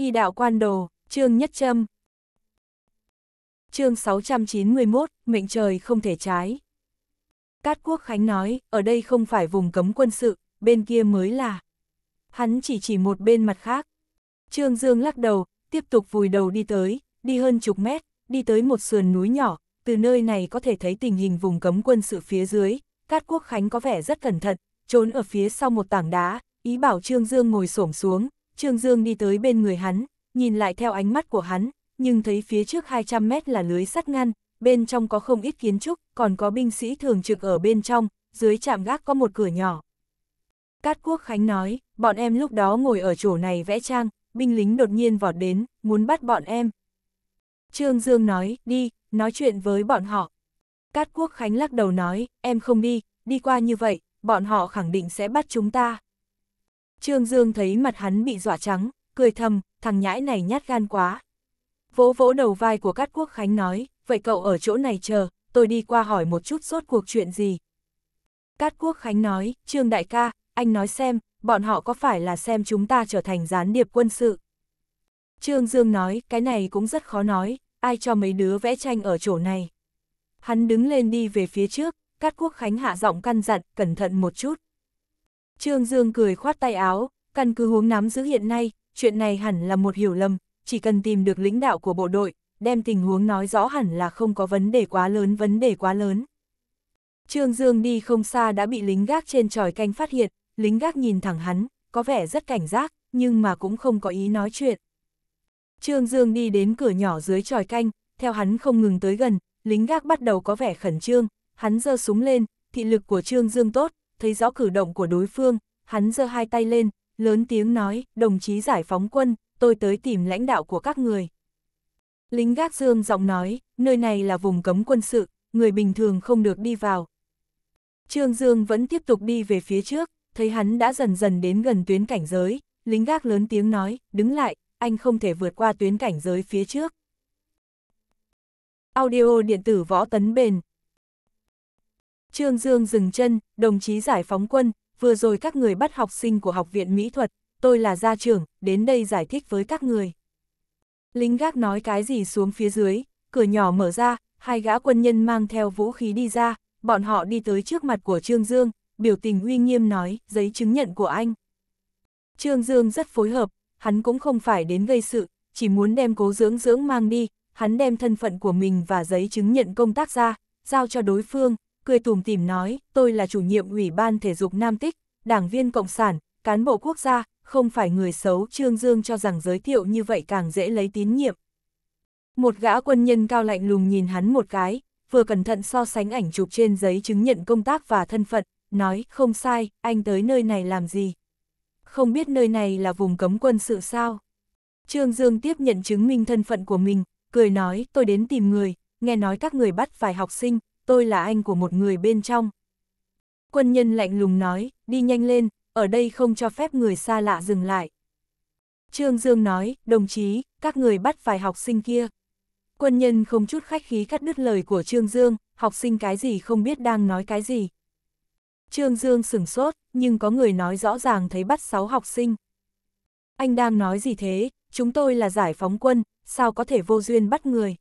Y đạo quan đồ, chương nhất châm. Chương 691, mệnh trời không thể trái. Cát Quốc Khánh nói, ở đây không phải vùng cấm quân sự, bên kia mới là. Hắn chỉ chỉ một bên mặt khác. Trương Dương lắc đầu, tiếp tục vùi đầu đi tới, đi hơn chục mét, đi tới một sườn núi nhỏ, từ nơi này có thể thấy tình hình vùng cấm quân sự phía dưới. Cát Quốc Khánh có vẻ rất cẩn thận, trốn ở phía sau một tảng đá, ý bảo Trương Dương ngồi xổm xuống, Trương Dương đi tới bên người hắn, nhìn lại theo ánh mắt của hắn, nhưng thấy phía trước 200 mét là lưới sắt ngăn, bên trong có không ít kiến trúc, còn có binh sĩ thường trực ở bên trong, dưới chạm gác có một cửa nhỏ. Cát Quốc Khánh nói, bọn em lúc đó ngồi ở chỗ này vẽ trang, binh lính đột nhiên vọt đến, muốn bắt bọn em. Trương Dương nói, đi, nói chuyện với bọn họ. Cát Quốc Khánh lắc đầu nói, em không đi, đi qua như vậy, bọn họ khẳng định sẽ bắt chúng ta. Trương Dương thấy mặt hắn bị dọa trắng, cười thầm, thằng nhãi này nhát gan quá. Vỗ vỗ đầu vai của Cát Quốc Khánh nói, vậy cậu ở chỗ này chờ, tôi đi qua hỏi một chút suốt cuộc chuyện gì. Cát Quốc Khánh nói, Trương Đại ca, anh nói xem, bọn họ có phải là xem chúng ta trở thành gián điệp quân sự. Trương Dương nói, cái này cũng rất khó nói, ai cho mấy đứa vẽ tranh ở chỗ này. Hắn đứng lên đi về phía trước, Cát Quốc Khánh hạ giọng căn dặn, cẩn thận một chút. Trương Dương cười khoát tay áo, căn cứ huống nắm giữ hiện nay, chuyện này hẳn là một hiểu lầm, chỉ cần tìm được lãnh đạo của bộ đội, đem tình huống nói rõ hẳn là không có vấn đề quá lớn vấn đề quá lớn. Trương Dương đi không xa đã bị lính gác trên tròi canh phát hiện, lính gác nhìn thẳng hắn, có vẻ rất cảnh giác, nhưng mà cũng không có ý nói chuyện. Trương Dương đi đến cửa nhỏ dưới tròi canh, theo hắn không ngừng tới gần, lính gác bắt đầu có vẻ khẩn trương, hắn giơ súng lên, thị lực của Trương Dương tốt, thấy rõ cử động của đối phương, hắn giơ hai tay lên, lớn tiếng nói, đồng chí giải phóng quân, tôi tới tìm lãnh đạo của các người. Lính gác dương giọng nói, nơi này là vùng cấm quân sự, người bình thường không được đi vào. Trương Dương vẫn tiếp tục đi về phía trước, thấy hắn đã dần dần đến gần tuyến cảnh giới, lính gác lớn tiếng nói, đứng lại, anh không thể vượt qua tuyến cảnh giới phía trước. Audio điện tử võ tấn bền Trương Dương dừng chân, đồng chí giải phóng quân, vừa rồi các người bắt học sinh của học viện mỹ thuật, tôi là gia trưởng, đến đây giải thích với các người. Lính gác nói cái gì xuống phía dưới, cửa nhỏ mở ra, hai gã quân nhân mang theo vũ khí đi ra, bọn họ đi tới trước mặt của Trương Dương, biểu tình uy nghiêm nói, giấy chứng nhận của anh. Trương Dương rất phối hợp, hắn cũng không phải đến gây sự, chỉ muốn đem cố dưỡng dưỡng mang đi, hắn đem thân phận của mình và giấy chứng nhận công tác ra, giao cho đối phương, cười tùm tìm nói, tôi là chủ nhiệm Ủy ban Thể dục Nam Tích, đảng viên Cộng sản, cán bộ quốc gia, không phải người xấu Trương Dương cho rằng giới thiệu như vậy càng dễ lấy tín nhiệm. Một gã quân nhân cao lạnh lùng nhìn hắn một cái, vừa cẩn thận so sánh ảnh chụp trên giấy chứng nhận công tác và thân phận, nói không sai, anh tới nơi này làm gì? Không biết nơi này là vùng cấm quân sự sao? Trương Dương tiếp nhận chứng minh thân phận của mình, cười nói tôi đến tìm người, nghe nói các người bắt vài học sinh, tôi là anh của một người bên trong. Quân nhân lạnh lùng nói, đi nhanh lên, ở đây không cho phép người xa lạ dừng lại. Trương Dương nói, đồng chí, các người bắt vài học sinh kia. Quân nhân không chút khách khí cắt đứt lời của Trương Dương, học sinh cái gì không biết đang nói cái gì. Trương Dương sửng sốt, nhưng có người nói rõ ràng thấy bắt 6 học sinh. Anh đang nói gì thế, chúng tôi là giải phóng quân, sao có thể vô duyên bắt người.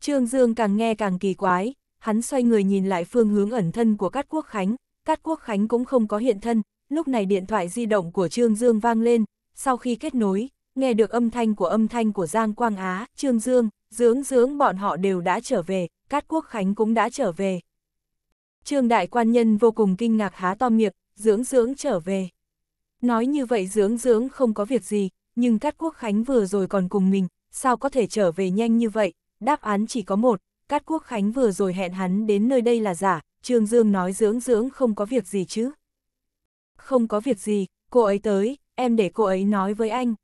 Trương Dương càng nghe càng kỳ quái, hắn xoay người nhìn lại phương hướng ẩn thân của Cát Quốc Khánh, Cát Quốc Khánh cũng không có hiện thân, lúc này điện thoại di động của Trương Dương vang lên, sau khi kết nối, nghe được âm thanh của âm thanh của Giang Quang Á, Trương Dương, dưỡng dưỡng bọn họ đều đã trở về, Cát Quốc Khánh cũng đã trở về. Trương Đại Quan Nhân vô cùng kinh ngạc há to miệng, dưỡng dưỡng trở về. Nói như vậy dưỡng dưỡng không có việc gì, nhưng Cát Quốc Khánh vừa rồi còn cùng mình, sao có thể trở về nhanh như vậy, đáp án chỉ có một, Cát Quốc Khánh vừa rồi hẹn hắn đến nơi đây là giả, Trương Dương nói dưỡng dưỡng không có việc gì chứ. Không có việc gì, cô ấy tới, em để cô ấy nói với anh.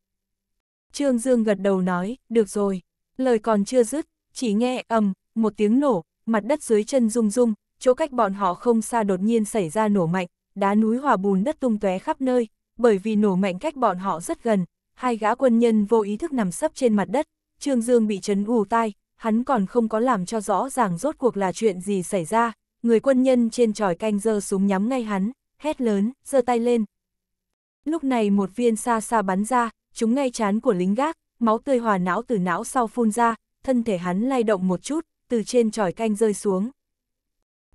Trương Dương gật đầu nói, được rồi, lời còn chưa dứt, chỉ nghe ầm, một tiếng nổ, mặt đất dưới chân rung rung, chỗ cách bọn họ không xa đột nhiên xảy ra nổ mạnh, đá núi hòa bùn đất tung tóe khắp nơi, bởi vì nổ mạnh cách bọn họ rất gần, hai gã quân nhân vô ý thức nằm sấp trên mặt đất, Trương Dương bị chấn ù tai, hắn còn không có làm cho rõ ràng rốt cuộc là chuyện gì xảy ra, người quân nhân trên tròi canh giơ súng nhắm ngay hắn, hét lớn, giơ tay lên. Lúc này một viên xa xa bắn ra, chúng ngay chán của lính gác, máu tươi hòa não từ não sau phun ra, thân thể hắn lay động một chút, từ trên tròi canh rơi xuống.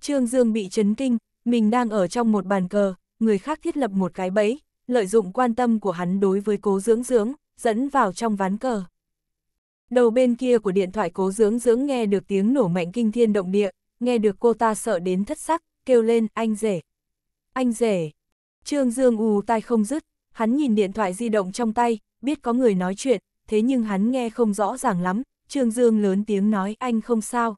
Trương Dương bị chấn kinh, mình đang ở trong một bàn cờ, người khác thiết lập một cái bẫy, lợi dụng quan tâm của hắn đối với cố dưỡng dưỡng, dẫn vào trong ván cờ. Đầu bên kia của điện thoại cố dưỡng dưỡng nghe được tiếng nổ mạnh kinh thiên động địa, nghe được cô ta sợ đến thất sắc, kêu lên, anh rể. Anh rể. Trương Dương ù tai không dứt, hắn nhìn điện thoại di động trong tay, biết có người nói chuyện, thế nhưng hắn nghe không rõ ràng lắm, Trương Dương lớn tiếng nói anh không sao.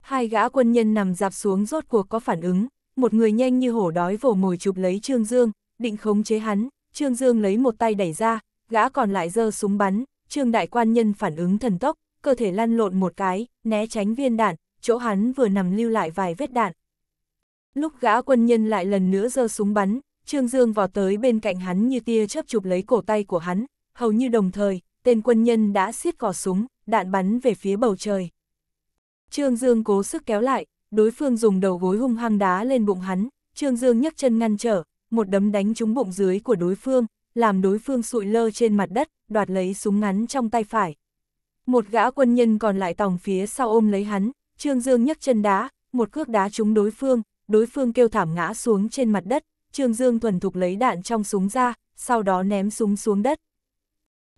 Hai gã quân nhân nằm dạp xuống rốt cuộc có phản ứng, một người nhanh như hổ đói vồ mồi chụp lấy Trương Dương, định khống chế hắn, Trương Dương lấy một tay đẩy ra, gã còn lại giơ súng bắn, trương đại quan nhân phản ứng thần tốc, cơ thể lăn lộn một cái, né tránh viên đạn, chỗ hắn vừa nằm lưu lại vài vết đạn. Lúc gã quân nhân lại lần nữa giơ súng bắn, Trương Dương vào tới bên cạnh hắn như tia chớp chụp lấy cổ tay của hắn, hầu như đồng thời, tên quân nhân đã xiết cò súng, đạn bắn về phía bầu trời. Trương Dương cố sức kéo lại, đối phương dùng đầu gối hung hăng đá lên bụng hắn, Trương Dương nhấc chân ngăn trở, một đấm đánh trúng bụng dưới của đối phương, làm đối phương sụi lơ trên mặt đất, đoạt lấy súng ngắn trong tay phải. Một gã quân nhân còn lại tòng phía sau ôm lấy hắn, Trương Dương nhấc chân đá, một cước đá trúng đối phương, đối phương kêu thảm ngã xuống trên mặt đất, Trương Dương thuần thục lấy đạn trong súng ra, sau đó ném súng xuống đất.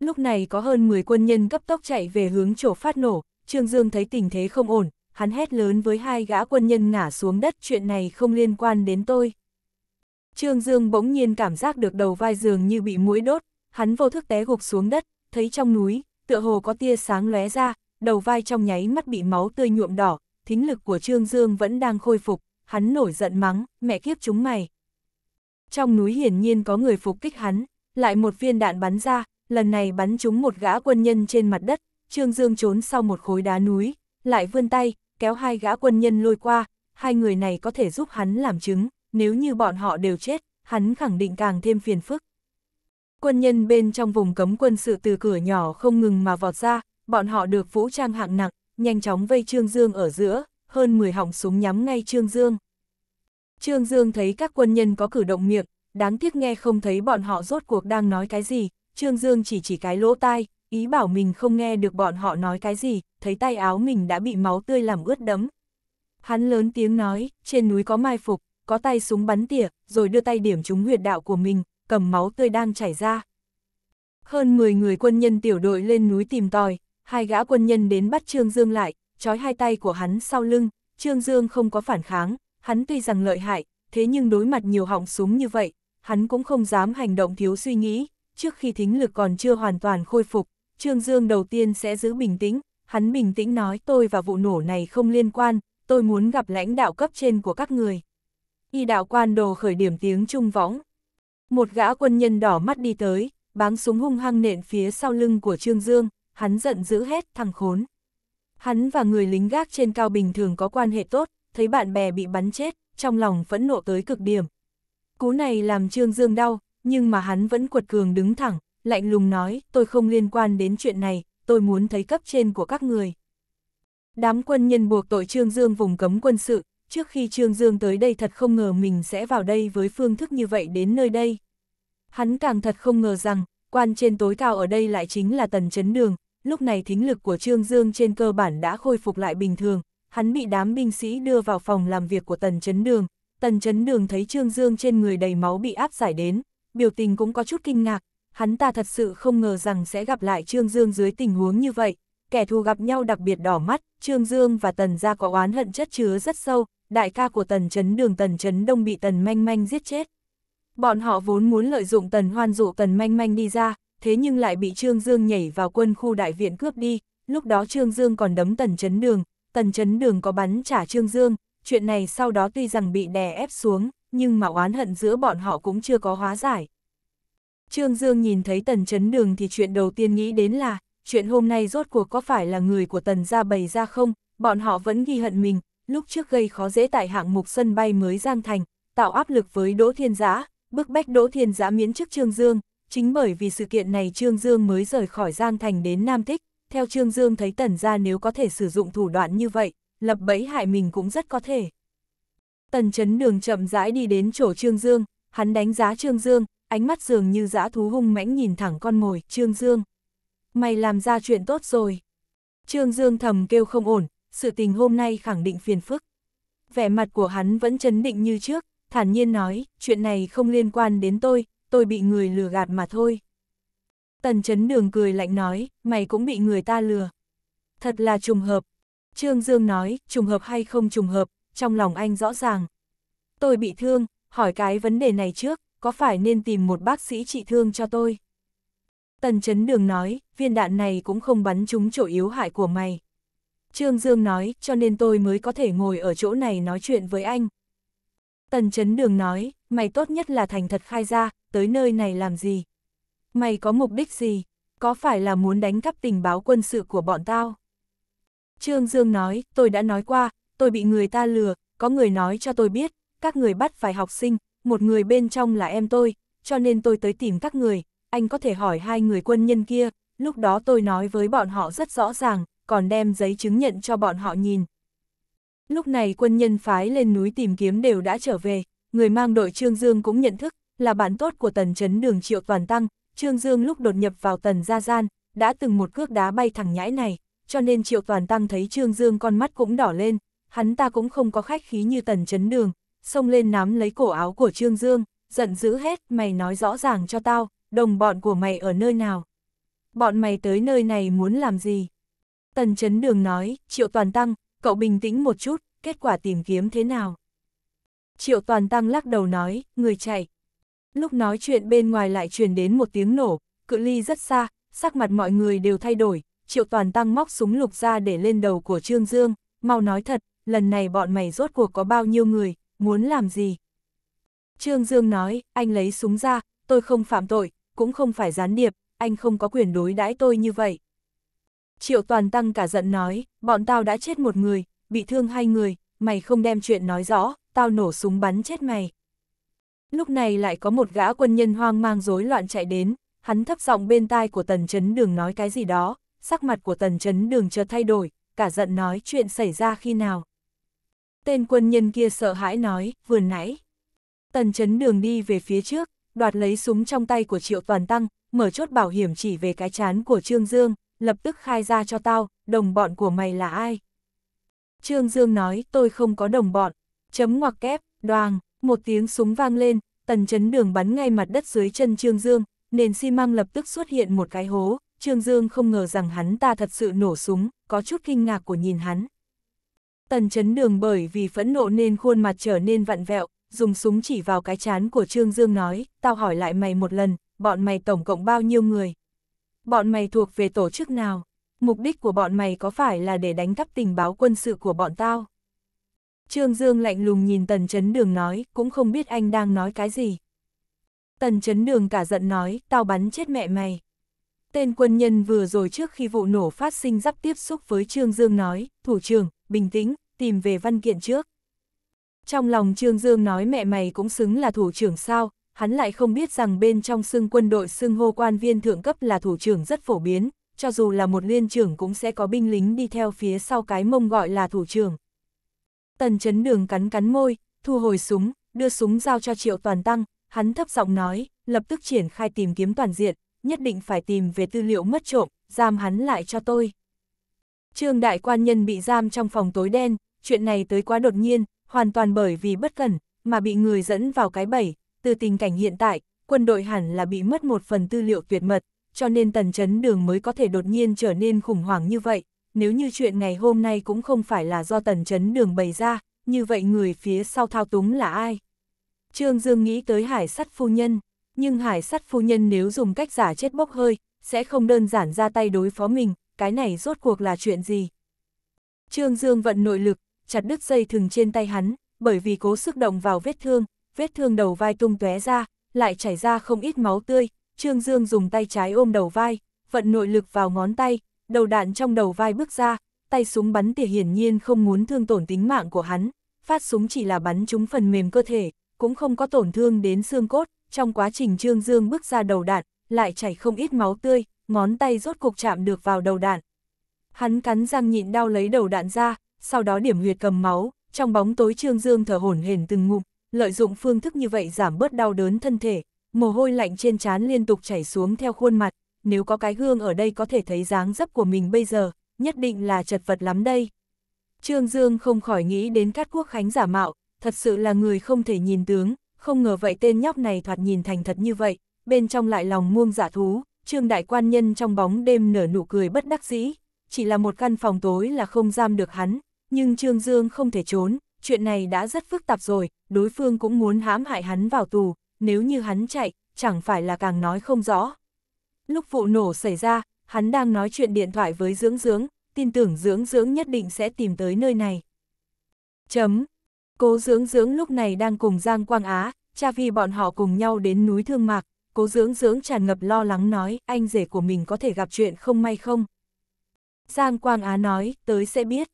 Lúc này có hơn 10 quân nhân cấp tốc chạy về hướng chỗ phát nổ, Trương Dương thấy tình thế không ổn, hắn hét lớn với hai gã quân nhân ngã xuống đất chuyện này không liên quan đến tôi. Trương Dương bỗng nhiên cảm giác được đầu vai giường như bị mũi đốt, hắn vô thức té gục xuống đất, thấy trong núi, tựa hồ có tia sáng lóe ra, đầu vai trong nháy mắt bị máu tươi nhuộm đỏ, thính lực của Trương Dương vẫn đang khôi phục, hắn nổi giận mắng, mẹ kiếp chúng mày. Trong núi hiển nhiên có người phục kích hắn, lại một viên đạn bắn ra, lần này bắn trúng một gã quân nhân trên mặt đất, Trương Dương trốn sau một khối đá núi, lại vươn tay, kéo hai gã quân nhân lôi qua, hai người này có thể giúp hắn làm chứng, nếu như bọn họ đều chết, hắn khẳng định càng thêm phiền phức quân nhân bên trong vùng cấm quân sự từ cửa nhỏ không ngừng mà vọt ra, bọn họ được vũ trang hạng nặng, nhanh chóng vây Trương Dương ở giữa, hơn 10 hỏng súng nhắm ngay Trương Dương. Trương Dương thấy các quân nhân có cử động miệng, đáng tiếc nghe không thấy bọn họ rốt cuộc đang nói cái gì, Trương Dương chỉ chỉ cái lỗ tai, ý bảo mình không nghe được bọn họ nói cái gì, thấy tay áo mình đã bị máu tươi làm ướt đẫm. Hắn lớn tiếng nói, trên núi có mai phục, có tay súng bắn tỉa, rồi đưa tay điểm trúng huyệt đạo của mình, cầm máu tươi đang chảy ra. Hơn 10 người quân nhân tiểu đội lên núi tìm tòi, hai gã quân nhân đến bắt Trương Dương lại, trói hai tay của hắn sau lưng, Trương Dương không có phản kháng, hắn tuy rằng lợi hại, thế nhưng đối mặt nhiều họng súng như vậy, hắn cũng không dám hành động thiếu suy nghĩ, trước khi thính lực còn chưa hoàn toàn khôi phục, Trương Dương đầu tiên sẽ giữ bình tĩnh, hắn bình tĩnh nói tôi và vụ nổ này không liên quan, tôi muốn gặp lãnh đạo cấp trên của các người. Y đạo quan đồ khởi điểm tiếng trung võng, một gã quân nhân đỏ mắt đi tới, báng súng hung hăng nện phía sau lưng của Trương Dương, hắn giận dữ hét thằng khốn. Hắn và người lính gác trên cao bình thường có quan hệ tốt, thấy bạn bè bị bắn chết, trong lòng phẫn nộ tới cực điểm. Cú này làm Trương Dương đau, nhưng mà hắn vẫn quật cường đứng thẳng, lạnh lùng nói, tôi không liên quan đến chuyện này, tôi muốn thấy cấp trên của các người. Đám quân nhân buộc tội Trương Dương vùng cấm quân sự, trước khi Trương Dương tới đây thật không ngờ mình sẽ vào đây với phương thức như vậy đến nơi đây. Hắn càng thật không ngờ rằng, quan trên tối cao ở đây lại chính là tần chấn đường, lúc này thính lực của Trương Dương trên cơ bản đã khôi phục lại bình thường, hắn bị đám binh sĩ đưa vào phòng làm việc của tần chấn đường. Tần chấn đường thấy Trương Dương trên người đầy máu bị áp giải đến, biểu tình cũng có chút kinh ngạc, hắn ta thật sự không ngờ rằng sẽ gặp lại Trương Dương dưới tình huống như vậy. Kẻ thù gặp nhau đặc biệt đỏ mắt, Trương Dương và Tần gia có oán hận chất chứa rất sâu, đại ca của Tần Chấn Đường Tần Chấn Đông bị Tần Manh Manh giết chết. Bọn họ vốn muốn lợi dụng tần hoan dụ tần manh manh đi ra, thế nhưng lại bị Trương Dương nhảy vào quân khu đại viện cướp đi, lúc đó Trương Dương còn đấm tần chấn đường, tần chấn đường có bắn trả Trương Dương, chuyện này sau đó tuy rằng bị đè ép xuống, nhưng mà oán hận giữa bọn họ cũng chưa có hóa giải. Trương Dương nhìn thấy tần chấn đường thì chuyện đầu tiên nghĩ đến là, chuyện hôm nay rốt cuộc có phải là người của tần gia bày ra không, bọn họ vẫn ghi hận mình, lúc trước gây khó dễ tại hạng mục sân bay mới Giang Thành, tạo áp lực với Đỗ Thiên Giã, bức bách Đỗ Thiên Giã miễn chức Trương Dương, chính bởi vì sự kiện này Trương Dương mới rời khỏi Giang Thành đến Nam Thích, theo Trương Dương thấy Tần Gia nếu có thể sử dụng thủ đoạn như vậy, lập bẫy hại mình cũng rất có thể. Tần chấn đường chậm rãi đi đến chỗ Trương Dương, hắn đánh giá Trương Dương, ánh mắt dường như dã thú hung mãnh nhìn thẳng con mồi, Trương Dương. Mày làm ra chuyện tốt rồi. Trương Dương thầm kêu không ổn, sự tình hôm nay khẳng định phiền phức. Vẻ mặt của hắn vẫn chấn định như trước, thản nhiên nói, chuyện này không liên quan đến tôi, tôi bị người lừa gạt mà thôi. Tần chấn đường cười lạnh nói, mày cũng bị người ta lừa. Thật là trùng hợp. Trương Dương nói, trùng hợp hay không trùng hợp, trong lòng anh rõ ràng. Tôi bị thương, hỏi cái vấn đề này trước, có phải nên tìm một bác sĩ trị thương cho tôi? Tần chấn đường nói, viên đạn này cũng không bắn trúng chỗ yếu hại của mày. Trương Dương nói, cho nên tôi mới có thể ngồi ở chỗ này nói chuyện với anh, Tần chấn đường nói, mày tốt nhất là thành thật khai ra, tới nơi này làm gì? Mày có mục đích gì? Có phải là muốn đánh cắp tình báo quân sự của bọn tao? Trương Dương nói, tôi đã nói qua, tôi bị người ta lừa, có người nói cho tôi biết, các người bắt phải học sinh, một người bên trong là em tôi, cho nên tôi tới tìm các người, anh có thể hỏi hai người quân nhân kia, lúc đó tôi nói với bọn họ rất rõ ràng, còn đem giấy chứng nhận cho bọn họ nhìn, Lúc này quân nhân phái lên núi tìm kiếm đều đã trở về, người mang đội Trương Dương cũng nhận thức, là bạn tốt của tần chấn đường triệu toàn tăng, Trương Dương lúc đột nhập vào tần gia gian, đã từng một cước đá bay thẳng nhãi này, cho nên triệu toàn tăng thấy Trương Dương con mắt cũng đỏ lên, hắn ta cũng không có khách khí như tần chấn đường, xông lên nắm lấy cổ áo của Trương Dương, giận dữ hết, mày nói rõ ràng cho tao, đồng bọn của mày ở nơi nào. Bọn mày tới nơi này muốn làm gì? Tần chấn đường nói, triệu toàn tăng, cậu bình tĩnh một chút, kết quả tìm kiếm thế nào? Triệu Toàn Tăng lắc đầu nói, người chạy. Lúc nói chuyện bên ngoài lại truyền đến một tiếng nổ, cự ly rất xa, sắc mặt mọi người đều thay đổi, Triệu Toàn Tăng móc súng lục ra để lên đầu của Trương Dương, mau nói thật, lần này bọn mày rốt cuộc có bao nhiêu người, muốn làm gì? Trương Dương nói, anh lấy súng ra, tôi không phạm tội, cũng không phải gián điệp, anh không có quyền đối đãi tôi như vậy. Triệu Toàn Tăng cả giận nói, bọn tao đã chết một người, bị thương hai người, mày không đem chuyện nói rõ, tao nổ súng bắn chết mày. Lúc này lại có một gã quân nhân hoang mang rối loạn chạy đến, hắn thấp giọng bên tai của Tần Chấn Đường nói cái gì đó, sắc mặt của Tần Chấn Đường chưa thay đổi, cả giận nói chuyện xảy ra khi nào. Tên quân nhân kia sợ hãi nói, vừa nãy. Tần Chấn Đường đi về phía trước, đoạt lấy súng trong tay của Triệu Toàn Tăng, mở chốt bảo hiểm chỉ về cái chán của Trương Dương, lập tức khai ra cho tao, đồng bọn của mày là ai? Trương Dương nói, tôi không có đồng bọn. Chấm ngoặc kép, đoàng, một tiếng súng vang lên, tần chấn đường bắn ngay mặt đất dưới chân Trương Dương, nền xi măng lập tức xuất hiện một cái hố, Trương Dương không ngờ rằng hắn ta thật sự nổ súng, có chút kinh ngạc của nhìn hắn. Tần chấn đường bởi vì phẫn nộ nên khuôn mặt trở nên vặn vẹo, dùng súng chỉ vào cái chán của Trương Dương nói, tao hỏi lại mày một lần, bọn mày tổng cộng bao nhiêu người? Bọn mày thuộc về tổ chức nào? Mục đích của bọn mày có phải là để đánh cắp tình báo quân sự của bọn tao? Trương Dương lạnh lùng nhìn Tần Chấn Đường nói, cũng không biết anh đang nói cái gì. Tần Chấn Đường cả giận nói, tao bắn chết mẹ mày. Tên quân nhân vừa rồi trước khi vụ nổ phát sinh giáp tiếp xúc với Trương Dương nói, thủ trưởng, bình tĩnh, tìm về văn kiện trước. Trong lòng Trương Dương nói mẹ mày cũng xứng là thủ trưởng sao, hắn lại không biết rằng bên trong xưng quân đội xưng hô quan viên thượng cấp là thủ trưởng rất phổ biến, cho dù là một liên trưởng cũng sẽ có binh lính đi theo phía sau cái mông gọi là thủ trưởng. Tần chấn đường cắn cắn môi, thu hồi súng, đưa súng giao cho triệu toàn tăng, hắn thấp giọng nói, lập tức triển khai tìm kiếm toàn diện, nhất định phải tìm về tư liệu mất trộm, giam hắn lại cho tôi. Trương đại quan nhân bị giam trong phòng tối đen, chuyện này tới quá đột nhiên, hoàn toàn bởi vì bất cẩn, mà bị người dẫn vào cái bẫy, từ tình cảnh hiện tại, quân đội hẳn là bị mất một phần tư liệu tuyệt mật, cho nên tần chấn đường mới có thể đột nhiên trở nên khủng hoảng như vậy. Nếu như chuyện ngày hôm nay cũng không phải là do tần chấn đường bày ra, như vậy người phía sau thao túng là ai? Trương Dương nghĩ tới hải sắt phu nhân, nhưng hải sắt phu nhân nếu dùng cách giả chết bốc hơi, sẽ không đơn giản ra tay đối phó mình, cái này rốt cuộc là chuyện gì? Trương Dương vận nội lực, chặt đứt dây thừng trên tay hắn, bởi vì cố sức động vào vết thương, vết thương đầu vai tung tóe ra, lại chảy ra không ít máu tươi, Trương Dương dùng tay trái ôm đầu vai, vận nội lực vào ngón tay, đầu đạn trong đầu vai bước ra, tay súng bắn tỉa hiển nhiên không muốn thương tổn tính mạng của hắn, phát súng chỉ là bắn trúng phần mềm cơ thể, cũng không có tổn thương đến xương cốt, trong quá trình Trương Dương bước ra đầu đạn, lại chảy không ít máu tươi, ngón tay rốt cục chạm được vào đầu đạn. Hắn cắn răng nhịn đau lấy đầu đạn ra, sau đó điểm huyệt cầm máu, trong bóng tối Trương Dương thở hổn hển từng ngụm, lợi dụng phương thức như vậy giảm bớt đau đớn thân thể, mồ hôi lạnh trên trán liên tục chảy xuống theo khuôn mặt, nếu có cái gương ở đây có thể thấy dáng dấp của mình bây giờ, nhất định là chật vật lắm đây. Trương Dương không khỏi nghĩ đến các quốc khánh giả mạo, thật sự là người không thể nhìn tướng, không ngờ vậy tên nhóc này thoạt nhìn thành thật như vậy, bên trong lại lòng muông giả dạ thú, Trương Đại Quan Nhân trong bóng đêm nở nụ cười bất đắc dĩ, chỉ là một căn phòng tối là không giam được hắn, nhưng Trương Dương không thể trốn, chuyện này đã rất phức tạp rồi, đối phương cũng muốn hãm hại hắn vào tù, nếu như hắn chạy, chẳng phải là càng nói không rõ. Lúc vụ nổ xảy ra, hắn đang nói chuyện điện thoại với Dưỡng Dưỡng, tin tưởng Dưỡng Dưỡng nhất định sẽ tìm tới nơi này. Chấm. Cố Dưỡng Dưỡng lúc này đang cùng Giang Quang Á, cha vì bọn họ cùng nhau đến núi Thương Mạc, Cố Dưỡng Dưỡng tràn ngập lo lắng nói anh rể của mình có thể gặp chuyện không may không. Giang Quang Á nói, tới sẽ biết.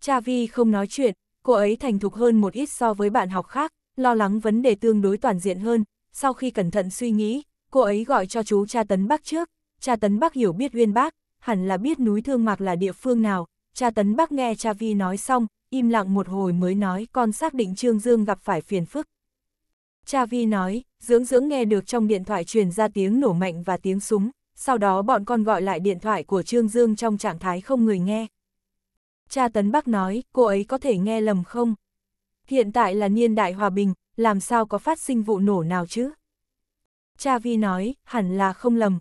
Cha Vi không nói chuyện, cô ấy thành thục hơn một ít so với bạn học khác, lo lắng vấn đề tương đối toàn diện hơn, sau khi cẩn thận suy nghĩ, cô ấy gọi cho chú cha Tấn Bắc trước, cha Tấn Bắc hiểu biết Uyên Bác, hẳn là biết núi Thương Mạc là địa phương nào, cha Tấn Bắc nghe cha Vi nói xong, im lặng một hồi mới nói con xác định Trương Dương gặp phải phiền phức. Cha Vi nói, dưỡng dưỡng nghe được trong điện thoại truyền ra tiếng nổ mạnh và tiếng súng, sau đó bọn con gọi lại điện thoại của Trương Dương trong trạng thái không người nghe, cha Tấn Bắc nói, cô ấy có thể nghe lầm không? Hiện tại là niên đại hòa bình, làm sao có phát sinh vụ nổ nào chứ? Cha Vi nói, hẳn là không lầm.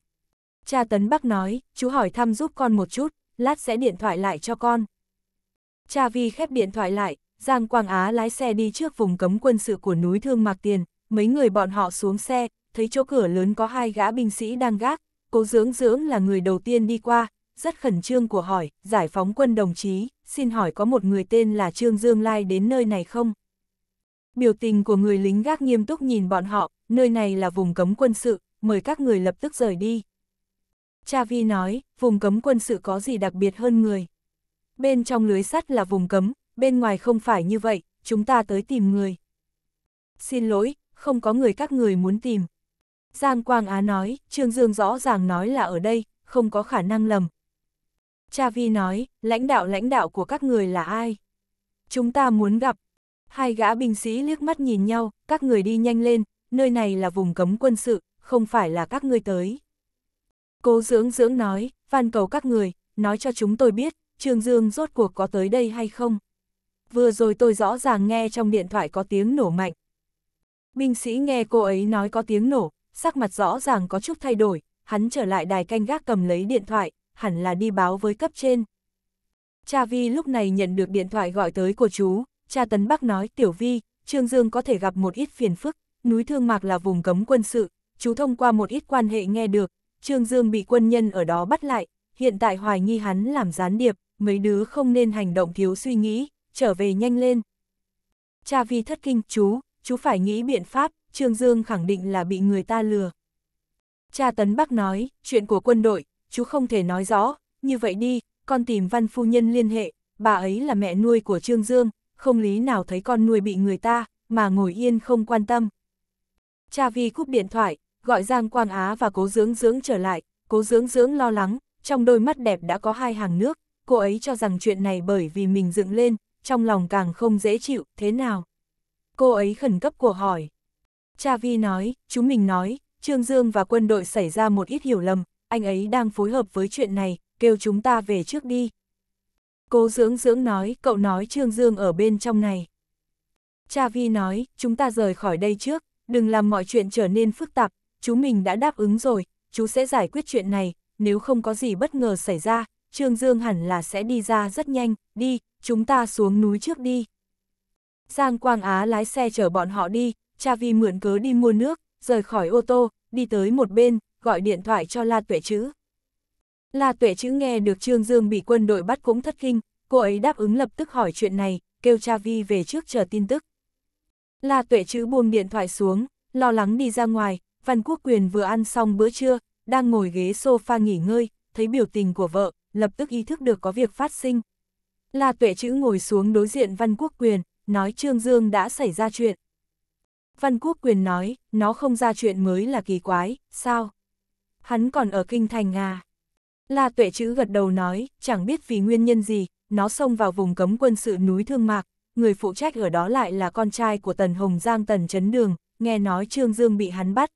Cha Tấn Bắc nói, chú hỏi thăm giúp con một chút, lát sẽ điện thoại lại cho con. Cha Vi khép điện thoại lại, Giang Quang Á lái xe đi trước vùng cấm quân sự của núi Thương Mạc Tiền, mấy người bọn họ xuống xe, thấy chỗ cửa lớn có hai gã binh sĩ đang gác, cố dưỡng dưỡng là người đầu tiên đi qua, rất khẩn trương của hỏi, giải phóng quân đồng chí, xin hỏi có một người tên là Trương Dương Lai đến nơi này không? Biểu tình của người lính gác nghiêm túc nhìn bọn họ, nơi này là vùng cấm quân sự, mời các người lập tức rời đi. Cha Vi nói, vùng cấm quân sự có gì đặc biệt hơn người? Bên trong lưới sắt là vùng cấm, bên ngoài không phải như vậy, chúng ta tới tìm người. Xin lỗi, không có người các người muốn tìm. Giang Quang Á nói, Trương Dương rõ ràng nói là ở đây, không có khả năng lầm, Cha Vi nói, lãnh đạo lãnh đạo của các người là ai? Chúng ta muốn gặp. Hai gã binh sĩ liếc mắt nhìn nhau, các người đi nhanh lên, nơi này là vùng cấm quân sự, không phải là các người tới. Cố dưỡng dưỡng nói, van cầu các người, nói cho chúng tôi biết, Trương Dương rốt cuộc có tới đây hay không. Vừa rồi tôi rõ ràng nghe trong điện thoại có tiếng nổ mạnh. Binh sĩ nghe cô ấy nói có tiếng nổ, sắc mặt rõ ràng có chút thay đổi, hắn trở lại đài canh gác cầm lấy điện thoại, hẳn là đi báo với cấp trên. Cha Vi lúc này nhận được điện thoại gọi tới của chú, cha Tấn Bắc nói Tiểu Vi, Trương Dương có thể gặp một ít phiền phức, núi Thương Mạc là vùng cấm quân sự, chú thông qua một ít quan hệ nghe được, Trương Dương bị quân nhân ở đó bắt lại, hiện tại hoài nghi hắn làm gián điệp, mấy đứa không nên hành động thiếu suy nghĩ, trở về nhanh lên. Cha Vi thất kinh, chú, chú phải nghĩ biện pháp, Trương Dương khẳng định là bị người ta lừa. Cha Tấn Bắc nói, chuyện của quân đội, chú không thể nói rõ, như vậy đi, con tìm văn phu nhân liên hệ, bà ấy là mẹ nuôi của Trương Dương, không lý nào thấy con nuôi bị người ta, mà ngồi yên không quan tâm. Cha Vi cúp điện thoại, gọi Giang Quang Á và cố dưỡng dưỡng trở lại, cố dưỡng dưỡng lo lắng, trong đôi mắt đẹp đã có hai hàng nước, cô ấy cho rằng chuyện này bởi vì mình dựng lên, trong lòng càng không dễ chịu, thế nào? Cô ấy khẩn cấp của hỏi. Cha Vi nói, chúng mình nói, Trương Dương và quân đội xảy ra một ít hiểu lầm, anh ấy đang phối hợp với chuyện này, kêu chúng ta về trước đi. Cố dưỡng dưỡng nói, cậu nói Trương Dương ở bên trong này. Cha Vi nói, chúng ta rời khỏi đây trước, đừng làm mọi chuyện trở nên phức tạp, chú mình đã đáp ứng rồi, chú sẽ giải quyết chuyện này, nếu không có gì bất ngờ xảy ra, Trương Dương hẳn là sẽ đi ra rất nhanh, đi, chúng ta xuống núi trước đi. Giang Quang Á lái xe chở bọn họ đi, Cha Vi mượn cớ đi mua nước, rời khỏi ô tô, đi tới một bên, gọi điện thoại cho La Tuệ Chữ. La Tuệ Chữ nghe được Trương Dương bị quân đội bắt cũng thất kinh, cô ấy đáp ứng lập tức hỏi chuyện này, kêu cha Vi về trước chờ tin tức. La Tuệ Chữ buông điện thoại xuống, lo lắng đi ra ngoài, Văn Quốc Quyền vừa ăn xong bữa trưa, đang ngồi ghế sofa nghỉ ngơi, thấy biểu tình của vợ, lập tức ý thức được có việc phát sinh. La Tuệ Chữ ngồi xuống đối diện Văn Quốc Quyền, nói Trương Dương đã xảy ra chuyện. Văn Quốc Quyền nói, nó không ra chuyện mới là kỳ quái, sao? hắn còn ở kinh thành à. La tuệ chữ gật đầu nói, chẳng biết vì nguyên nhân gì, nó xông vào vùng cấm quân sự núi Thương Mạc, người phụ trách ở đó lại là con trai của Tần Hồng Giang Tần Trấn Đường, nghe nói Trương Dương bị hắn bắt.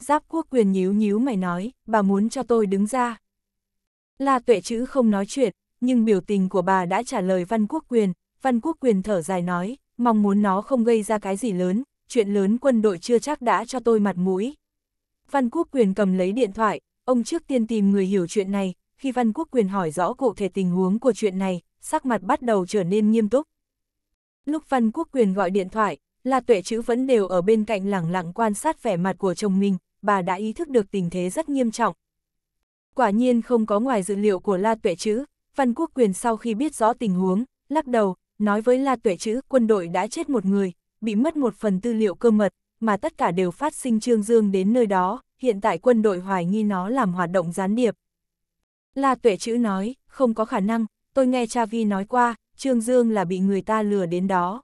Giáp quốc quyền nhíu nhíu mày nói, bà muốn cho tôi đứng ra. La tuệ chữ không nói chuyện, nhưng biểu tình của bà đã trả lời văn quốc quyền, văn quốc quyền thở dài nói, mong muốn nó không gây ra cái gì lớn, chuyện lớn quân đội chưa chắc đã cho tôi mặt mũi, Văn Quốc Quyền cầm lấy điện thoại, ông trước tiên tìm người hiểu chuyện này, khi Văn Quốc Quyền hỏi rõ cụ thể tình huống của chuyện này, sắc mặt bắt đầu trở nên nghiêm túc. Lúc Văn Quốc Quyền gọi điện thoại, La Tuệ Chữ vẫn đều ở bên cạnh lẳng lặng quan sát vẻ mặt của chồng mình, bà đã ý thức được tình thế rất nghiêm trọng. Quả nhiên không có ngoài dữ liệu của La Tuệ Chữ, Văn Quốc Quyền sau khi biết rõ tình huống, lắc đầu, nói với La Tuệ Chữ quân đội đã chết một người, bị mất một phần tư liệu cơ mật, mà tất cả đều phát sinh Trương Dương đến nơi đó, hiện tại quân đội hoài nghi nó làm hoạt động gián điệp. La Tuệ Chữ nói, không có khả năng, tôi nghe Cha Vi nói qua, Trương Dương là bị người ta lừa đến đó.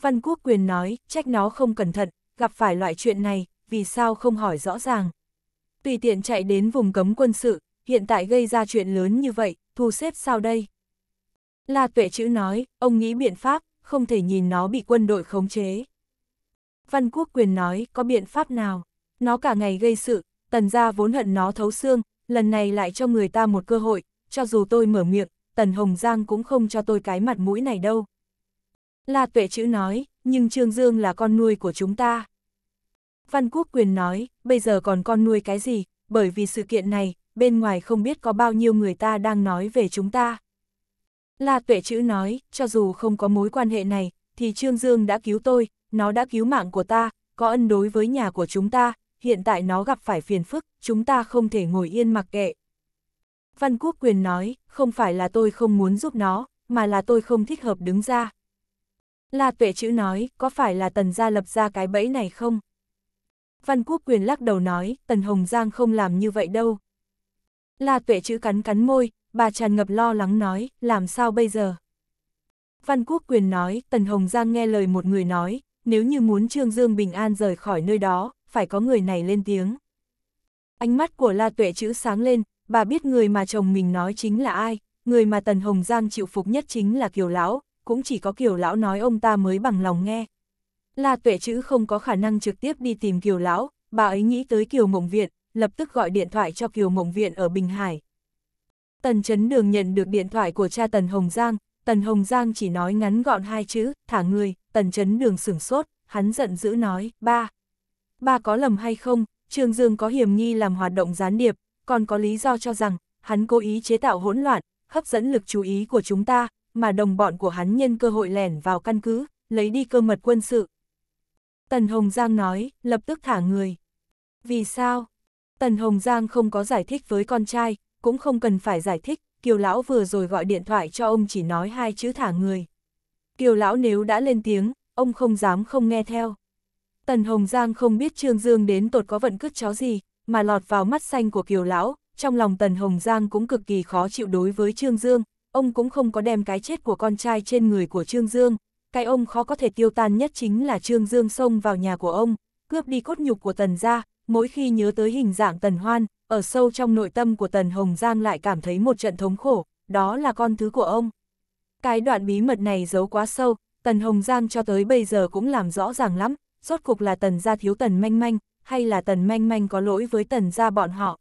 Văn Quốc Quyền nói, trách nó không cẩn thận, gặp phải loại chuyện này, vì sao không hỏi rõ ràng. Tùy tiện chạy đến vùng cấm quân sự, hiện tại gây ra chuyện lớn như vậy, thu xếp sao đây? La Tuệ Chữ nói, ông nghĩ biện pháp, không thể nhìn nó bị quân đội khống chế. Văn Quốc Quyền nói có biện pháp nào. Nó cả ngày gây sự, tần gia vốn hận nó thấu xương, lần này lại cho người ta một cơ hội, cho dù tôi mở miệng, tần Hồng Giang cũng không cho tôi cái mặt mũi này đâu. La Tuệ Chữ nói, nhưng Trương Dương là con nuôi của chúng ta. Văn Quốc Quyền nói, bây giờ còn con nuôi cái gì, bởi vì sự kiện này, bên ngoài không biết có bao nhiêu người ta đang nói về chúng ta. La Tuệ Chữ nói, cho dù không có mối quan hệ này, thì Trương Dương đã cứu tôi, nó đã cứu mạng của ta, có ân đối với nhà của chúng ta, hiện tại nó gặp phải phiền phức, chúng ta không thể ngồi yên mặc kệ. Văn Quốc Quyền nói, không phải là tôi không muốn giúp nó, mà là tôi không thích hợp đứng ra. La Tuệ Chữ nói, có phải là Tần Gia lập ra cái bẫy này không? Văn Quốc Quyền lắc đầu nói, Tần Hồng Giang không làm như vậy đâu. La Tuệ Chữ cắn cắn môi, bà tràn ngập lo lắng nói, làm sao bây giờ? Văn Quốc Quyền nói, Tần Hồng Giang nghe lời một người nói, nếu như muốn Trương Dương bình an rời khỏi nơi đó, phải có người này lên tiếng. Ánh mắt của La Tuệ chữ sáng lên, bà biết người mà chồng mình nói chính là ai, người mà Tần Hồng Giang chịu phục nhất chính là Kiều Lão, cũng chỉ có Kiều Lão nói ông ta mới bằng lòng nghe. La Tuệ chữ không có khả năng trực tiếp đi tìm Kiều Lão, bà ấy nghĩ tới Kiều Mộng Viện, lập tức gọi điện thoại cho Kiều Mộng Viện ở Bình Hải. Tần Chấn Đường nhận được điện thoại của cha Tần Hồng Giang, Tần Hồng Giang chỉ nói ngắn gọn hai chữ, thả người, tần chấn đường sửng sốt, hắn giận dữ nói, ba. Ba có lầm hay không, Trương Dương có hiểm nghi làm hoạt động gián điệp, còn có lý do cho rằng, hắn cố ý chế tạo hỗn loạn, hấp dẫn lực chú ý của chúng ta, mà đồng bọn của hắn nhân cơ hội lẻn vào căn cứ, lấy đi cơ mật quân sự. Tần Hồng Giang nói, lập tức thả người. Vì sao? Tần Hồng Giang không có giải thích với con trai, cũng không cần phải giải thích, Kiều Lão vừa rồi gọi điện thoại cho ông chỉ nói hai chữ thả người. Kiều Lão nếu đã lên tiếng, ông không dám không nghe theo. Tần Hồng Giang không biết Trương Dương đến tột có vận cứt chó gì, mà lọt vào mắt xanh của Kiều Lão, trong lòng Tần Hồng Giang cũng cực kỳ khó chịu đối với Trương Dương, ông cũng không có đem cái chết của con trai trên người của Trương Dương. Cái ông khó có thể tiêu tan nhất chính là Trương Dương xông vào nhà của ông, cướp đi cốt nhục của Tần ra, mỗi khi nhớ tới hình dạng Tần Hoan, ở sâu trong nội tâm của Tần Hồng Giang lại cảm thấy một trận thống khổ, đó là con thứ của ông. Cái đoạn bí mật này giấu quá sâu, Tần Hồng Giang cho tới bây giờ cũng làm rõ ràng lắm, rốt cục là Tần gia thiếu Tần Manh Manh, hay là Tần Manh Manh có lỗi với Tần gia bọn họ.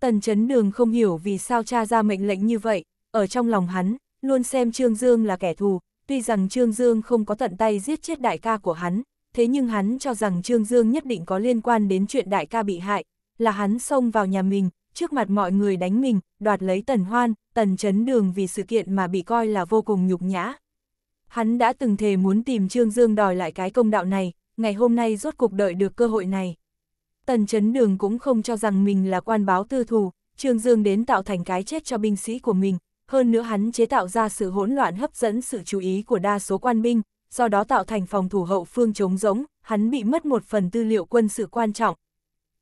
Tần Trấn Đường không hiểu vì sao cha ra mệnh lệnh như vậy, ở trong lòng hắn, luôn xem Trương Dương là kẻ thù, tuy rằng Trương Dương không có tận tay giết chết đại ca của hắn, thế nhưng hắn cho rằng Trương Dương nhất định có liên quan đến chuyện đại ca bị hại, là hắn xông vào nhà mình, trước mặt mọi người đánh mình, đoạt lấy tần hoan, tần chấn đường vì sự kiện mà bị coi là vô cùng nhục nhã. Hắn đã từng thề muốn tìm Trương Dương đòi lại cái công đạo này, ngày hôm nay rốt cuộc đợi được cơ hội này. Tần chấn đường cũng không cho rằng mình là quan báo tư thù, Trương Dương đến tạo thành cái chết cho binh sĩ của mình, hơn nữa hắn chế tạo ra sự hỗn loạn hấp dẫn sự chú ý của đa số quan binh, do đó tạo thành phòng thủ hậu phương chống rỗng, hắn bị mất một phần tư liệu quân sự quan trọng,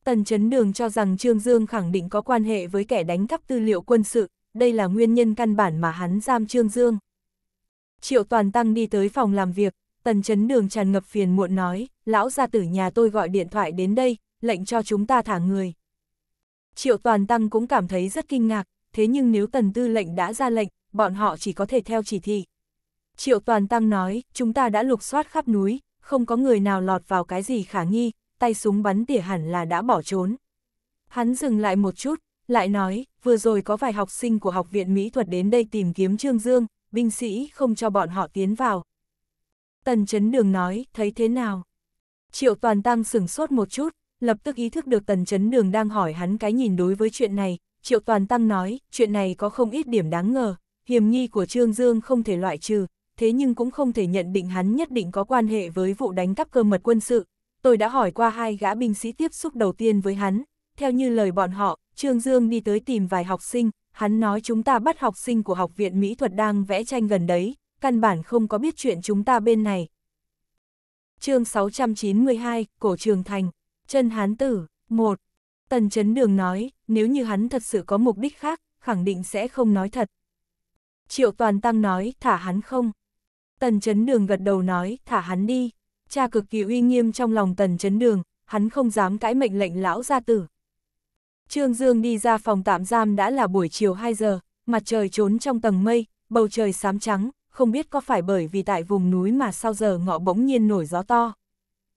Tần Chấn Đường cho rằng Trương Dương khẳng định có quan hệ với kẻ đánh cắp tư liệu quân sự, đây là nguyên nhân căn bản mà hắn giam Trương Dương. Triệu Toàn Tăng đi tới phòng làm việc, Tần Chấn Đường tràn ngập phiền muộn nói, lão gia tử nhà tôi gọi điện thoại đến đây, lệnh cho chúng ta thả người. Triệu Toàn Tăng cũng cảm thấy rất kinh ngạc, thế nhưng nếu Tần Tư lệnh đã ra lệnh, bọn họ chỉ có thể theo chỉ thị. Triệu Toàn Tăng nói, chúng ta đã lục soát khắp núi, không có người nào lọt vào cái gì khả nghi, tay súng bắn tỉa hẳn là đã bỏ trốn. Hắn dừng lại một chút, lại nói, vừa rồi có vài học sinh của Học viện Mỹ thuật đến đây tìm kiếm Trương Dương, binh sĩ không cho bọn họ tiến vào. Tần Chấn Đường nói, thấy thế nào? Triệu Toàn Tăng sửng sốt một chút, lập tức ý thức được Tần Chấn Đường đang hỏi hắn cái nhìn đối với chuyện này. Triệu Toàn Tăng nói, chuyện này có không ít điểm đáng ngờ, hiểm nghi của Trương Dương không thể loại trừ, thế nhưng cũng không thể nhận định hắn nhất định có quan hệ với vụ đánh cắp cơ mật quân sự, tôi đã hỏi qua hai gã binh sĩ tiếp xúc đầu tiên với hắn, theo như lời bọn họ, Trương Dương đi tới tìm vài học sinh, hắn nói chúng ta bắt học sinh của Học viện Mỹ thuật đang vẽ tranh gần đấy, căn bản không có biết chuyện chúng ta bên này. chương 692, Cổ Trường Thành, Chân Hán Tử, 1. Tần Chấn Đường nói, nếu như hắn thật sự có mục đích khác, khẳng định sẽ không nói thật. Triệu Toàn Tăng nói, thả hắn không. Tần Chấn Đường gật đầu nói, thả hắn đi cha cực kỳ uy nghiêm trong lòng tần chấn đường, hắn không dám cãi mệnh lệnh lão gia tử. Trương Dương đi ra phòng tạm giam đã là buổi chiều 2 giờ, mặt trời trốn trong tầng mây, bầu trời xám trắng, không biết có phải bởi vì tại vùng núi mà sau giờ ngọ bỗng nhiên nổi gió to.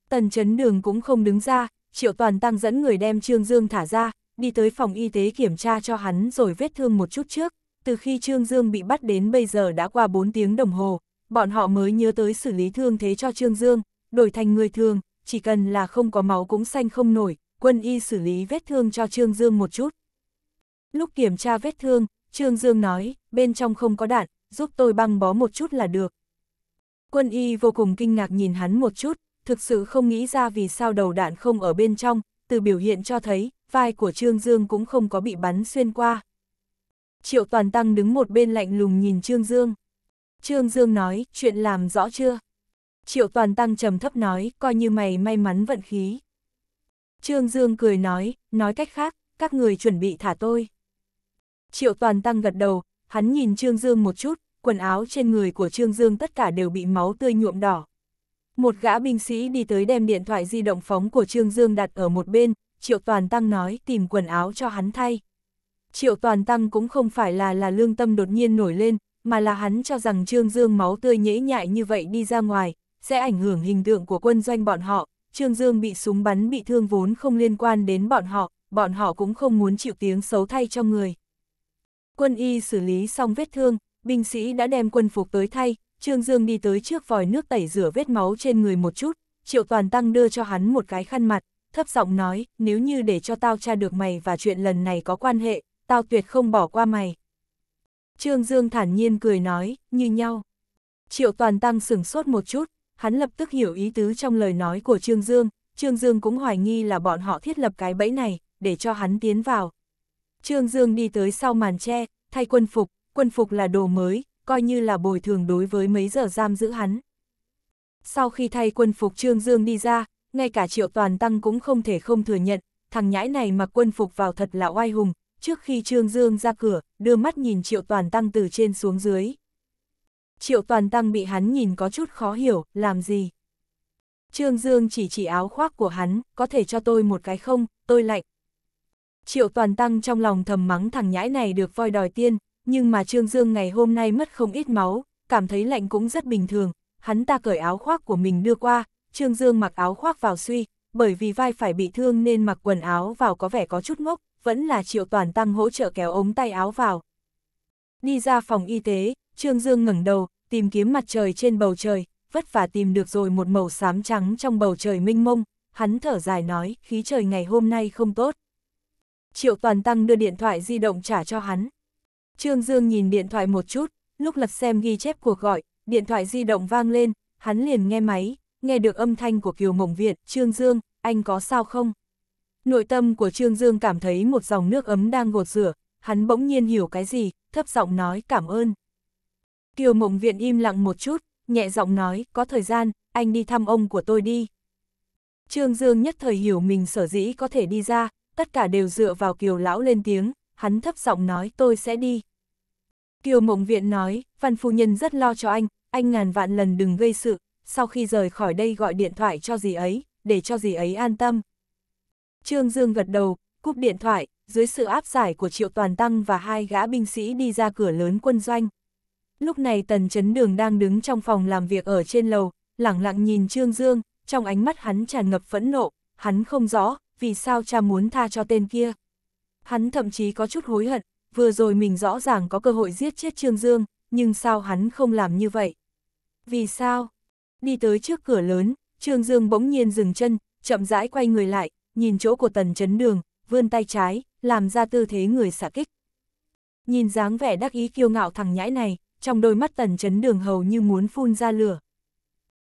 Tần chấn đường cũng không đứng ra, triệu toàn tăng dẫn người đem Trương Dương thả ra, đi tới phòng y tế kiểm tra cho hắn rồi vết thương một chút trước. Từ khi Trương Dương bị bắt đến bây giờ đã qua 4 tiếng đồng hồ, bọn họ mới nhớ tới xử lý thương thế cho Trương Dương, đổi thành người thường, chỉ cần là không có máu cũng xanh không nổi, quân y xử lý vết thương cho Trương Dương một chút. Lúc kiểm tra vết thương, Trương Dương nói, bên trong không có đạn, giúp tôi băng bó một chút là được. Quân y vô cùng kinh ngạc nhìn hắn một chút, thực sự không nghĩ ra vì sao đầu đạn không ở bên trong, từ biểu hiện cho thấy, vai của Trương Dương cũng không có bị bắn xuyên qua. Triệu Toàn Tăng đứng một bên lạnh lùng nhìn Trương Dương. Trương Dương nói, chuyện làm rõ chưa? Triệu Toàn Tăng trầm thấp nói, coi như mày may mắn vận khí. Trương Dương cười nói, nói cách khác, các người chuẩn bị thả tôi. Triệu Toàn Tăng gật đầu, hắn nhìn Trương Dương một chút, quần áo trên người của Trương Dương tất cả đều bị máu tươi nhuộm đỏ. Một gã binh sĩ đi tới đem điện thoại di động phóng của Trương Dương đặt ở một bên, Triệu Toàn Tăng nói tìm quần áo cho hắn thay. Triệu Toàn Tăng cũng không phải là là lương tâm đột nhiên nổi lên, mà là hắn cho rằng Trương Dương máu tươi nhễ nhại như vậy đi ra ngoài, sẽ ảnh hưởng hình tượng của quân doanh bọn họ, Trương Dương bị súng bắn bị thương vốn không liên quan đến bọn họ, bọn họ cũng không muốn chịu tiếng xấu thay cho người. Quân y xử lý xong vết thương, binh sĩ đã đem quân phục tới thay, Trương Dương đi tới trước vòi nước tẩy rửa vết máu trên người một chút, Triệu Toàn Tăng đưa cho hắn một cái khăn mặt, thấp giọng nói, nếu như để cho tao tra được mày và chuyện lần này có quan hệ, tao tuyệt không bỏ qua mày. Trương Dương thản nhiên cười nói, như nhau. Triệu Toàn Tăng sửng sốt một chút, hắn lập tức hiểu ý tứ trong lời nói của Trương Dương, Trương Dương cũng hoài nghi là bọn họ thiết lập cái bẫy này, để cho hắn tiến vào. Trương Dương đi tới sau màn tre, thay quân phục, quân phục là đồ mới, coi như là bồi thường đối với mấy giờ giam giữ hắn. Sau khi thay quân phục Trương Dương đi ra, ngay cả triệu toàn tăng cũng không thể không thừa nhận, thằng nhãi này mặc quân phục vào thật là oai hùng, trước khi Trương Dương ra cửa, đưa mắt nhìn triệu toàn tăng từ trên xuống dưới. Triệu Toàn Tăng bị hắn nhìn có chút khó hiểu, làm gì? Trương Dương chỉ chỉ áo khoác của hắn, có thể cho tôi một cái không, tôi lạnh. Triệu Toàn Tăng trong lòng thầm mắng thằng nhãi này được voi đòi tiên, nhưng mà Trương Dương ngày hôm nay mất không ít máu, cảm thấy lạnh cũng rất bình thường. Hắn ta cởi áo khoác của mình đưa qua, Trương Dương mặc áo khoác vào suy, bởi vì vai phải bị thương nên mặc quần áo vào có vẻ có chút ngốc, vẫn là Triệu Toàn Tăng hỗ trợ kéo ống tay áo vào. Đi ra phòng y tế, Trương Dương ngẩng đầu, tìm kiếm mặt trời trên bầu trời, vất vả tìm được rồi một màu xám trắng trong bầu trời minh mông, hắn thở dài nói, khí trời ngày hôm nay không tốt. Triệu Toàn Tăng đưa điện thoại di động trả cho hắn. Trương Dương nhìn điện thoại một chút, lúc lật xem ghi chép cuộc gọi, điện thoại di động vang lên, hắn liền nghe máy, nghe được âm thanh của Kiều Mộng Viện, Trương Dương, anh có sao không? Nội tâm của Trương Dương cảm thấy một dòng nước ấm đang gột rửa, hắn bỗng nhiên hiểu cái gì, thấp giọng nói cảm ơn. Kiều Mộng Viện im lặng một chút, nhẹ giọng nói, có thời gian, anh đi thăm ông của tôi đi. Trương Dương nhất thời hiểu mình sở dĩ có thể đi ra, tất cả đều dựa vào Kiều Lão lên tiếng, hắn thấp giọng nói tôi sẽ đi. Kiều Mộng Viện nói, văn phu nhân rất lo cho anh, anh ngàn vạn lần đừng gây sự, sau khi rời khỏi đây gọi điện thoại cho gì ấy, để cho gì ấy an tâm. Trương Dương gật đầu, cúp điện thoại, dưới sự áp giải của Triệu Toàn Tăng và hai gã binh sĩ đi ra cửa lớn quân doanh. Lúc này Tần Chấn Đường đang đứng trong phòng làm việc ở trên lầu, lẳng lặng nhìn Trương Dương, trong ánh mắt hắn tràn ngập phẫn nộ, hắn không rõ, vì sao cha muốn tha cho tên kia. Hắn thậm chí có chút hối hận, vừa rồi mình rõ ràng có cơ hội giết chết Trương Dương, nhưng sao hắn không làm như vậy? Vì sao? Đi tới trước cửa lớn, Trương Dương bỗng nhiên dừng chân, chậm rãi quay người lại, nhìn chỗ của Tần Chấn Đường, vươn tay trái, làm ra tư thế người xả kích. Nhìn dáng vẻ đắc ý kiêu ngạo thằng nhãi này, trong đôi mắt tần chấn đường hầu như muốn phun ra lửa.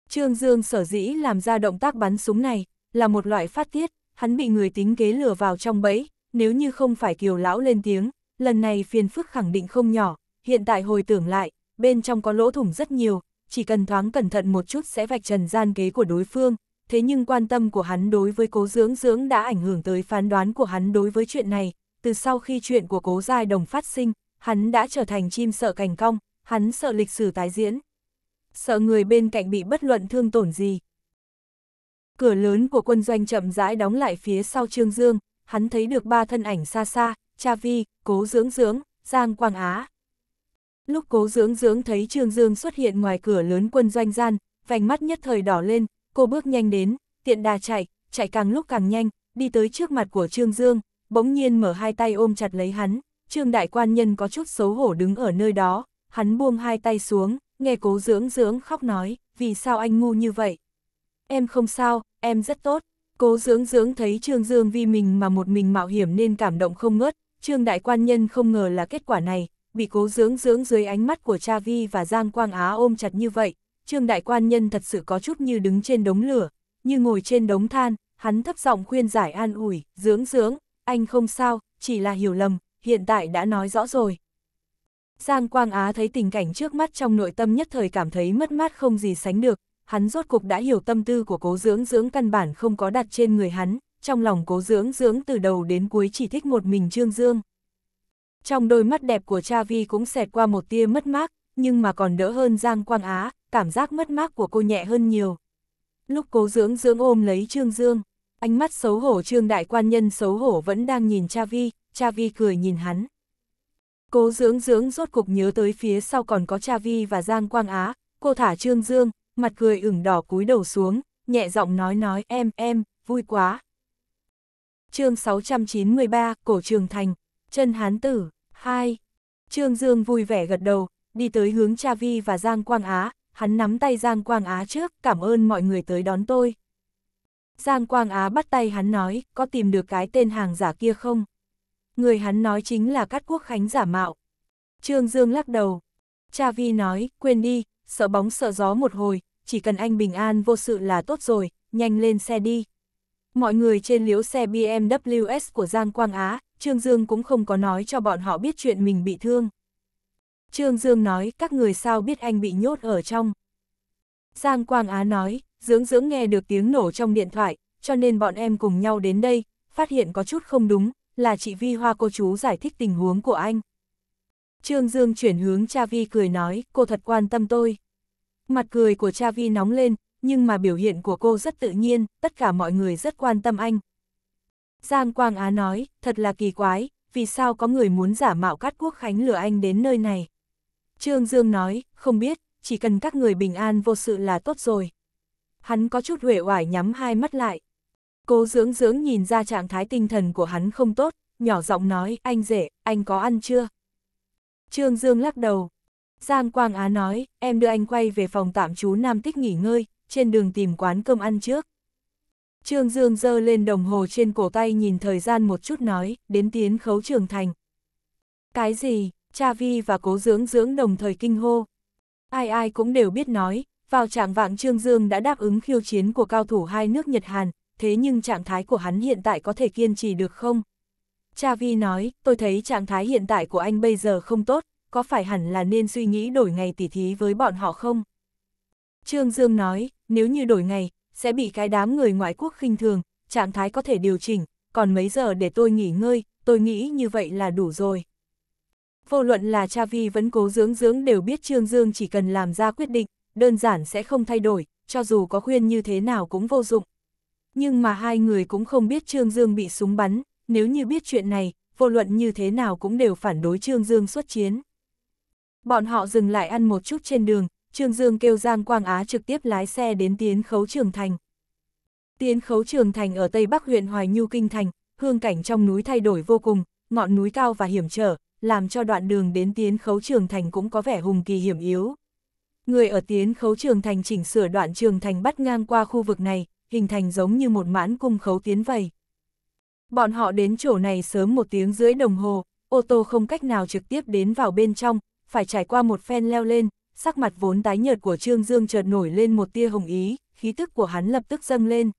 Trương Dương sở dĩ làm ra động tác bắn súng này, là một loại phát tiết, hắn bị người tính kế lửa vào trong bẫy, nếu như không phải kiều lão lên tiếng, lần này phiền phức khẳng định không nhỏ, hiện tại hồi tưởng lại, bên trong có lỗ thủng rất nhiều, chỉ cần thoáng cẩn thận một chút sẽ vạch trần gian kế của đối phương, thế nhưng quan tâm của hắn đối với cố dưỡng dưỡng đã ảnh hưởng tới phán đoán của hắn đối với chuyện này, từ sau khi chuyện của cố giai đồng phát sinh, hắn đã trở thành chim sợ cành cong, hắn sợ lịch sử tái diễn. Sợ người bên cạnh bị bất luận thương tổn gì. Cửa lớn của quân doanh chậm rãi đóng lại phía sau Trương Dương, hắn thấy được ba thân ảnh xa xa, Cha Vi, Cố Dưỡng Dưỡng, Giang Quang Á. Lúc Cố Dưỡng Dưỡng thấy Trương Dương xuất hiện ngoài cửa lớn quân doanh gian, vành mắt nhất thời đỏ lên, cô bước nhanh đến, tiện đà chạy, chạy càng lúc càng nhanh, đi tới trước mặt của Trương Dương, bỗng nhiên mở hai tay ôm chặt lấy hắn, Trương Đại Quan Nhân có chút xấu hổ đứng ở nơi đó, hắn buông hai tay xuống, nghe cố dưỡng dưỡng khóc nói, vì sao anh ngu như vậy? Em không sao, em rất tốt. Cố dưỡng dưỡng thấy Trương Dương vì mình mà một mình mạo hiểm nên cảm động không ngớt, Trương Đại Quan Nhân không ngờ là kết quả này, bị cố dưỡng dưỡng dưới ánh mắt của Cha Vi và Giang Quang Á ôm chặt như vậy, Trương Đại Quan Nhân thật sự có chút như đứng trên đống lửa, như ngồi trên đống than, hắn thấp giọng khuyên giải an ủi, dưỡng dưỡng, anh không sao, chỉ là hiểu lầm, hiện tại đã nói rõ rồi, Giang Quang Á thấy tình cảnh trước mắt trong nội tâm nhất thời cảm thấy mất mát không gì sánh được, hắn rốt cuộc đã hiểu tâm tư của cố dưỡng dưỡng căn bản không có đặt trên người hắn, trong lòng cố dưỡng dưỡng từ đầu đến cuối chỉ thích một mình Trương Dương. Trong đôi mắt đẹp của cha Vi cũng xẹt qua một tia mất mát, nhưng mà còn đỡ hơn Giang Quang Á, cảm giác mất mát của cô nhẹ hơn nhiều. Lúc cố dưỡng dưỡng ôm lấy Trương Dương, ánh mắt xấu hổ Trương Đại Quan Nhân xấu hổ vẫn đang nhìn cha Vi, cha Vi cười nhìn hắn. Cố dưỡng dưỡng rốt cục nhớ tới phía sau còn có Cha Vi và Giang Quang Á, cô thả Trương Dương, mặt cười ửng đỏ cúi đầu xuống, nhẹ giọng nói nói em em, vui quá. chương 693, Cổ Trường Thành, chân Hán Tử, 2. Trương Dương vui vẻ gật đầu, đi tới hướng Cha Vi và Giang Quang Á, hắn nắm tay Giang Quang Á trước, cảm ơn mọi người tới đón tôi. Giang Quang Á bắt tay hắn nói, có tìm được cái tên hàng giả kia không? người hắn nói chính là cát quốc khánh giả mạo. Trương Dương lắc đầu. Cha Vi nói, quên đi, sợ bóng sợ gió một hồi, chỉ cần anh bình an vô sự là tốt rồi, nhanh lên xe đi. Mọi người trên liếu xe BMW S của Giang Quang Á, Trương Dương cũng không có nói cho bọn họ biết chuyện mình bị thương. Trương Dương nói, các người sao biết anh bị nhốt ở trong. Giang Quang Á nói, dưỡng dưỡng nghe được tiếng nổ trong điện thoại, cho nên bọn em cùng nhau đến đây, phát hiện có chút không đúng, là chị Vi Hoa cô chú giải thích tình huống của anh. Trương Dương chuyển hướng cha Vi cười nói, cô thật quan tâm tôi. Mặt cười của cha Vi nóng lên, nhưng mà biểu hiện của cô rất tự nhiên, tất cả mọi người rất quan tâm anh. Giang Quang Á nói, thật là kỳ quái, vì sao có người muốn giả mạo cát quốc khánh lừa anh đến nơi này. Trương Dương nói, không biết, chỉ cần các người bình an vô sự là tốt rồi. Hắn có chút huệ oải nhắm hai mắt lại. Cố dưỡng dưỡng nhìn ra trạng thái tinh thần của hắn không tốt, nhỏ giọng nói, anh rể, anh có ăn chưa? Trương Dương lắc đầu. Giang Quang Á nói, em đưa anh quay về phòng tạm trú Nam Tích nghỉ ngơi, trên đường tìm quán cơm ăn trước. Trương Dương dơ lên đồng hồ trên cổ tay nhìn thời gian một chút nói, đến tiến khấu trường thành. Cái gì, cha vi và cố dưỡng dưỡng đồng thời kinh hô. Ai ai cũng đều biết nói, vào trạng vạng Trương Dương đã đáp ứng khiêu chiến của cao thủ hai nước Nhật Hàn, thế nhưng trạng thái của hắn hiện tại có thể kiên trì được không? Cha Vi nói, tôi thấy trạng thái hiện tại của anh bây giờ không tốt, có phải hẳn là nên suy nghĩ đổi ngày tỉ thí với bọn họ không? Trương Dương nói, nếu như đổi ngày, sẽ bị cái đám người ngoại quốc khinh thường, trạng thái có thể điều chỉnh, còn mấy giờ để tôi nghỉ ngơi, tôi nghĩ như vậy là đủ rồi. Vô luận là cha Vi vẫn cố dưỡng dưỡng đều biết Trương Dương chỉ cần làm ra quyết định, đơn giản sẽ không thay đổi, cho dù có khuyên như thế nào cũng vô dụng. Nhưng mà hai người cũng không biết Trương Dương bị súng bắn, nếu như biết chuyện này, vô luận như thế nào cũng đều phản đối Trương Dương xuất chiến. Bọn họ dừng lại ăn một chút trên đường, Trương Dương kêu Giang Quang Á trực tiếp lái xe đến tiến khấu trường thành. Tiến khấu trường thành ở tây bắc huyện Hoài Nhu Kinh Thành, hương cảnh trong núi thay đổi vô cùng, ngọn núi cao và hiểm trở, làm cho đoạn đường đến tiến khấu trường thành cũng có vẻ hùng kỳ hiểm yếu. Người ở tiến khấu trường thành chỉnh sửa đoạn trường thành bắt ngang qua khu vực này, hình thành giống như một mãn cung khấu tiến vầy. Bọn họ đến chỗ này sớm một tiếng rưỡi đồng hồ, ô tô không cách nào trực tiếp đến vào bên trong, phải trải qua một phen leo lên, sắc mặt vốn tái nhợt của Trương Dương chợt nổi lên một tia hồng ý, khí tức của hắn lập tức dâng lên.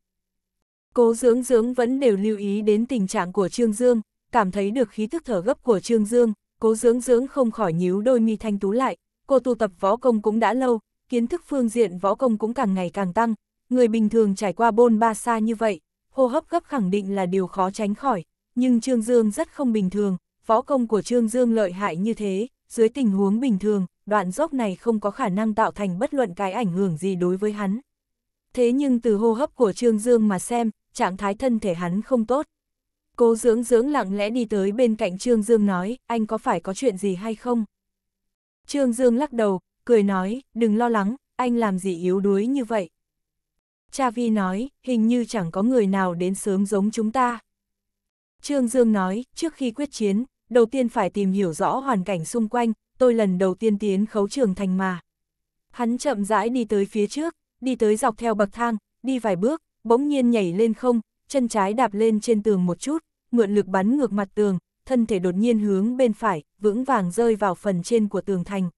Cố dưỡng dưỡng vẫn đều lưu ý đến tình trạng của Trương Dương, cảm thấy được khí tức thở gấp của Trương Dương, cố dưỡng dưỡng không khỏi nhíu đôi mi thanh tú lại, cô tu tập võ công cũng đã lâu, kiến thức phương diện võ công cũng càng ngày càng tăng, Người bình thường trải qua bôn ba xa như vậy, hô hấp gấp khẳng định là điều khó tránh khỏi, nhưng Trương Dương rất không bình thường, võ công của Trương Dương lợi hại như thế, dưới tình huống bình thường, đoạn dốc này không có khả năng tạo thành bất luận cái ảnh hưởng gì đối với hắn. Thế nhưng từ hô hấp của Trương Dương mà xem, trạng thái thân thể hắn không tốt. Cố dưỡng dưỡng lặng lẽ đi tới bên cạnh Trương Dương nói, anh có phải có chuyện gì hay không? Trương Dương lắc đầu, cười nói, đừng lo lắng, anh làm gì yếu đuối như vậy. Cha Vi nói, hình như chẳng có người nào đến sớm giống chúng ta. Trương Dương nói, trước khi quyết chiến, đầu tiên phải tìm hiểu rõ hoàn cảnh xung quanh, tôi lần đầu tiên tiến khấu trường thành mà. Hắn chậm rãi đi tới phía trước, đi tới dọc theo bậc thang, đi vài bước, bỗng nhiên nhảy lên không, chân trái đạp lên trên tường một chút, mượn lực bắn ngược mặt tường, thân thể đột nhiên hướng bên phải, vững vàng rơi vào phần trên của tường thành.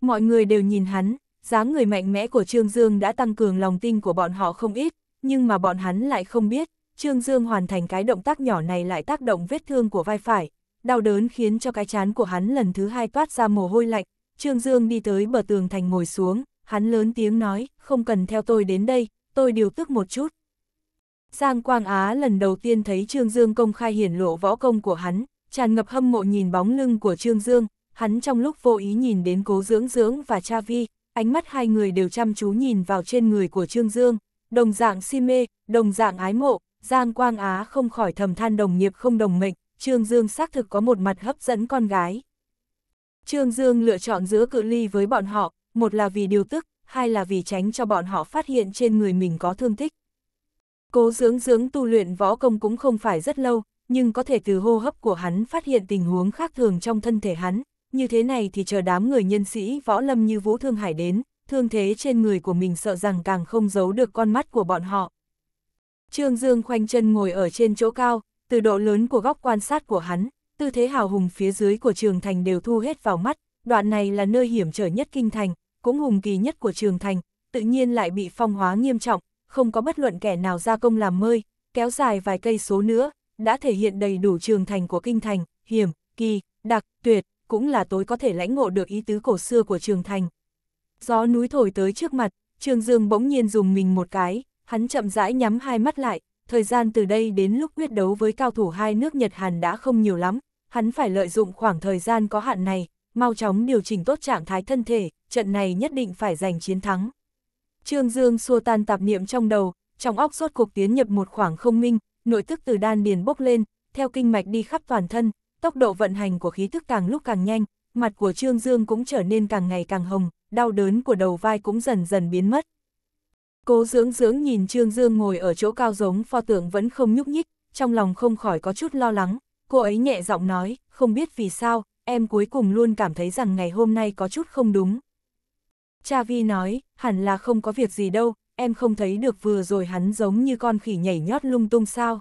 Mọi người đều nhìn hắn, dáng người mạnh mẽ của Trương Dương đã tăng cường lòng tin của bọn họ không ít, nhưng mà bọn hắn lại không biết, Trương Dương hoàn thành cái động tác nhỏ này lại tác động vết thương của vai phải, đau đớn khiến cho cái chán của hắn lần thứ hai toát ra mồ hôi lạnh, Trương Dương đi tới bờ tường thành ngồi xuống, hắn lớn tiếng nói, không cần theo tôi đến đây, tôi điều tức một chút. Giang Quang Á lần đầu tiên thấy Trương Dương công khai hiển lộ võ công của hắn, tràn ngập hâm mộ nhìn bóng lưng của Trương Dương, hắn trong lúc vô ý nhìn đến cố dưỡng dưỡng và cha vi, ánh mắt hai người đều chăm chú nhìn vào trên người của Trương Dương, đồng dạng si mê, đồng dạng ái mộ, Giang Quang Á không khỏi thầm than đồng nghiệp không đồng mệnh, Trương Dương xác thực có một mặt hấp dẫn con gái. Trương Dương lựa chọn giữa cự ly với bọn họ, một là vì điều tức, hai là vì tránh cho bọn họ phát hiện trên người mình có thương tích. Cố dưỡng dưỡng tu luyện võ công cũng không phải rất lâu, nhưng có thể từ hô hấp của hắn phát hiện tình huống khác thường trong thân thể hắn, như thế này thì chờ đám người nhân sĩ võ lâm như Vũ Thương Hải đến, thương thế trên người của mình sợ rằng càng không giấu được con mắt của bọn họ. Trương Dương khoanh chân ngồi ở trên chỗ cao, từ độ lớn của góc quan sát của hắn, tư thế hào hùng phía dưới của trường thành đều thu hết vào mắt, đoạn này là nơi hiểm trở nhất kinh thành, cũng hùng kỳ nhất của trường thành, tự nhiên lại bị phong hóa nghiêm trọng, không có bất luận kẻ nào ra công làm mơi, kéo dài vài cây số nữa, đã thể hiện đầy đủ trường thành của kinh thành, hiểm, kỳ, đặc, tuyệt, cũng là tối có thể lãnh ngộ được ý tứ cổ xưa của Trường Thành. Gió núi thổi tới trước mặt, Trường Dương bỗng nhiên dùng mình một cái, hắn chậm rãi nhắm hai mắt lại, thời gian từ đây đến lúc quyết đấu với cao thủ hai nước Nhật Hàn đã không nhiều lắm, hắn phải lợi dụng khoảng thời gian có hạn này, mau chóng điều chỉnh tốt trạng thái thân thể, trận này nhất định phải giành chiến thắng. Trương Dương xua tan tạp niệm trong đầu, trong óc suốt cuộc tiến nhập một khoảng không minh, nội tức từ đan điền bốc lên, theo kinh mạch đi khắp toàn thân, tốc độ vận hành của khí thức càng lúc càng nhanh, mặt của Trương Dương cũng trở nên càng ngày càng hồng, đau đớn của đầu vai cũng dần dần biến mất. Cố dưỡng dưỡng nhìn Trương Dương ngồi ở chỗ cao giống pho tượng vẫn không nhúc nhích, trong lòng không khỏi có chút lo lắng, cô ấy nhẹ giọng nói, không biết vì sao, em cuối cùng luôn cảm thấy rằng ngày hôm nay có chút không đúng. Cha Vi nói, hẳn là không có việc gì đâu, em không thấy được vừa rồi hắn giống như con khỉ nhảy nhót lung tung sao.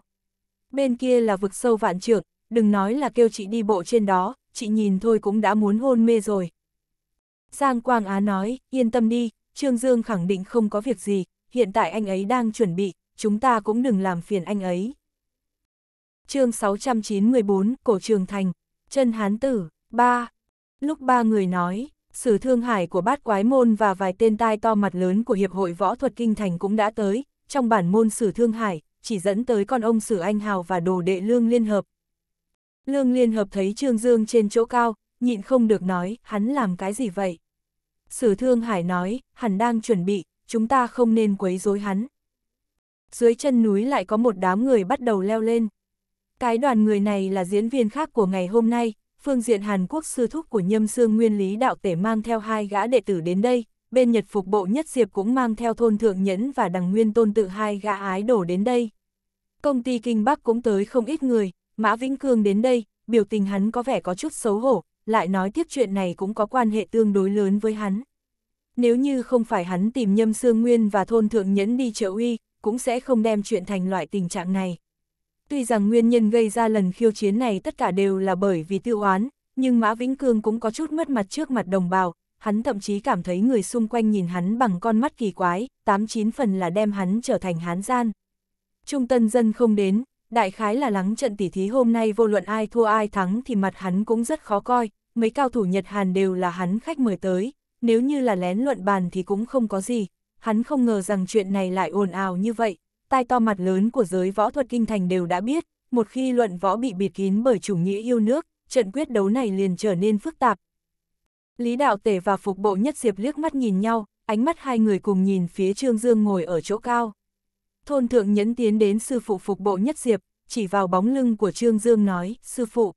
Bên kia là vực sâu vạn trượng, đừng nói là kêu chị đi bộ trên đó, chị nhìn thôi cũng đã muốn hôn mê rồi. Giang Quang Á nói, yên tâm đi, Trương Dương khẳng định không có việc gì, hiện tại anh ấy đang chuẩn bị, chúng ta cũng đừng làm phiền anh ấy. chương 694, Cổ Trường Thành, Trân Hán Tử, 3. Lúc ba người nói, sử thương hải của bát quái môn và vài tên tai to mặt lớn của Hiệp hội Võ thuật Kinh Thành cũng đã tới, trong bản môn sử thương hải, chỉ dẫn tới con ông sử anh hào và đồ đệ lương liên hợp, Lương Liên Hợp thấy Trương Dương trên chỗ cao, nhịn không được nói, hắn làm cái gì vậy? Sử Thương Hải nói, hắn đang chuẩn bị, chúng ta không nên quấy rối hắn. Dưới chân núi lại có một đám người bắt đầu leo lên. Cái đoàn người này là diễn viên khác của ngày hôm nay, phương diện Hàn Quốc sư thúc của nhâm sương nguyên lý đạo tể mang theo hai gã đệ tử đến đây, bên Nhật phục bộ nhất diệp cũng mang theo thôn thượng nhẫn và đằng nguyên tôn tự hai gã ái đổ đến đây. Công ty Kinh Bắc cũng tới không ít người, Mã Vĩnh Cương đến đây, biểu tình hắn có vẻ có chút xấu hổ, lại nói tiếp chuyện này cũng có quan hệ tương đối lớn với hắn. Nếu như không phải hắn tìm Nhâm Sương Nguyên và thôn thượng nhẫn đi trợ uy, cũng sẽ không đem chuyện thành loại tình trạng này. Tuy rằng nguyên nhân gây ra lần khiêu chiến này tất cả đều là bởi vì tiêu oán, nhưng Mã Vĩnh Cương cũng có chút mất mặt trước mặt đồng bào, hắn thậm chí cảm thấy người xung quanh nhìn hắn bằng con mắt kỳ quái, tám chín phần là đem hắn trở thành hán gian. Trung tân dân không đến, đại khái là lắng trận tỉ thí hôm nay vô luận ai thua ai thắng thì mặt hắn cũng rất khó coi, mấy cao thủ Nhật Hàn đều là hắn khách mời tới, nếu như là lén luận bàn thì cũng không có gì, hắn không ngờ rằng chuyện này lại ồn ào như vậy, tai to mặt lớn của giới võ thuật kinh thành đều đã biết, một khi luận võ bị bịt kín bởi chủ nghĩa yêu nước, trận quyết đấu này liền trở nên phức tạp. Lý đạo tể và phục bộ nhất diệp liếc mắt nhìn nhau, ánh mắt hai người cùng nhìn phía Trương Dương ngồi ở chỗ cao. Thôn thượng nhẫn tiến đến sư phụ phục bộ nhất diệp, chỉ vào bóng lưng của Trương Dương nói, sư phụ.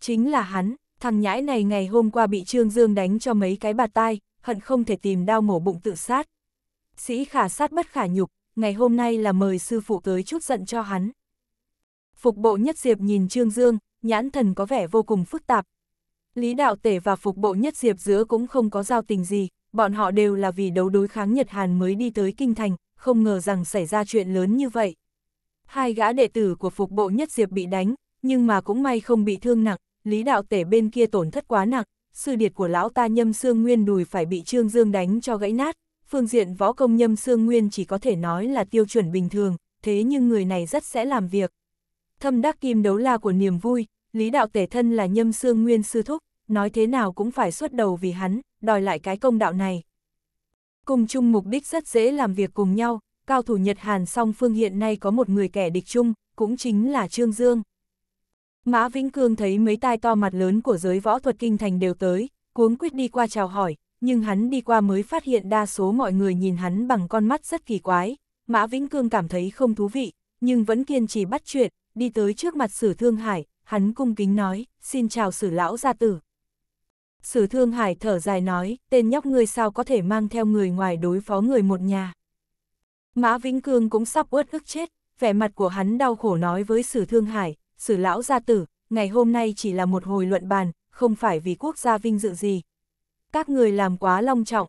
Chính là hắn, thằng nhãi này ngày hôm qua bị Trương Dương đánh cho mấy cái bạt tai, hận không thể tìm đau mổ bụng tự sát. Sĩ khả sát bất khả nhục, ngày hôm nay là mời sư phụ tới chút giận cho hắn. Phục bộ nhất diệp nhìn Trương Dương, nhãn thần có vẻ vô cùng phức tạp. Lý đạo tể và phục bộ nhất diệp giữa cũng không có giao tình gì, bọn họ đều là vì đấu đối kháng Nhật Hàn mới đi tới Kinh Thành, không ngờ rằng xảy ra chuyện lớn như vậy. Hai gã đệ tử của phục bộ nhất diệp bị đánh, nhưng mà cũng may không bị thương nặng, lý đạo tể bên kia tổn thất quá nặng, sư điệt của lão ta nhâm xương nguyên đùi phải bị trương dương đánh cho gãy nát, phương diện võ công nhâm xương nguyên chỉ có thể nói là tiêu chuẩn bình thường, thế nhưng người này rất sẽ làm việc. Thâm đắc kim đấu la của niềm vui, lý đạo tể thân là nhâm xương nguyên sư thúc, nói thế nào cũng phải xuất đầu vì hắn, đòi lại cái công đạo này. Cùng chung mục đích rất dễ làm việc cùng nhau, cao thủ Nhật Hàn song phương hiện nay có một người kẻ địch chung, cũng chính là Trương Dương. Mã Vĩnh Cương thấy mấy tai to mặt lớn của giới võ thuật kinh thành đều tới, cuống quyết đi qua chào hỏi, nhưng hắn đi qua mới phát hiện đa số mọi người nhìn hắn bằng con mắt rất kỳ quái. Mã Vĩnh Cương cảm thấy không thú vị, nhưng vẫn kiên trì bắt chuyện, đi tới trước mặt sử thương hải, hắn cung kính nói, xin chào sử lão gia tử. Sử Thương Hải thở dài nói, tên nhóc ngươi sao có thể mang theo người ngoài đối phó người một nhà. Mã Vĩnh Cương cũng sắp uất ức chết, vẻ mặt của hắn đau khổ nói với Sử Thương Hải, Sử Lão Gia Tử, ngày hôm nay chỉ là một hồi luận bàn, không phải vì quốc gia vinh dự gì. Các người làm quá long trọng.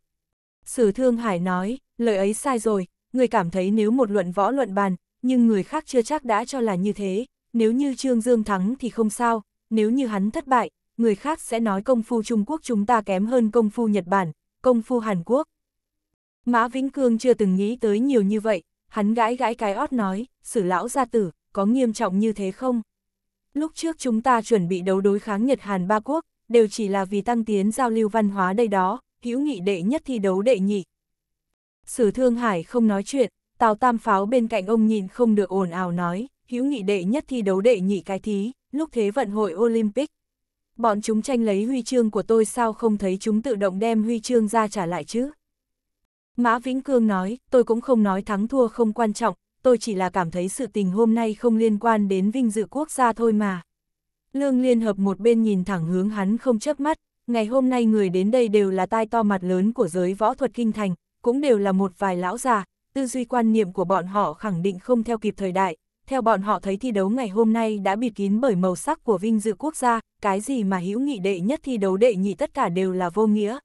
Sử Thương Hải nói, lời ấy sai rồi, người cảm thấy nếu một luận võ luận bàn, nhưng người khác chưa chắc đã cho là như thế, nếu như Trương Dương thắng thì không sao, nếu như hắn thất bại, người khác sẽ nói công phu Trung Quốc chúng ta kém hơn công phu Nhật Bản, công phu Hàn Quốc. Mã Vĩnh Cương chưa từng nghĩ tới nhiều như vậy, hắn gãi gãi cái ót nói, xử lão gia tử, có nghiêm trọng như thế không? Lúc trước chúng ta chuẩn bị đấu đối kháng Nhật Hàn ba quốc, đều chỉ là vì tăng tiến giao lưu văn hóa đây đó, hữu nghị đệ nhất thi đấu đệ nhị. Sử Thương Hải không nói chuyện, Tào Tam Pháo bên cạnh ông nhìn không được ồn ào nói, hữu nghị đệ nhất thi đấu đệ nhị cái thí, lúc thế vận hội Olympic bọn chúng tranh lấy huy chương của tôi sao không thấy chúng tự động đem huy chương ra trả lại chứ? Mã Vĩnh Cương nói, tôi cũng không nói thắng thua không quan trọng, tôi chỉ là cảm thấy sự tình hôm nay không liên quan đến vinh dự quốc gia thôi mà. Lương Liên Hợp một bên nhìn thẳng hướng hắn không chớp mắt, ngày hôm nay người đến đây đều là tai to mặt lớn của giới võ thuật kinh thành, cũng đều là một vài lão già, tư duy quan niệm của bọn họ khẳng định không theo kịp thời đại, theo bọn họ thấy thi đấu ngày hôm nay đã bịt kín bởi màu sắc của vinh dự quốc gia, cái gì mà hữu nghị đệ nhất thi đấu đệ nhị tất cả đều là vô nghĩa.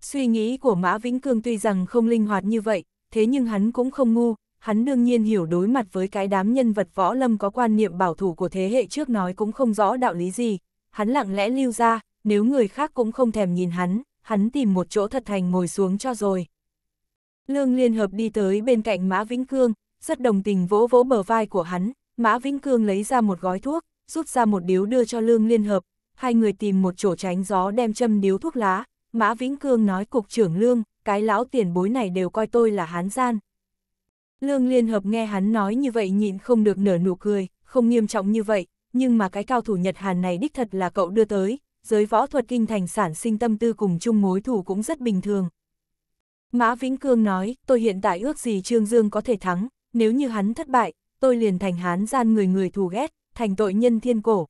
Suy nghĩ của Mã Vĩnh Cương tuy rằng không linh hoạt như vậy, thế nhưng hắn cũng không ngu, hắn đương nhiên hiểu đối mặt với cái đám nhân vật võ lâm có quan niệm bảo thủ của thế hệ trước nói cũng không rõ đạo lý gì, hắn lặng lẽ lưu ra, nếu người khác cũng không thèm nhìn hắn, hắn tìm một chỗ thật thành ngồi xuống cho rồi. Lương Liên Hợp đi tới bên cạnh Mã Vĩnh Cương, rất đồng tình vỗ vỗ bờ vai của hắn, Mã Vĩnh Cương lấy ra một gói thuốc, rút ra một điếu đưa cho Lương Liên Hợp, hai người tìm một chỗ tránh gió đem châm điếu thuốc lá, Mã Vĩnh Cương nói cục trưởng Lương, cái lão tiền bối này đều coi tôi là hán gian. Lương Liên Hợp nghe hắn nói như vậy nhịn không được nở nụ cười, không nghiêm trọng như vậy, nhưng mà cái cao thủ Nhật Hàn này đích thật là cậu đưa tới, giới võ thuật kinh thành sản sinh tâm tư cùng chung mối thủ cũng rất bình thường. Mã Vĩnh Cương nói, tôi hiện tại ước gì Trương Dương có thể thắng, nếu như hắn thất bại, tôi liền thành hán gian người người thù ghét, thành tội nhân thiên cổ.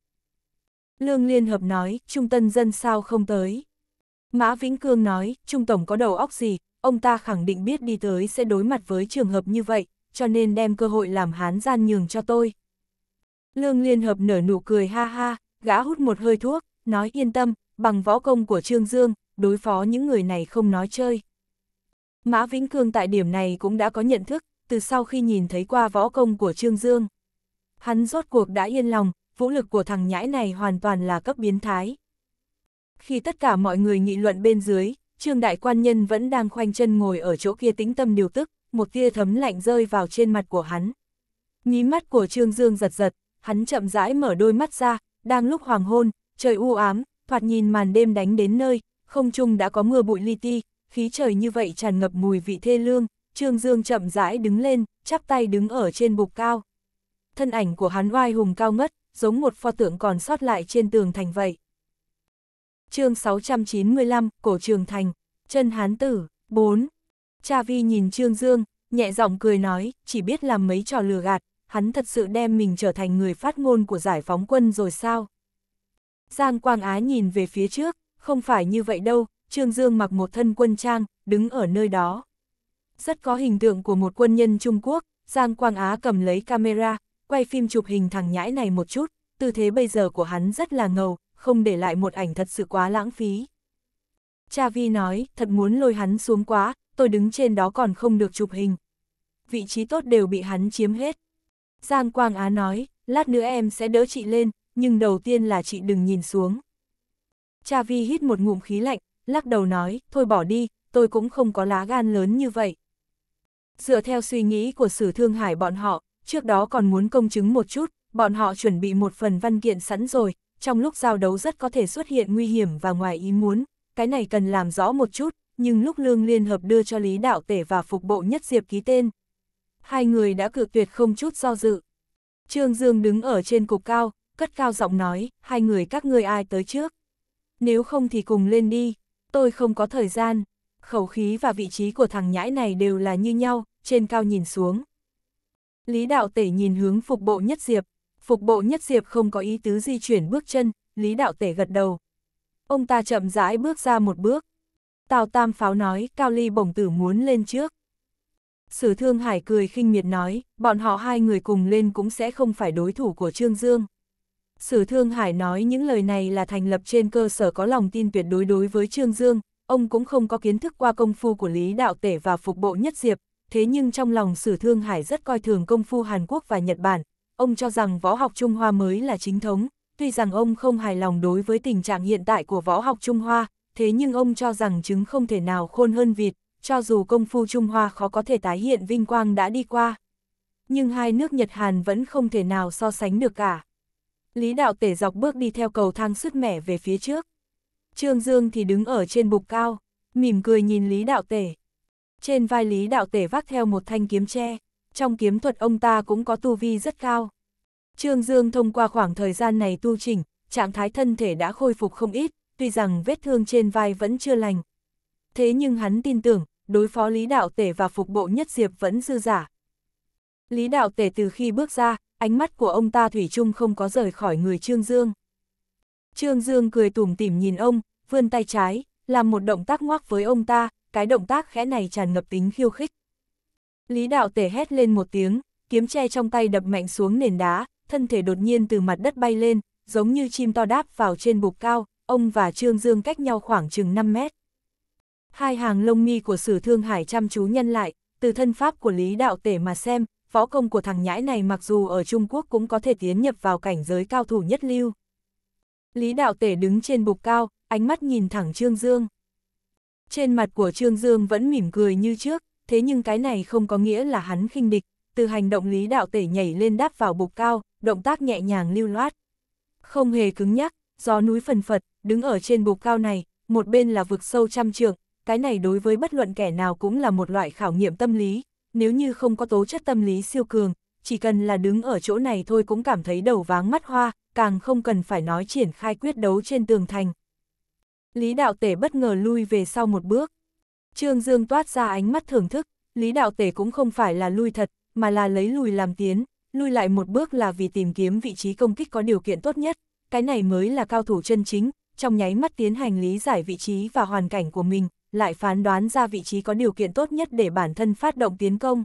Lương Liên Hợp nói, Trung Tân Dân sao không tới. Mã Vĩnh Cương nói, Trung Tổng có đầu óc gì, ông ta khẳng định biết đi tới sẽ đối mặt với trường hợp như vậy, cho nên đem cơ hội làm hán gian nhường cho tôi. Lương Liên Hợp nở nụ cười ha ha, gã hút một hơi thuốc, nói yên tâm, bằng võ công của Trương Dương, đối phó những người này không nói chơi. Mã Vĩnh Cương tại điểm này cũng đã có nhận thức, từ sau khi nhìn thấy qua võ công của Trương Dương. Hắn rốt cuộc đã yên lòng, vũ lực của thằng nhãi này hoàn toàn là cấp biến thái. Khi tất cả mọi người nghị luận bên dưới, Trương Đại Quan Nhân vẫn đang khoanh chân ngồi ở chỗ kia tĩnh tâm điều tức, một tia thấm lạnh rơi vào trên mặt của hắn. Mí mắt của Trương Dương giật giật, hắn chậm rãi mở đôi mắt ra, đang lúc hoàng hôn, trời u ám, thoạt nhìn màn đêm đánh đến nơi, không trung đã có mưa bụi li ti, khí trời như vậy tràn ngập mùi vị thê lương, Trương Dương chậm rãi đứng lên, chắp tay đứng ở trên bục cao. Thân ảnh của hắn oai hùng cao ngất, giống một pho tượng còn sót lại trên tường thành vậy. chương 695, Cổ Trường Thành, chân Hán Tử, 4. Cha Vi nhìn Trương Dương, nhẹ giọng cười nói, chỉ biết làm mấy trò lừa gạt, hắn thật sự đem mình trở thành người phát ngôn của giải phóng quân rồi sao? Giang Quang Á nhìn về phía trước, không phải như vậy đâu, Trương Dương mặc một thân quân trang, đứng ở nơi đó rất có hình tượng của một quân nhân Trung Quốc, Giang Quang Á cầm lấy camera, quay phim chụp hình thằng nhãi này một chút, tư thế bây giờ của hắn rất là ngầu, không để lại một ảnh thật sự quá lãng phí. Cha Vi nói, thật muốn lôi hắn xuống quá, tôi đứng trên đó còn không được chụp hình. Vị trí tốt đều bị hắn chiếm hết. Giang Quang Á nói, lát nữa em sẽ đỡ chị lên, nhưng đầu tiên là chị đừng nhìn xuống. Cha Vi hít một ngụm khí lạnh, lắc đầu nói, thôi bỏ đi, tôi cũng không có lá gan lớn như vậy. Dựa theo suy nghĩ của sử thương hải bọn họ, trước đó còn muốn công chứng một chút, bọn họ chuẩn bị một phần văn kiện sẵn rồi, trong lúc giao đấu rất có thể xuất hiện nguy hiểm và ngoài ý muốn, cái này cần làm rõ một chút, nhưng lúc lương liên hợp đưa cho Lý Đạo Tể và phục bộ nhất diệp ký tên. Hai người đã cự tuyệt không chút do dự. Trương Dương đứng ở trên cục cao, cất cao giọng nói, hai người các ngươi ai tới trước. Nếu không thì cùng lên đi, tôi không có thời gian khẩu khí và vị trí của thằng nhãi này đều là như nhau, trên cao nhìn xuống. Lý đạo tể nhìn hướng phục bộ nhất diệp, phục bộ nhất diệp không có ý tứ di chuyển bước chân, Lý đạo tể gật đầu. Ông ta chậm rãi bước ra một bước. Tào Tam Pháo nói, Cao Ly bổng tử muốn lên trước. Sử Thương Hải cười khinh miệt nói, bọn họ hai người cùng lên cũng sẽ không phải đối thủ của Trương Dương. Sử Thương Hải nói những lời này là thành lập trên cơ sở có lòng tin tuyệt đối đối với Trương Dương, ông cũng không có kiến thức qua công phu của Lý Đạo Tể và phục bộ nhất diệp, thế nhưng trong lòng sử thương hải rất coi thường công phu Hàn Quốc và Nhật Bản, ông cho rằng võ học Trung Hoa mới là chính thống, tuy rằng ông không hài lòng đối với tình trạng hiện tại của võ học Trung Hoa, thế nhưng ông cho rằng trứng không thể nào khôn hơn vịt, cho dù công phu Trung Hoa khó có thể tái hiện vinh quang đã đi qua. Nhưng hai nước Nhật Hàn vẫn không thể nào so sánh được cả. Lý đạo tể dọc bước đi theo cầu thang sứt mẻ về phía trước. Trương Dương thì đứng ở trên bục cao, mỉm cười nhìn Lý Đạo Tể. Trên vai Lý Đạo Tể vác theo một thanh kiếm tre, trong kiếm thuật ông ta cũng có tu vi rất cao. Trương Dương thông qua khoảng thời gian này tu chỉnh, trạng thái thân thể đã khôi phục không ít, tuy rằng vết thương trên vai vẫn chưa lành. Thế nhưng hắn tin tưởng, đối phó Lý Đạo Tể và phục bộ nhất diệp vẫn dư giả. Lý Đạo Tể từ khi bước ra, ánh mắt của ông ta Thủy chung không có rời khỏi người Trương Dương. Trương Dương cười tủm tỉm nhìn ông, vươn tay trái, làm một động tác ngoác với ông ta, cái động tác khẽ này tràn ngập tính khiêu khích. Lý đạo tể hét lên một tiếng, kiếm tre trong tay đập mạnh xuống nền đá, thân thể đột nhiên từ mặt đất bay lên, giống như chim to đáp vào trên bục cao, ông và Trương Dương cách nhau khoảng chừng 5 mét. Hai hàng lông mi của sử thương hải chăm chú nhân lại, từ thân pháp của Lý Đạo Tể mà xem, võ công của thằng nhãi này mặc dù ở Trung Quốc cũng có thể tiến nhập vào cảnh giới cao thủ nhất lưu. Lý Đạo Tể đứng trên bục cao, ánh mắt nhìn thẳng Trương Dương. Trên mặt của Trương Dương vẫn mỉm cười như trước, thế nhưng cái này không có nghĩa là hắn khinh địch, từ hành động lý đạo tể nhảy lên đáp vào bục cao, động tác nhẹ nhàng lưu loát. Không hề cứng nhắc, gió núi phần phật, đứng ở trên bục cao này, một bên là vực sâu trăm trượng, cái này đối với bất luận kẻ nào cũng là một loại khảo nghiệm tâm lý, nếu như không có tố chất tâm lý siêu cường, chỉ cần là đứng ở chỗ này thôi cũng cảm thấy đầu váng mắt hoa, càng không cần phải nói triển khai quyết đấu trên tường thành, Lý đạo tể bất ngờ lui về sau một bước. Trương Dương toát ra ánh mắt thưởng thức, Lý đạo tể cũng không phải là lui thật, mà là lấy lùi làm tiến, lui lại một bước là vì tìm kiếm vị trí công kích có điều kiện tốt nhất, cái này mới là cao thủ chân chính, trong nháy mắt tiến hành lý giải vị trí và hoàn cảnh của mình, lại phán đoán ra vị trí có điều kiện tốt nhất để bản thân phát động tiến công.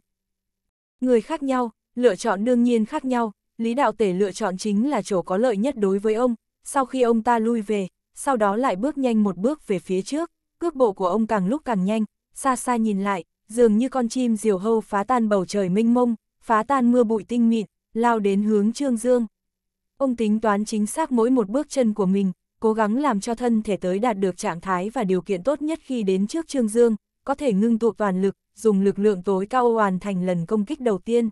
Người khác nhau, lựa chọn đương nhiên khác nhau, Lý Đạo Tể lựa chọn chính là chỗ có lợi nhất đối với ông, sau khi ông ta lui về, sau đó lại bước nhanh một bước về phía trước, cước bộ của ông càng lúc càng nhanh, xa xa nhìn lại, dường như con chim diều hâu phá tan bầu trời mênh mông, phá tan mưa bụi tinh mịn, lao đến hướng Trương Dương. Ông tính toán chính xác mỗi một bước chân của mình, cố gắng làm cho thân thể tới đạt được trạng thái và điều kiện tốt nhất khi đến trước Trương Dương, có thể ngưng tụ toàn lực, dùng lực lượng tối cao hoàn thành lần công kích đầu tiên.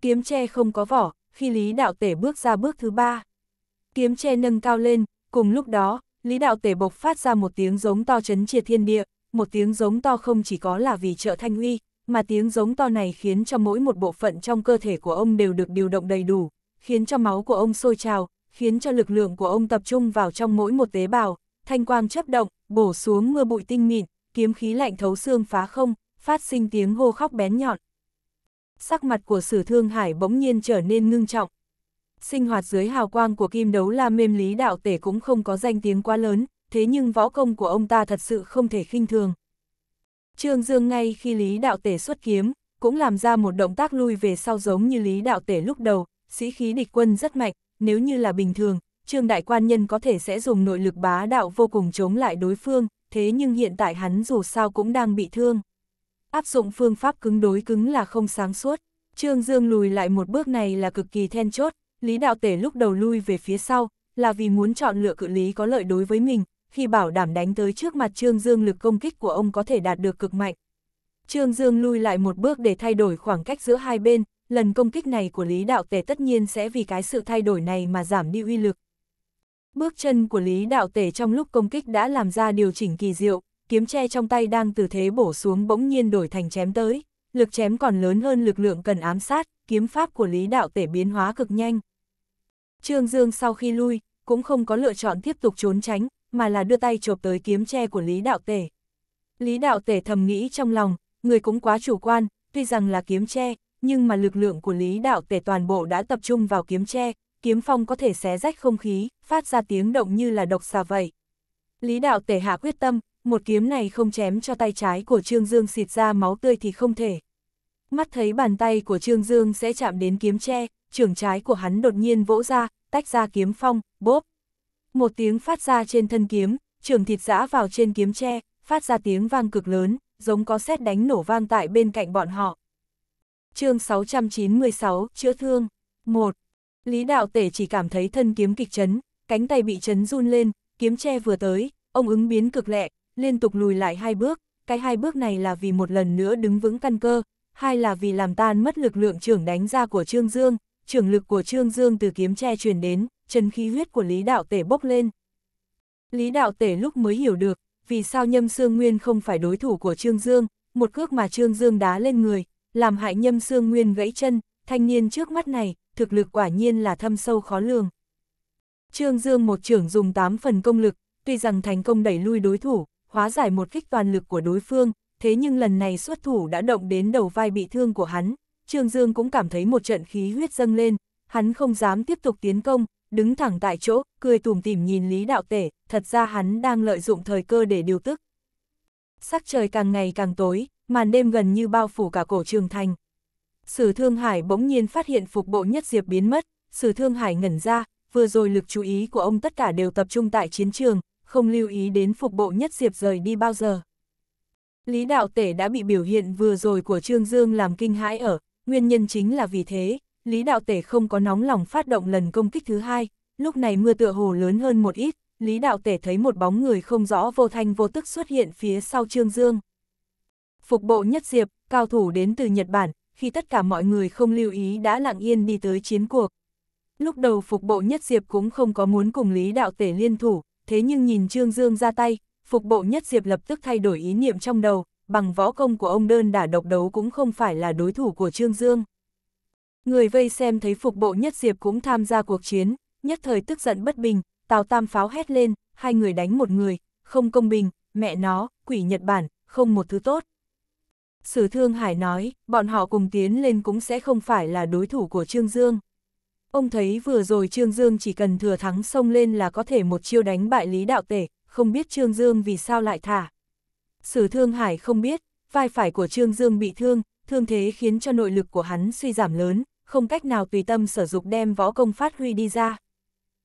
Kiếm tre không có vỏ, khi Lý Đạo Tể bước ra bước thứ ba. Kiếm tre nâng cao lên, Cùng lúc đó, Lý Đạo Tể bộc phát ra một tiếng giống to chấn chia thiên địa, một tiếng giống to không chỉ có là vì trợ thanh uy, mà tiếng giống to này khiến cho mỗi một bộ phận trong cơ thể của ông đều được điều động đầy đủ, khiến cho máu của ông sôi trào, khiến cho lực lượng của ông tập trung vào trong mỗi một tế bào, thanh quang chấp động, bổ xuống mưa bụi tinh mịn, kiếm khí lạnh thấu xương phá không, phát sinh tiếng hô khóc bén nhọn. Sắc mặt của sử thương hải bỗng nhiên trở nên ngưng trọng, sinh hoạt dưới hào quang của kim đấu la mêm lý đạo tể cũng không có danh tiếng quá lớn, thế nhưng võ công của ông ta thật sự không thể khinh thường. Trương Dương ngay khi lý đạo tể xuất kiếm, cũng làm ra một động tác lui về sau giống như lý đạo tể lúc đầu, sĩ khí địch quân rất mạnh, nếu như là bình thường, Trương Đại Quan Nhân có thể sẽ dùng nội lực bá đạo vô cùng chống lại đối phương, thế nhưng hiện tại hắn dù sao cũng đang bị thương. Áp dụng phương pháp cứng đối cứng là không sáng suốt, Trương Dương lùi lại một bước này là cực kỳ then chốt, Lý Đạo Tể lúc đầu lui về phía sau, là vì muốn chọn lựa cự lý có lợi đối với mình, khi bảo đảm đánh tới trước mặt Trương Dương lực công kích của ông có thể đạt được cực mạnh. Trương Dương lui lại một bước để thay đổi khoảng cách giữa hai bên, lần công kích này của Lý Đạo Tể tất nhiên sẽ vì cái sự thay đổi này mà giảm đi uy lực. Bước chân của Lý Đạo Tể trong lúc công kích đã làm ra điều chỉnh kỳ diệu, kiếm tre trong tay đang từ thế bổ xuống bỗng nhiên đổi thành chém tới, lực chém còn lớn hơn lực lượng cần ám sát, kiếm pháp của Lý Đạo Tể biến hóa cực nhanh. Trương Dương sau khi lui, cũng không có lựa chọn tiếp tục trốn tránh, mà là đưa tay chộp tới kiếm tre của Lý Đạo Tể. Lý Đạo Tể thầm nghĩ trong lòng, người cũng quá chủ quan, tuy rằng là kiếm tre, nhưng mà lực lượng của Lý Đạo Tể toàn bộ đã tập trung vào kiếm tre, kiếm phong có thể xé rách không khí, phát ra tiếng động như là độc xà vậy. Lý Đạo Tể hạ quyết tâm, một kiếm này không chém cho tay trái của Trương Dương xịt ra máu tươi thì không thể. Mắt thấy bàn tay của Trương Dương sẽ chạm đến kiếm tre, trưởng trái của hắn đột nhiên vỗ ra, tách ra kiếm phong, bốp. Một tiếng phát ra trên thân kiếm, trường thịt giã vào trên kiếm tre, phát ra tiếng vang cực lớn, giống có xét đánh nổ vang tại bên cạnh bọn họ. chương 696, Chữa Thương 1. Lý đạo tể chỉ cảm thấy thân kiếm kịch chấn, cánh tay bị chấn run lên, kiếm tre vừa tới, ông ứng biến cực lẹ, liên tục lùi lại hai bước, cái hai bước này là vì một lần nữa đứng vững căn cơ, hai là vì làm tan mất lực lượng trưởng đánh ra của Trương Dương, trường lực của Trương Dương từ kiếm tre truyền đến, chân khí huyết của Lý Đạo Tể bốc lên. Lý Đạo Tể lúc mới hiểu được, vì sao Nhâm Sương Nguyên không phải đối thủ của Trương Dương, một cước mà Trương Dương đá lên người, làm hại Nhâm Sương Nguyên gãy chân, thanh niên trước mắt này, thực lực quả nhiên là thâm sâu khó lường. Trương Dương một trưởng dùng 8 phần công lực, tuy rằng thành công đẩy lui đối thủ, hóa giải một kích toàn lực của đối phương, thế nhưng lần này xuất thủ đã động đến đầu vai bị thương của hắn, Trương Dương cũng cảm thấy một trận khí huyết dâng lên, hắn không dám tiếp tục tiến công, đứng thẳng tại chỗ, cười tủm tỉm nhìn Lý Đạo Tể, thật ra hắn đang lợi dụng thời cơ để điều tức. Sắc trời càng ngày càng tối, màn đêm gần như bao phủ cả cổ trường thành. Sử Thương Hải bỗng nhiên phát hiện phục bộ nhất diệp biến mất, Sử Thương Hải ngẩn ra, vừa rồi lực chú ý của ông tất cả đều tập trung tại chiến trường, không lưu ý đến phục bộ nhất diệp rời đi bao giờ. Lý Đạo Tể đã bị biểu hiện vừa rồi của Trương Dương làm kinh hãi ở, nguyên nhân chính là vì thế, Lý Đạo Tể không có nóng lòng phát động lần công kích thứ hai, lúc này mưa tựa hồ lớn hơn một ít, Lý Đạo Tể thấy một bóng người không rõ vô thanh vô tức xuất hiện phía sau Trương Dương. Phục bộ nhất diệp, cao thủ đến từ Nhật Bản, khi tất cả mọi người không lưu ý đã lặng yên đi tới chiến cuộc. Lúc đầu phục bộ nhất diệp cũng không có muốn cùng Lý Đạo Tể liên thủ, thế nhưng nhìn Trương Dương ra tay, phục bộ nhất diệp lập tức thay đổi ý niệm trong đầu, bằng võ công của ông đơn đả độc đấu cũng không phải là đối thủ của Trương Dương. Người vây xem thấy phục bộ nhất diệp cũng tham gia cuộc chiến, nhất thời tức giận bất bình, Tào Tam pháo hét lên, hai người đánh một người, không công bình, mẹ nó, quỷ Nhật Bản, không một thứ tốt. Sử Thương Hải nói, bọn họ cùng tiến lên cũng sẽ không phải là đối thủ của Trương Dương. Ông thấy vừa rồi Trương Dương chỉ cần thừa thắng xông lên là có thể một chiêu đánh bại Lý Đạo Tể, không biết Trương Dương vì sao lại thả. Sử Thương Hải không biết, vai phải của Trương Dương bị thương, thương thế khiến cho nội lực của hắn suy giảm lớn, không cách nào tùy tâm sử dụng đem võ công phát huy đi ra.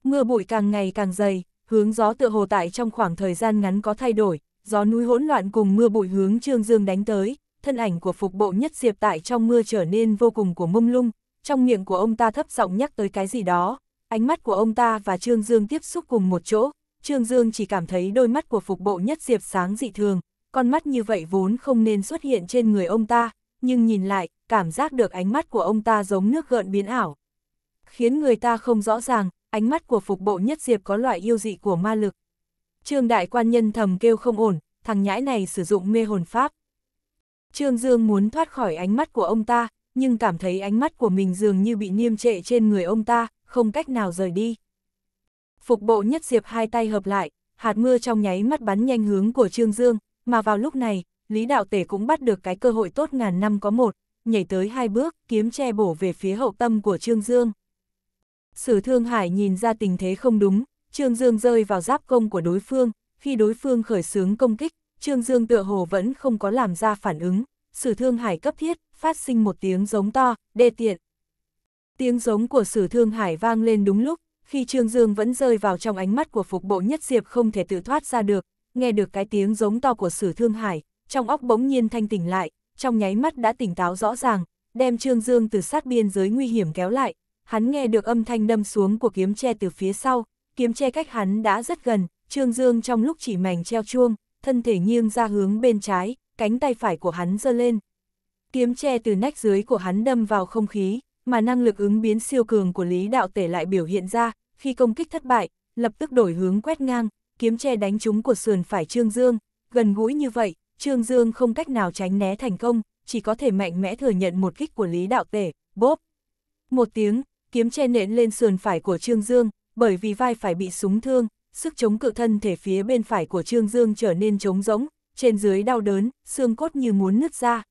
Mưa bụi càng ngày càng dày, hướng gió tựa hồ tại trong khoảng thời gian ngắn có thay đổi, gió núi hỗn loạn cùng mưa bụi hướng Trương Dương đánh tới, thân ảnh của phục bộ nhất diệp tại trong mưa trở nên vô cùng của mông lung, trong miệng của ông ta thấp giọng nhắc tới cái gì đó, ánh mắt của ông ta và Trương Dương tiếp xúc cùng một chỗ, Trương Dương chỉ cảm thấy đôi mắt của phục bộ nhất diệp sáng dị thường, con mắt như vậy vốn không nên xuất hiện trên người ông ta, nhưng nhìn lại, cảm giác được ánh mắt của ông ta giống nước gợn biến ảo. Khiến người ta không rõ ràng, ánh mắt của phục bộ nhất diệp có loại yêu dị của ma lực. Trương đại quan nhân thầm kêu không ổn, thằng nhãi này sử dụng mê hồn pháp. Trương Dương muốn thoát khỏi ánh mắt của ông ta, nhưng cảm thấy ánh mắt của mình dường như bị niêm trệ trên người ông ta, không cách nào rời đi. Phục bộ nhất diệp hai tay hợp lại, hạt mưa trong nháy mắt bắn nhanh hướng của Trương Dương, mà vào lúc này, Lý Đạo Tể cũng bắt được cái cơ hội tốt ngàn năm có một, nhảy tới hai bước, kiếm che bổ về phía hậu tâm của Trương Dương. Sử Thương Hải nhìn ra tình thế không đúng, Trương Dương rơi vào giáp công của đối phương, khi đối phương khởi xướng công kích, Trương Dương tựa hồ vẫn không có làm ra phản ứng, Sử Thương Hải cấp thiết, phát sinh một tiếng giống to, đê tiện. Tiếng giống của Sử Thương Hải vang lên đúng lúc, khi Trương Dương vẫn rơi vào trong ánh mắt của phục bộ nhất diệp không thể tự thoát ra được, nghe được cái tiếng giống to của sử thương hải, trong óc bỗng nhiên thanh tỉnh lại, trong nháy mắt đã tỉnh táo rõ ràng, đem Trương Dương từ sát biên giới nguy hiểm kéo lại, hắn nghe được âm thanh đâm xuống của kiếm tre từ phía sau, kiếm tre cách hắn đã rất gần, Trương Dương trong lúc chỉ mảnh treo chuông, thân thể nghiêng ra hướng bên trái, cánh tay phải của hắn giơ lên. Kiếm tre từ nách dưới của hắn đâm vào không khí, mà năng lực ứng biến siêu cường của Lý Đạo Tể lại biểu hiện ra, khi công kích thất bại, lập tức đổi hướng quét ngang, kiếm che đánh trúng của sườn phải Trương Dương, gần gũi như vậy, Trương Dương không cách nào tránh né thành công, chỉ có thể mạnh mẽ thừa nhận một kích của Lý Đạo Tể, bốp. Một tiếng, kiếm che nện lên sườn phải của Trương Dương, bởi vì vai phải bị súng thương, sức chống cự thân thể phía bên phải của Trương Dương trở nên trống rỗng, trên dưới đau đớn, xương cốt như muốn nứt ra.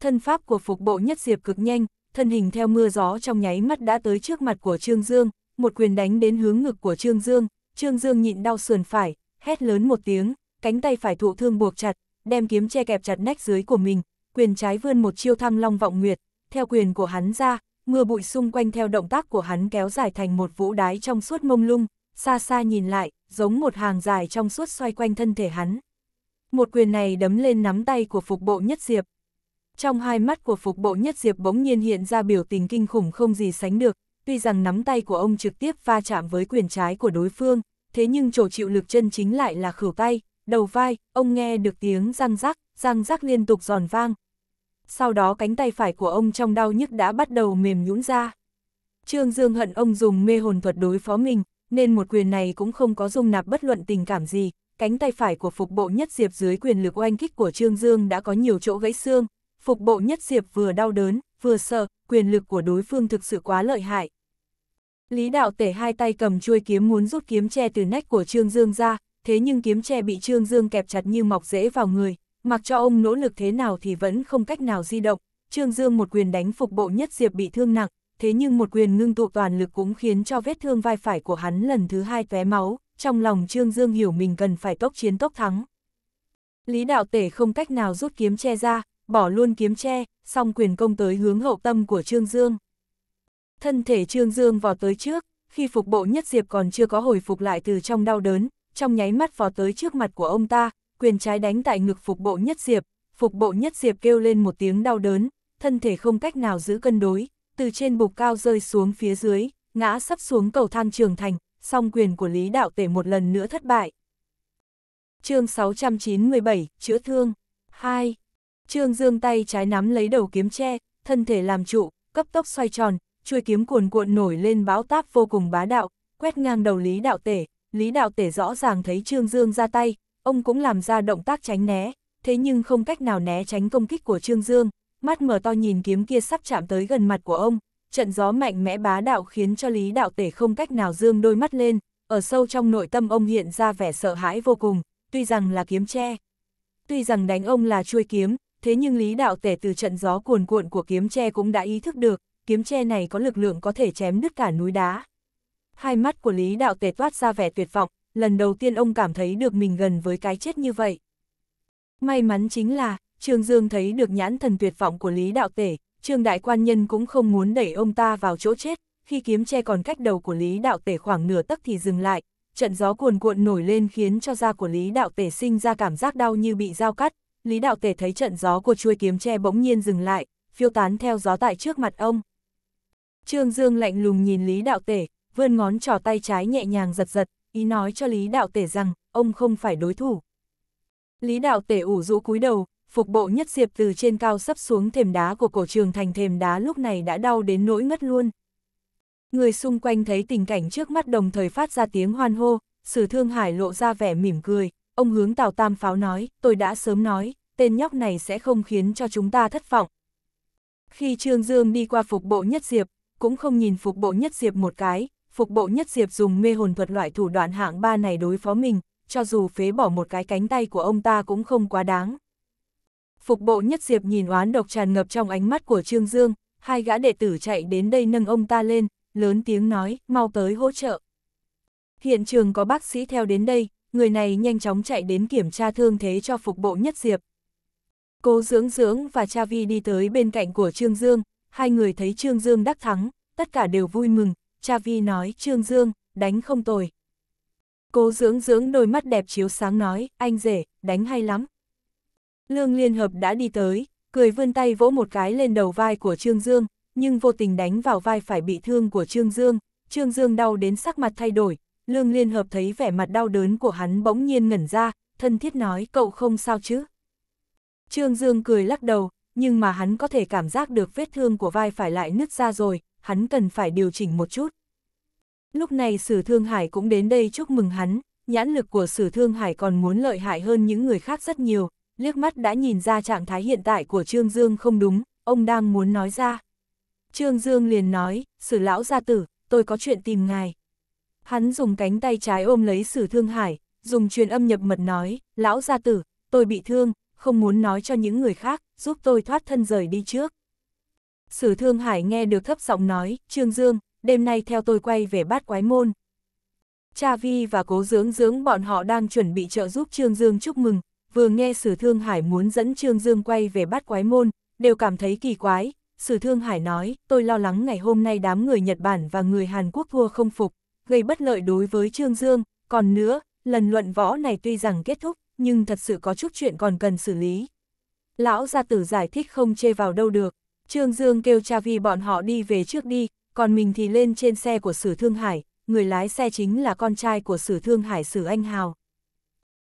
Thân pháp của phục bộ nhất diệp cực nhanh, thân hình theo mưa gió trong nháy mắt đã tới trước mặt của Trương Dương, một quyền đánh đến hướng ngực của Trương Dương, Trương Dương nhịn đau sườn phải, hét lớn một tiếng, cánh tay phải thụ thương buộc chặt, đem kiếm che kẹp chặt nách dưới của mình, quyền trái vươn một chiêu thăng long vọng nguyệt, theo quyền của hắn ra, mưa bụi xung quanh theo động tác của hắn kéo dài thành một vũ đái trong suốt mông lung, xa xa nhìn lại, giống một hàng dài trong suốt xoay quanh thân thể hắn. Một quyền này đấm lên nắm tay của phục bộ nhất diệp. Trong hai mắt của phục bộ nhất diệp bỗng nhiên hiện ra biểu tình kinh khủng không gì sánh được, tuy rằng nắm tay của ông trực tiếp va chạm với quyền trái của đối phương, thế nhưng chỗ chịu lực chân chính lại là khử tay, đầu vai, ông nghe được tiếng răng rắc, răng rắc liên tục giòn vang. Sau đó cánh tay phải của ông trong đau nhức đã bắt đầu mềm nhũn ra. Trương Dương hận ông dùng mê hồn thuật đối phó mình, nên một quyền này cũng không có dung nạp bất luận tình cảm gì. Cánh tay phải của phục bộ nhất diệp dưới quyền lực oanh kích của Trương Dương đã có nhiều chỗ gãy xương. Phục bộ nhất diệp vừa đau đớn, vừa sợ, quyền lực của đối phương thực sự quá lợi hại. Lý đạo tể hai tay cầm chuôi kiếm muốn rút kiếm tre từ nách của Trương Dương ra, thế nhưng kiếm tre bị Trương Dương kẹp chặt như mọc rễ vào người, mặc cho ông nỗ lực thế nào thì vẫn không cách nào di động. Trương Dương một quyền đánh phục bộ nhất diệp bị thương nặng, thế nhưng một quyền ngưng tụ toàn lực cũng khiến cho vết thương vai phải của hắn lần thứ hai tóe máu, trong lòng Trương Dương hiểu mình cần phải tốc chiến tốc thắng. Lý đạo tể không cách nào rút kiếm che ra, bỏ luôn kiếm tre, song quyền công tới hướng hậu tâm của Trương Dương. Thân thể Trương Dương vào tới trước, khi phục bộ nhất diệp còn chưa có hồi phục lại từ trong đau đớn, trong nháy mắt vào tới trước mặt của ông ta, quyền trái đánh tại ngực phục bộ nhất diệp, phục bộ nhất diệp kêu lên một tiếng đau đớn, thân thể không cách nào giữ cân đối, từ trên bục cao rơi xuống phía dưới, ngã sắp xuống cầu thang trường thành, song quyền của Lý Đạo Tể một lần nữa thất bại. chương 697, Chữa Thương 2 Trương Dương tay trái nắm lấy đầu kiếm tre, thân thể làm trụ, cấp tốc xoay tròn, chuôi kiếm cuồn cuộn nổi lên báo táp vô cùng bá đạo, quét ngang đầu Lý Đạo Tể. Lý Đạo Tể rõ ràng thấy Trương Dương ra tay, ông cũng làm ra động tác tránh né, thế nhưng không cách nào né tránh công kích của Trương Dương. Mắt mở to nhìn kiếm kia sắp chạm tới gần mặt của ông, trận gió mạnh mẽ bá đạo khiến cho Lý Đạo Tể không cách nào dương đôi mắt lên, ở sâu trong nội tâm ông hiện ra vẻ sợ hãi vô cùng, tuy rằng là kiếm tre. Tuy rằng đánh ông là chuôi kiếm, thế nhưng Lý Đạo Tể từ trận gió cuồn cuộn của kiếm tre cũng đã ý thức được, kiếm tre này có lực lượng có thể chém đứt cả núi đá. Hai mắt của Lý Đạo Tể toát ra vẻ tuyệt vọng, lần đầu tiên ông cảm thấy được mình gần với cái chết như vậy. May mắn chính là, Trương Dương thấy được nhãn thần tuyệt vọng của Lý Đạo Tể, Trương Đại Quan Nhân cũng không muốn đẩy ông ta vào chỗ chết, khi kiếm tre còn cách đầu của Lý Đạo Tể khoảng nửa tấc thì dừng lại, trận gió cuồn cuộn nổi lên khiến cho da của Lý Đạo Tể sinh ra cảm giác đau như bị dao cắt, Lý Đạo Tể thấy trận gió của chuôi kiếm tre bỗng nhiên dừng lại, phiêu tán theo gió tại trước mặt ông. Trương Dương lạnh lùng nhìn Lý Đạo Tể, vươn ngón trò tay trái nhẹ nhàng giật giật, ý nói cho Lý Đạo Tể rằng, ông không phải đối thủ. Lý Đạo Tể ủ rũ cúi đầu, phục bộ nhất diệp từ trên cao sắp xuống thềm đá của cổ trường thành thềm đá lúc này đã đau đến nỗi ngất luôn. Người xung quanh thấy tình cảnh trước mắt đồng thời phát ra tiếng hoan hô, sử thương hải lộ ra vẻ mỉm cười, ông hướng Tào Tam Pháo nói, tôi đã sớm nói, tên nhóc này sẽ không khiến cho chúng ta thất vọng. Khi Trương Dương đi qua phục bộ nhất diệp, cũng không nhìn phục bộ nhất diệp một cái, phục bộ nhất diệp dùng mê hồn thuật loại thủ đoạn hạng ba này đối phó mình, cho dù phế bỏ một cái cánh tay của ông ta cũng không quá đáng. Phục bộ nhất diệp nhìn oán độc tràn ngập trong ánh mắt của Trương Dương, hai gã đệ tử chạy đến đây nâng ông ta lên, lớn tiếng nói, mau tới hỗ trợ. Hiện trường có bác sĩ theo đến đây, người này nhanh chóng chạy đến kiểm tra thương thế cho phục bộ nhất diệp. Cố dưỡng dưỡng và cha vi đi tới bên cạnh của Trương Dương, hai người thấy Trương Dương đắc thắng, tất cả đều vui mừng, cha vi nói Trương Dương, đánh không tồi. Cố dưỡng dưỡng đôi mắt đẹp chiếu sáng nói, anh rể, đánh hay lắm. Lương Liên Hợp đã đi tới, cười vươn tay vỗ một cái lên đầu vai của Trương Dương, nhưng vô tình đánh vào vai phải bị thương của Trương Dương, Trương Dương đau đến sắc mặt thay đổi, Lương Liên Hợp thấy vẻ mặt đau đớn của hắn bỗng nhiên ngẩn ra, thân thiết nói cậu không sao chứ. Trương Dương cười lắc đầu, nhưng mà hắn có thể cảm giác được vết thương của vai phải lại nứt ra rồi, hắn cần phải điều chỉnh một chút. Lúc này Sử Thương Hải cũng đến đây chúc mừng hắn, nhãn lực của Sử Thương Hải còn muốn lợi hại hơn những người khác rất nhiều, liếc mắt đã nhìn ra trạng thái hiện tại của Trương Dương không đúng, ông đang muốn nói ra. Trương Dương liền nói, Sử Lão gia tử, tôi có chuyện tìm ngài. Hắn dùng cánh tay trái ôm lấy sử thương hải, dùng truyền âm nhập mật nói, lão gia tử, tôi bị thương, không muốn nói cho những người khác, giúp tôi thoát thân rời đi trước. Sử thương hải nghe được thấp giọng nói, Trương Dương, đêm nay theo tôi quay về bát quái môn. Cha Vi và cố dưỡng dưỡng bọn họ đang chuẩn bị trợ giúp Trương Dương chúc mừng, vừa nghe Sử Thương Hải muốn dẫn Trương Dương quay về bát quái môn, đều cảm thấy kỳ quái. Sử Thương Hải nói, tôi lo lắng ngày hôm nay đám người Nhật Bản và người Hàn Quốc thua không phục, gây bất lợi đối với Trương Dương, còn nữa, lần luận võ này tuy rằng kết thúc, nhưng thật sự có chút chuyện còn cần xử lý. Lão gia tử giải thích không chê vào đâu được, Trương Dương kêu cha vì bọn họ đi về trước đi, còn mình thì lên trên xe của Sử Thương Hải, người lái xe chính là con trai của Sử Thương Hải Sử Anh Hào.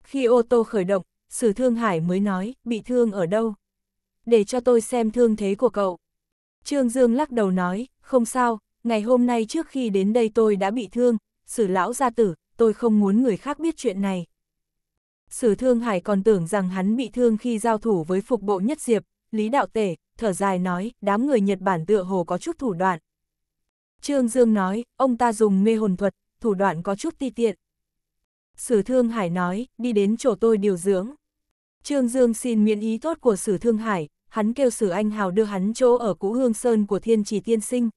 Khi ô tô khởi động, Sử Thương Hải mới nói, bị thương ở đâu? Để cho tôi xem thương thế của cậu. Trương Dương lắc đầu nói, không sao, ngày hôm nay trước khi đến đây tôi đã bị thương, sử lão gia tử, tôi không muốn người khác biết chuyện này. Sử Thương Hải còn tưởng rằng hắn bị thương khi giao thủ với phục bộ nhất diệp, Lý Đạo Tể, thở dài nói, đám người Nhật Bản tựa hồ có chút thủ đoạn. Trương Dương nói, ông ta dùng mê hồn thuật, thủ đoạn có chút ti tiện. Sử Thương Hải nói, đi đến chỗ tôi điều dưỡng. Trương Dương xin miễn ý tốt của Sử Thương Hải, hắn kêu Sử Anh Hào đưa hắn chỗ ở cũ Hương Sơn của Thiên Trì Tiên Sinh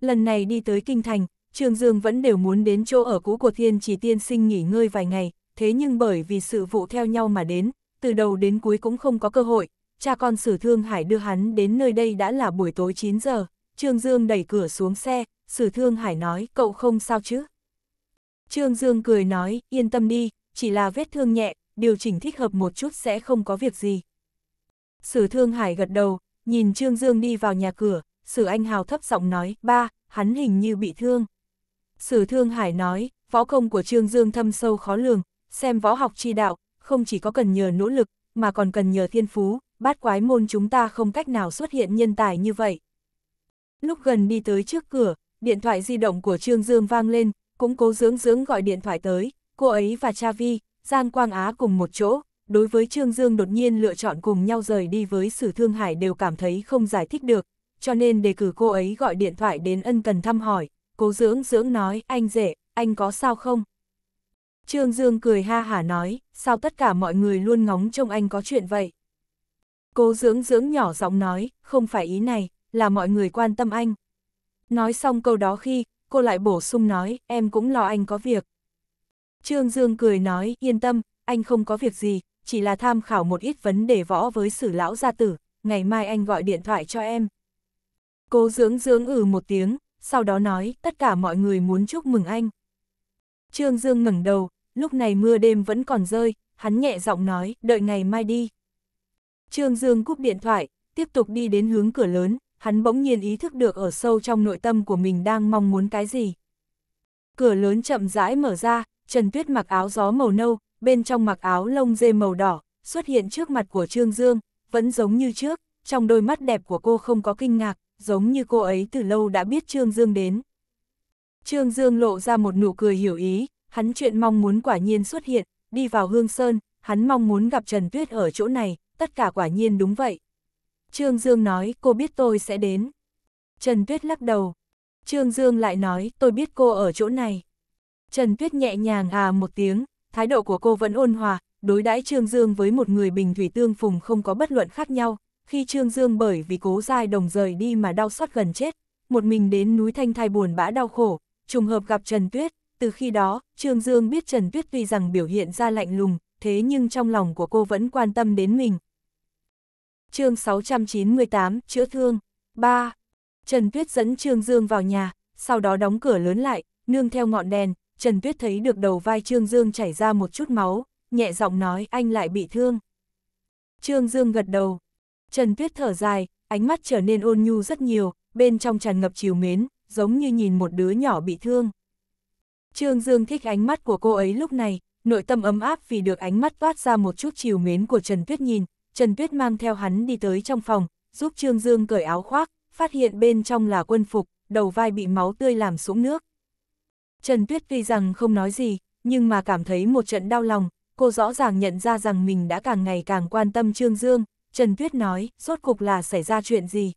lần này đi tới Kinh Thành, Trường Dương vẫn đều muốn đến chỗ ở cũ của Thiên Chỉ Tiên Sinh nghỉ ngơi vài ngày, thế nhưng bởi vì sự vụ theo nhau mà đến, từ đầu đến cuối cũng không có cơ hội, cha con Sử Thương Hải đưa hắn đến nơi đây đã là buổi tối 9 giờ, Trương Dương đẩy cửa xuống xe, Sử Thương Hải nói, cậu không sao chứ? Trương Dương cười nói, yên tâm đi, chỉ là vết thương nhẹ, điều chỉnh thích hợp một chút sẽ không có việc gì. Sử Thương Hải gật đầu, nhìn Trương Dương đi vào nhà cửa, Sử Anh Hào thấp giọng nói, ba, hắn hình như bị thương. Sử Thương Hải nói, võ công của Trương Dương thâm sâu khó lường, xem võ học chi đạo, không chỉ có cần nhờ nỗ lực, mà còn cần nhờ thiên phú, bát quái môn chúng ta không cách nào xuất hiện nhân tài như vậy. Lúc gần đi tới trước cửa, điện thoại di động của Trương Dương vang lên, cũng cố dưỡng dưỡng gọi điện thoại tới, cô ấy và Cha Vi, Giang Quang Á cùng một chỗ, đối với Trương Dương đột nhiên lựa chọn cùng nhau rời đi với Sử Thương Hải đều cảm thấy không giải thích được, cho nên đề cử cô ấy gọi điện thoại đến ân cần thăm hỏi, cố dưỡng dưỡng nói, anh rể, anh có sao không? Trương Dương cười ha hả nói, sao tất cả mọi người luôn ngóng trông anh có chuyện vậy? Cố dưỡng dưỡng nhỏ giọng nói, không phải ý này, là mọi người quan tâm anh. Nói xong câu đó khi, cô lại bổ sung nói, em cũng lo anh có việc. Trương Dương cười nói, yên tâm, anh không có việc gì, chỉ là tham khảo một ít vấn đề võ với sử lão gia tử, ngày mai anh gọi điện thoại cho em. Cố dưỡng dưỡng ừ một tiếng, sau đó nói tất cả mọi người muốn chúc mừng anh. Trương Dương ngẩng đầu, lúc này mưa đêm vẫn còn rơi, hắn nhẹ giọng nói đợi ngày mai đi. Trương Dương cúp điện thoại, tiếp tục đi đến hướng cửa lớn, hắn bỗng nhiên ý thức được ở sâu trong nội tâm của mình đang mong muốn cái gì. Cửa lớn chậm rãi mở ra, Trần Tuyết mặc áo gió màu nâu, bên trong mặc áo lông dê màu đỏ, xuất hiện trước mặt của Trương Dương, vẫn giống như trước, trong đôi mắt đẹp của cô không có kinh ngạc, giống như cô ấy từ lâu đã biết Trương Dương đến. Trương Dương lộ ra một nụ cười hiểu ý, hắn chuyện mong muốn quả nhiên xuất hiện, đi vào Hương Sơn, hắn mong muốn gặp Trần Tuyết ở chỗ này, tất cả quả nhiên đúng vậy. Trương Dương nói, cô biết tôi sẽ đến. Trần Tuyết lắc đầu. Trương Dương lại nói, tôi biết cô ở chỗ này. Trần Tuyết nhẹ nhàng à một tiếng, thái độ của cô vẫn ôn hòa, đối đãi Trương Dương với một người bình thủy tương phùng không có bất luận khác nhau, khi Trương Dương bởi vì cố dai đồng rời đi mà đau xót gần chết, một mình đến núi Thanh Thai buồn bã đau khổ, trùng hợp gặp Trần Tuyết, từ khi đó, Trương Dương biết Trần Tuyết tuy rằng biểu hiện ra lạnh lùng, thế nhưng trong lòng của cô vẫn quan tâm đến mình. chương 698, Chữa Thương 3. Trần Tuyết dẫn Trương Dương vào nhà, sau đó đóng cửa lớn lại, nương theo ngọn đèn, Trần Tuyết thấy được đầu vai Trương Dương chảy ra một chút máu, nhẹ giọng nói anh lại bị thương. Trương Dương gật đầu, Trần Tuyết thở dài, ánh mắt trở nên ôn nhu rất nhiều, bên trong tràn ngập chiều mến, giống như nhìn một đứa nhỏ bị thương. Trương Dương thích ánh mắt của cô ấy lúc này, nội tâm ấm áp vì được ánh mắt toát ra một chút chiều mến của Trần Tuyết nhìn, Trần Tuyết mang theo hắn đi tới trong phòng, giúp Trương Dương cởi áo khoác, phát hiện bên trong là quân phục, đầu vai bị máu tươi làm sũng nước. Trần Tuyết tuy rằng không nói gì, nhưng mà cảm thấy một trận đau lòng, cô rõ ràng nhận ra rằng mình đã càng ngày càng quan tâm Trương Dương, Trần Tuyết nói, rốt cục là xảy ra chuyện gì?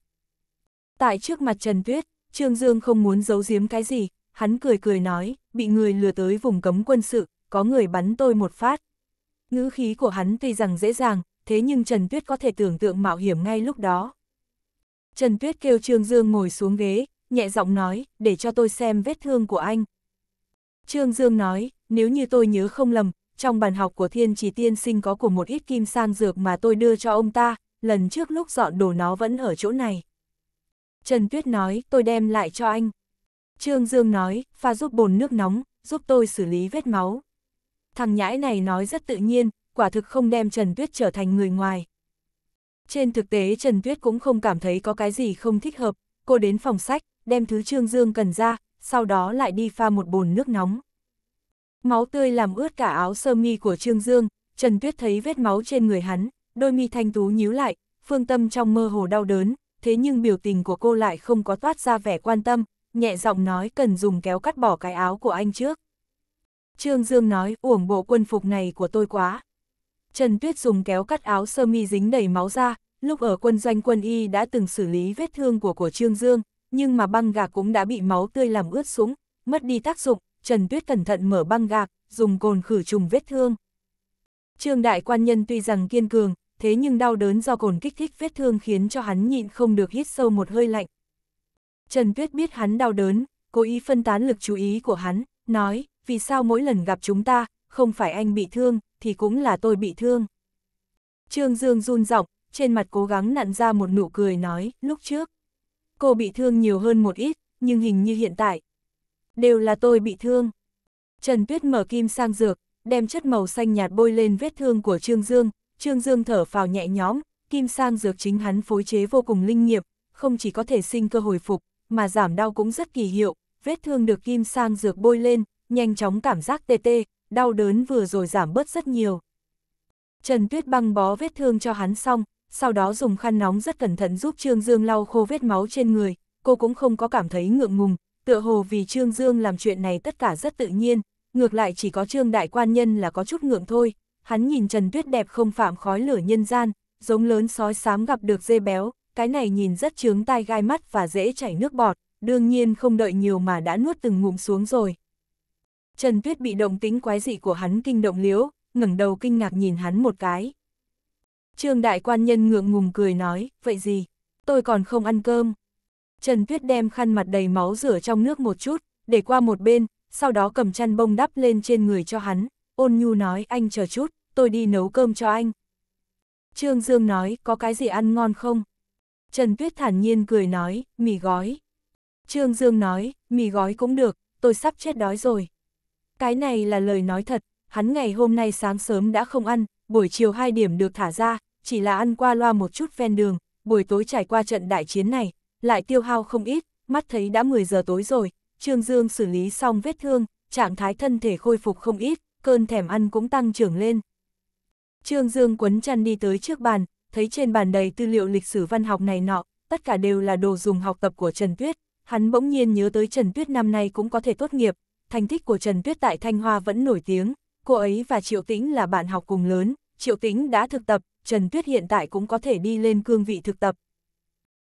Tại trước mặt Trần Tuyết, Trương Dương không muốn giấu giếm cái gì, hắn cười cười nói, bị người lừa tới vùng cấm quân sự, có người bắn tôi một phát. Ngữ khí của hắn tuy rằng dễ dàng, thế nhưng Trần Tuyết có thể tưởng tượng mạo hiểm ngay lúc đó. Trần Tuyết kêu Trương Dương ngồi xuống ghế, nhẹ giọng nói, để cho tôi xem vết thương của anh. Trương Dương nói, nếu như tôi nhớ không lầm, trong bàn học của thiên trì tiên sinh có của một ít kim sang dược mà tôi đưa cho ông ta, lần trước lúc dọn đồ nó vẫn ở chỗ này. Trần Tuyết nói, tôi đem lại cho anh. Trương Dương nói, pha giúp bồn nước nóng, giúp tôi xử lý vết máu. Thằng nhãi này nói rất tự nhiên, quả thực không đem Trần Tuyết trở thành người ngoài. Trên thực tế Trần Tuyết cũng không cảm thấy có cái gì không thích hợp, cô đến phòng sách, đem thứ Trương Dương cần ra, sau đó lại đi pha một bồn nước nóng. Máu tươi làm ướt cả áo sơ mi của Trương Dương, Trần Tuyết thấy vết máu trên người hắn, đôi mi thanh tú nhíu lại, phương tâm trong mơ hồ đau đớn, thế nhưng biểu tình của cô lại không có toát ra vẻ quan tâm, nhẹ giọng nói cần dùng kéo cắt bỏ cái áo của anh trước. Trương Dương nói uổng bộ quân phục này của tôi quá. Trần Tuyết dùng kéo cắt áo sơ mi dính đầy máu ra, lúc ở quân doanh quân y đã từng xử lý vết thương của của Trương Dương, nhưng mà băng gạc cũng đã bị máu tươi làm ướt sũng, mất đi tác dụng, Trần Tuyết cẩn thận mở băng gạc, dùng cồn khử trùng vết thương. Trương đại quan nhân tuy rằng kiên cường, thế nhưng đau đớn do cồn kích thích vết thương khiến cho hắn nhịn không được hít sâu một hơi lạnh. Trần Tuyết biết hắn đau đớn, cố ý phân tán lực chú ý của hắn, nói, vì sao mỗi lần gặp chúng ta, không phải anh bị thương, thì cũng là tôi bị thương. Trương Dương run giọng trên mặt cố gắng nặn ra một nụ cười nói, lúc trước. Cô bị thương nhiều hơn một ít, nhưng hình như hiện tại, Đều là tôi bị thương. Trần Tuyết mở kim sang dược, đem chất màu xanh nhạt bôi lên vết thương của Trương Dương. Trương Dương thở phào nhẹ nhõm, kim sang dược chính hắn phối chế vô cùng linh nghiệm, không chỉ có thể sinh cơ hồi phục, mà giảm đau cũng rất kỳ hiệu. Vết thương được kim sang dược bôi lên, nhanh chóng cảm giác tê tê, đau đớn vừa rồi giảm bớt rất nhiều. Trần Tuyết băng bó vết thương cho hắn xong, sau đó dùng khăn nóng rất cẩn thận giúp Trương Dương lau khô vết máu trên người, cô cũng không có cảm thấy ngượng ngùng, tựa hồ vì Trương Dương làm chuyện này tất cả rất tự nhiên, ngược lại chỉ có Trương Đại Quan Nhân là có chút ngượng thôi, hắn nhìn Trần Tuyết đẹp không phạm khói lửa nhân gian, giống lớn sói xám gặp được dê béo, cái này nhìn rất chướng tai gai mắt và dễ chảy nước bọt, đương nhiên không đợi nhiều mà đã nuốt từng ngụm xuống rồi. Trần Tuyết bị động tính quái dị của hắn kinh động liếu, ngẩng đầu kinh ngạc nhìn hắn một cái. Trương Đại Quan Nhân ngượng ngùng cười nói, vậy gì, tôi còn không ăn cơm. Trần Tuyết đem khăn mặt đầy máu rửa trong nước một chút, để qua một bên, sau đó cầm chăn bông đắp lên trên người cho hắn, ôn nhu nói anh chờ chút, tôi đi nấu cơm cho anh. Trương Dương nói có cái gì ăn ngon không? Trần Tuyết thản nhiên cười nói, mì gói. Trương Dương nói, mì gói cũng được, tôi sắp chết đói rồi. Cái này là lời nói thật, hắn ngày hôm nay sáng sớm đã không ăn, buổi chiều hai điểm được thả ra, chỉ là ăn qua loa một chút ven đường, buổi tối trải qua trận đại chiến này, lại tiêu hao không ít, mắt thấy đã 10 giờ tối rồi, Trương Dương xử lý xong vết thương, trạng thái thân thể khôi phục không ít, cơn thèm ăn cũng tăng trưởng lên. Trương Dương quấn chăn đi tới trước bàn, thấy trên bàn đầy tư liệu lịch sử văn học này nọ, tất cả đều là đồ dùng học tập của Trần Tuyết, hắn bỗng nhiên nhớ tới Trần Tuyết năm nay cũng có thể tốt nghiệp, thành tích của Trần Tuyết tại Thanh Hoa vẫn nổi tiếng, cô ấy và Triệu Tĩnh là bạn học cùng lớn, Triệu Tĩnh đã thực tập, Trần Tuyết hiện tại cũng có thể đi lên cương vị thực tập.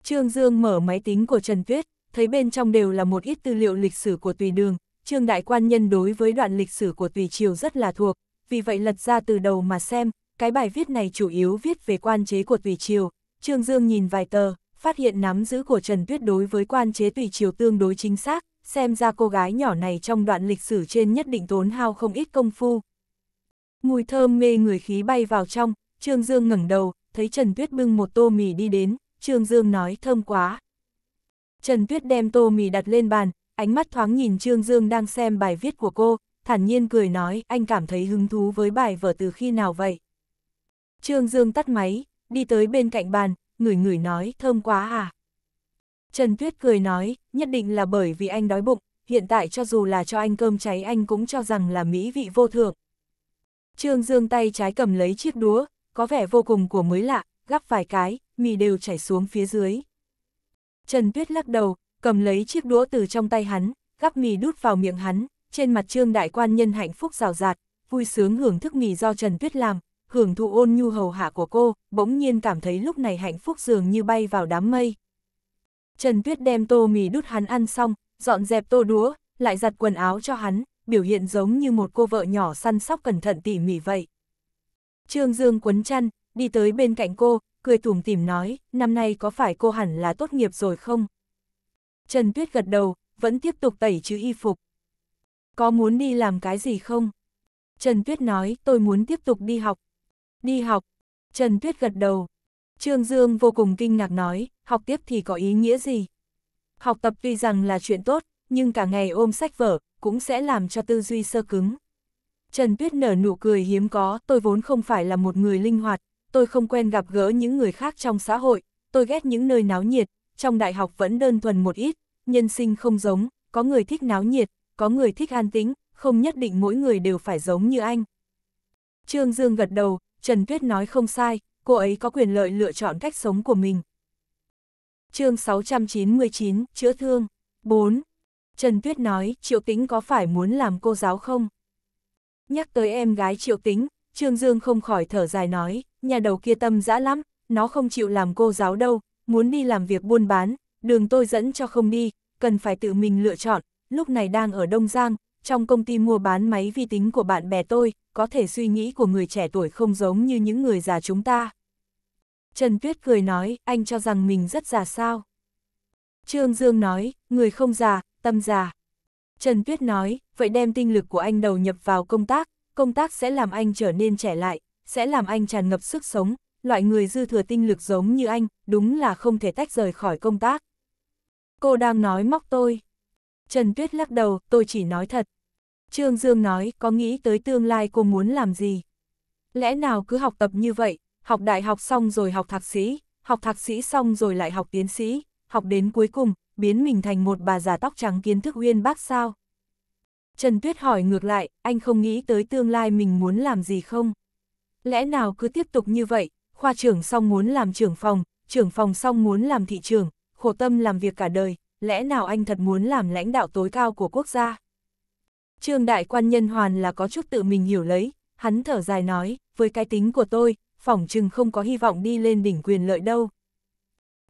Trương Dương mở máy tính của Trần Tuyết, thấy bên trong đều là một ít tư liệu lịch sử của tùy đường, Trương Đại Quan Nhân đối với đoạn lịch sử của tùy triều rất là thuộc, vì vậy lật ra từ đầu mà xem, cái bài viết này chủ yếu viết về quan chế của tùy triều. Trương Dương nhìn vài tờ, phát hiện nắm giữ của Trần Tuyết đối với quan chế tùy triều tương đối chính xác, xem ra cô gái nhỏ này trong đoạn lịch sử trên nhất định tốn hao không ít công phu. Mùi thơm mê người khí bay vào trong, Trương Dương ngẩng đầu, thấy Trần Tuyết bưng một tô mì đi đến, Trương Dương nói thơm quá. Trần Tuyết đem tô mì đặt lên bàn, ánh mắt thoáng nhìn Trương Dương đang xem bài viết của cô, thản nhiên cười nói anh cảm thấy hứng thú với bài vở từ khi nào vậy. Trương Dương tắt máy, đi tới bên cạnh bàn, ngửi ngửi nói thơm quá à. Trần Tuyết cười nói, nhất định là bởi vì anh đói bụng, hiện tại cho dù là cho anh cơm cháy anh cũng cho rằng là mỹ vị vô thượng. Trương Dương tay trái cầm lấy chiếc đũa, có vẻ vô cùng của mới lạ, gắp vài cái, mì đều chảy xuống phía dưới. Trần Tuyết lắc đầu, cầm lấy chiếc đũa từ trong tay hắn, gắp mì đút vào miệng hắn, trên mặt trương đại quan nhân hạnh phúc rào rạt, vui sướng hưởng thức mì do Trần Tuyết làm, hưởng thụ ôn nhu hầu hạ của cô, bỗng nhiên cảm thấy lúc này hạnh phúc dường như bay vào đám mây. Trần Tuyết đem tô mì đút hắn ăn xong, dọn dẹp tô đũa, lại giặt quần áo cho hắn, biểu hiện giống như một cô vợ nhỏ săn sóc cẩn thận tỉ mỉ vậy. Trương Dương quấn chăn, đi tới bên cạnh cô, cười tủm tỉm nói, năm nay có phải cô hẳn là tốt nghiệp rồi không? Trần Tuyết gật đầu, vẫn tiếp tục tẩy chữ y phục. Có muốn đi làm cái gì không? Trần Tuyết nói, tôi muốn tiếp tục đi học. Đi học. Trần Tuyết gật đầu. Trương Dương vô cùng kinh ngạc nói, học tiếp thì có ý nghĩa gì? Học tập tuy rằng là chuyện tốt, nhưng cả ngày ôm sách vở, cũng sẽ làm cho tư duy sơ cứng. Trần Tuyết nở nụ cười hiếm có, tôi vốn không phải là một người linh hoạt, tôi không quen gặp gỡ những người khác trong xã hội, tôi ghét những nơi náo nhiệt, trong đại học vẫn đơn thuần một ít, nhân sinh không giống, có người thích náo nhiệt, có người thích an tĩnh, không nhất định mỗi người đều phải giống như anh. Trương Dương gật đầu, Trần Tuyết nói không sai, cô ấy có quyền lợi lựa chọn cách sống của mình. chương 699, Chữa Thương 4. Trần Tuyết nói, Triệu Tính có phải muốn làm cô giáo không? Nhắc tới em gái Triệu Tính, Trương Dương không khỏi thở dài nói, nhà đầu kia tâm dã lắm, nó không chịu làm cô giáo đâu, muốn đi làm việc buôn bán, đường tôi dẫn cho không đi, cần phải tự mình lựa chọn, lúc này đang ở Đông Giang, trong công ty mua bán máy vi tính của bạn bè tôi, có thể suy nghĩ của người trẻ tuổi không giống như những người già chúng ta. Trần Tuyết cười nói, anh cho rằng mình rất già sao? Trương Dương nói, người không già, tâm già. Trần Tuyết nói, vậy đem tinh lực của anh đầu nhập vào công tác, công tác sẽ làm anh trở nên trẻ lại, sẽ làm anh tràn ngập sức sống, loại người dư thừa tinh lực giống như anh, đúng là không thể tách rời khỏi công tác. Cô đang nói móc tôi. Trần Tuyết lắc đầu, tôi chỉ nói thật. Trương Dương nói, có nghĩ tới tương lai cô muốn làm gì? Lẽ nào cứ học tập như vậy, học đại học xong rồi học thạc sĩ, học thạc sĩ xong rồi lại học tiến sĩ, học đến cuối cùng, biến mình thành một bà già tóc trắng kiến thức uyên bác sao? Trần Tuyết hỏi ngược lại, anh không nghĩ tới tương lai mình muốn làm gì không? Lẽ nào cứ tiếp tục như vậy, khoa trưởng xong muốn làm trưởng phòng, trưởng phòng xong muốn làm thị trường, khổ tâm làm việc cả đời, lẽ nào anh thật muốn làm lãnh đạo tối cao của quốc gia? Trương Đại Quan Nhân Hoàn là có chút tự mình hiểu lấy, hắn thở dài nói, với cái tính của tôi, phỏng chừng không có hy vọng đi lên đỉnh quyền lợi đâu.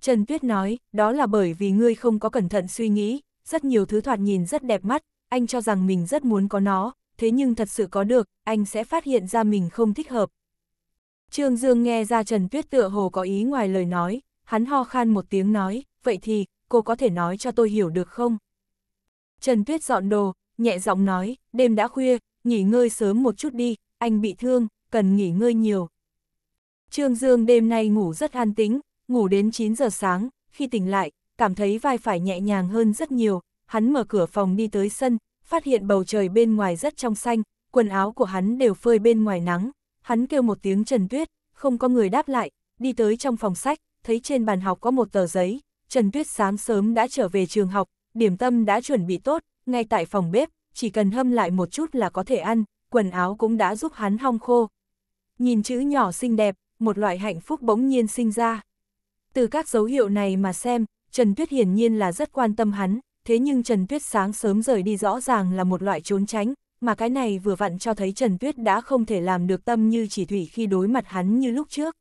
Trần Tuyết nói, đó là bởi vì ngươi không có cẩn thận suy nghĩ, rất nhiều thứ thoạt nhìn rất đẹp mắt, anh cho rằng mình rất muốn có nó, thế nhưng thật sự có được, anh sẽ phát hiện ra mình không thích hợp, Trương Dương nghe ra Trần Tuyết tựa hồ có ý ngoài lời nói, hắn ho khan một tiếng nói, vậy thì, cô có thể nói cho tôi hiểu được không? Trần Tuyết dọn đồ, nhẹ giọng nói, đêm đã khuya, nghỉ ngơi sớm một chút đi, anh bị thương, cần nghỉ ngơi nhiều. Trương Dương đêm nay ngủ rất an tĩnh, ngủ đến 9 giờ sáng, khi tỉnh lại, cảm thấy vai phải nhẹ nhàng hơn rất nhiều, hắn mở cửa phòng đi tới sân, phát hiện bầu trời bên ngoài rất trong xanh, quần áo của hắn đều phơi bên ngoài nắng, Hắn kêu một tiếng Trần Tuyết, không có người đáp lại, đi tới trong phòng sách, thấy trên bàn học có một tờ giấy. Trần Tuyết sáng sớm đã trở về trường học, điểm tâm đã chuẩn bị tốt, ngay tại phòng bếp, chỉ cần hâm lại một chút là có thể ăn, quần áo cũng đã giúp hắn hong khô. Nhìn chữ nhỏ xinh đẹp, một loại hạnh phúc bỗng nhiên sinh ra. Từ các dấu hiệu này mà xem, Trần Tuyết hiển nhiên là rất quan tâm hắn, thế nhưng Trần Tuyết sáng sớm rời đi rõ ràng là một loại trốn tránh, mà cái này vừa vặn cho thấy Trần Tuyết đã không thể làm được tâm như chỉ thủy khi đối mặt hắn như lúc trước.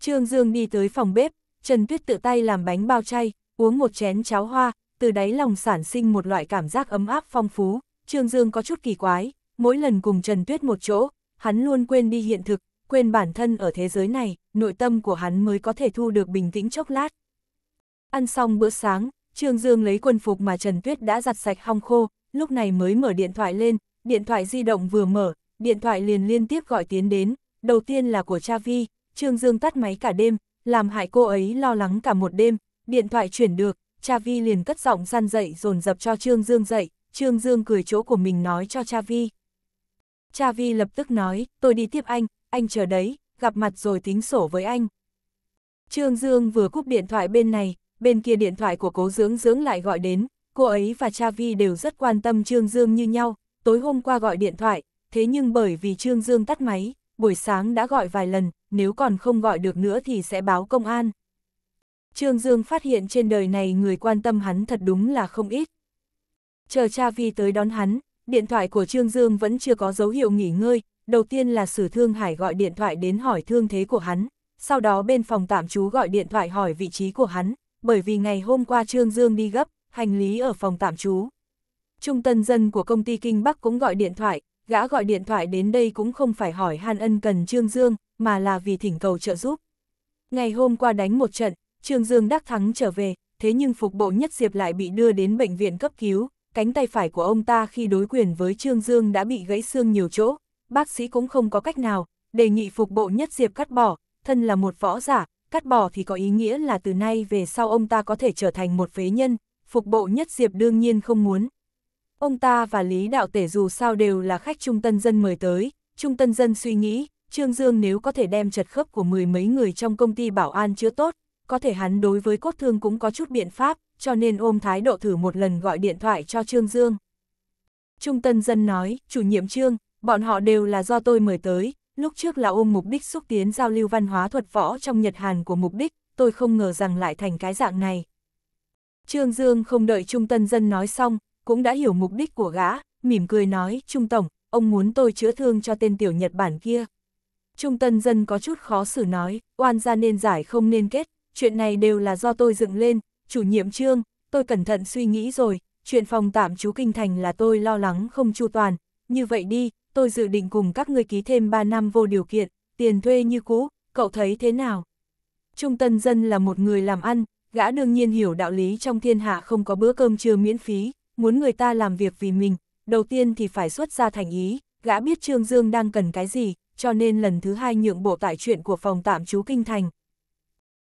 Trương Dương đi tới phòng bếp, Trần Tuyết tự tay làm bánh bao chay, uống một chén cháo hoa, từ đáy lòng sản sinh một loại cảm giác ấm áp phong phú, Trương Dương có chút kỳ quái, mỗi lần cùng Trần Tuyết một chỗ, hắn luôn quên đi hiện thực, quên bản thân ở thế giới này, nội tâm của hắn mới có thể thu được bình tĩnh chốc lát. Ăn xong bữa sáng, Trương Dương lấy quần phục mà Trần Tuyết đã giặt sạch hong khô, lúc này mới mở điện thoại lên, điện thoại di động vừa mở, điện thoại liền liên tiếp gọi tiến đến, đầu tiên là của cha Vi, Trương Dương tắt máy cả đêm, làm hại cô ấy lo lắng cả một đêm, điện thoại chuyển được, cha Vi liền cất giọng săn dậy dồn dập cho Trương Dương dậy, Trương Dương cười chỗ của mình nói cho cha Vi. Cha Vi lập tức nói, tôi đi tiếp anh, anh chờ đấy, gặp mặt rồi tính sổ với anh. Trương Dương vừa cúp điện thoại bên này, bên kia điện thoại của cố dưỡng dưỡng lại gọi đến, cô ấy và cha vi đều rất quan tâm Trương Dương như nhau, tối hôm qua gọi điện thoại, thế nhưng bởi vì Trương Dương tắt máy, buổi sáng đã gọi vài lần, nếu còn không gọi được nữa thì sẽ báo công an. Trương Dương phát hiện trên đời này người quan tâm hắn thật đúng là không ít. Chờ cha vi tới đón hắn, điện thoại của Trương Dương vẫn chưa có dấu hiệu nghỉ ngơi, đầu tiên là Sử Thương Hải gọi điện thoại đến hỏi thương thế của hắn, sau đó bên phòng tạm trú gọi điện thoại hỏi vị trí của hắn, bởi vì ngày hôm qua Trương Dương đi gấp, hành lý ở phòng tạm trú. Trung tân dân của công ty Kinh Bắc cũng gọi điện thoại, gã gọi điện thoại đến đây cũng không phải hỏi han Ân cần Trương Dương, mà là vì thỉnh cầu trợ giúp. Ngày hôm qua đánh một trận, Trương Dương đắc thắng trở về, thế nhưng phục bộ nhất diệp lại bị đưa đến bệnh viện cấp cứu, cánh tay phải của ông ta khi đối quyền với Trương Dương đã bị gãy xương nhiều chỗ, bác sĩ cũng không có cách nào, đề nghị phục bộ nhất diệp cắt bỏ, thân là một võ giả, cắt bỏ thì có ý nghĩa là từ nay về sau ông ta có thể trở thành một phế nhân, phục bộ nhất diệp đương nhiên không muốn. Ông ta và Lý Đạo Tể dù sao đều là khách trung tân dân mời tới, trung tân dân suy nghĩ, Trương Dương nếu có thể đem chật khớp của mười mấy người trong công ty bảo an chưa tốt, có thể hắn đối với cốt thương cũng có chút biện pháp, cho nên ôm thái độ thử một lần gọi điện thoại cho Trương Dương. Trung tân dân nói, chủ nhiệm Trương, bọn họ đều là do tôi mời tới, lúc trước là ôm mục đích xúc tiến giao lưu văn hóa thuật võ trong Nhật Hàn của mục đích, tôi không ngờ rằng lại thành cái dạng này. Trương Dương không đợi Trung Tân Dân nói xong, cũng đã hiểu mục đích của gã, mỉm cười nói, Trung Tổng, ông muốn tôi chữa thương cho tên tiểu Nhật Bản kia. Trung Tân Dân có chút khó xử nói, oan ra nên giải không nên kết, chuyện này đều là do tôi dựng lên, chủ nhiệm Trương, tôi cẩn thận suy nghĩ rồi, chuyện phòng tạm chú Kinh Thành là tôi lo lắng không chu toàn, như vậy đi, tôi dự định cùng các ngươi ký thêm 3 năm vô điều kiện, tiền thuê như cũ, cậu thấy thế nào? Trung Tân Dân là một người làm ăn, gã đương nhiên hiểu đạo lý trong thiên hạ không có bữa cơm trưa miễn phí, muốn người ta làm việc vì mình, đầu tiên thì phải xuất ra thành ý, gã biết Trương Dương đang cần cái gì, cho nên lần thứ hai nhượng bộ tại chuyện của phòng tạm trú Kinh Thành.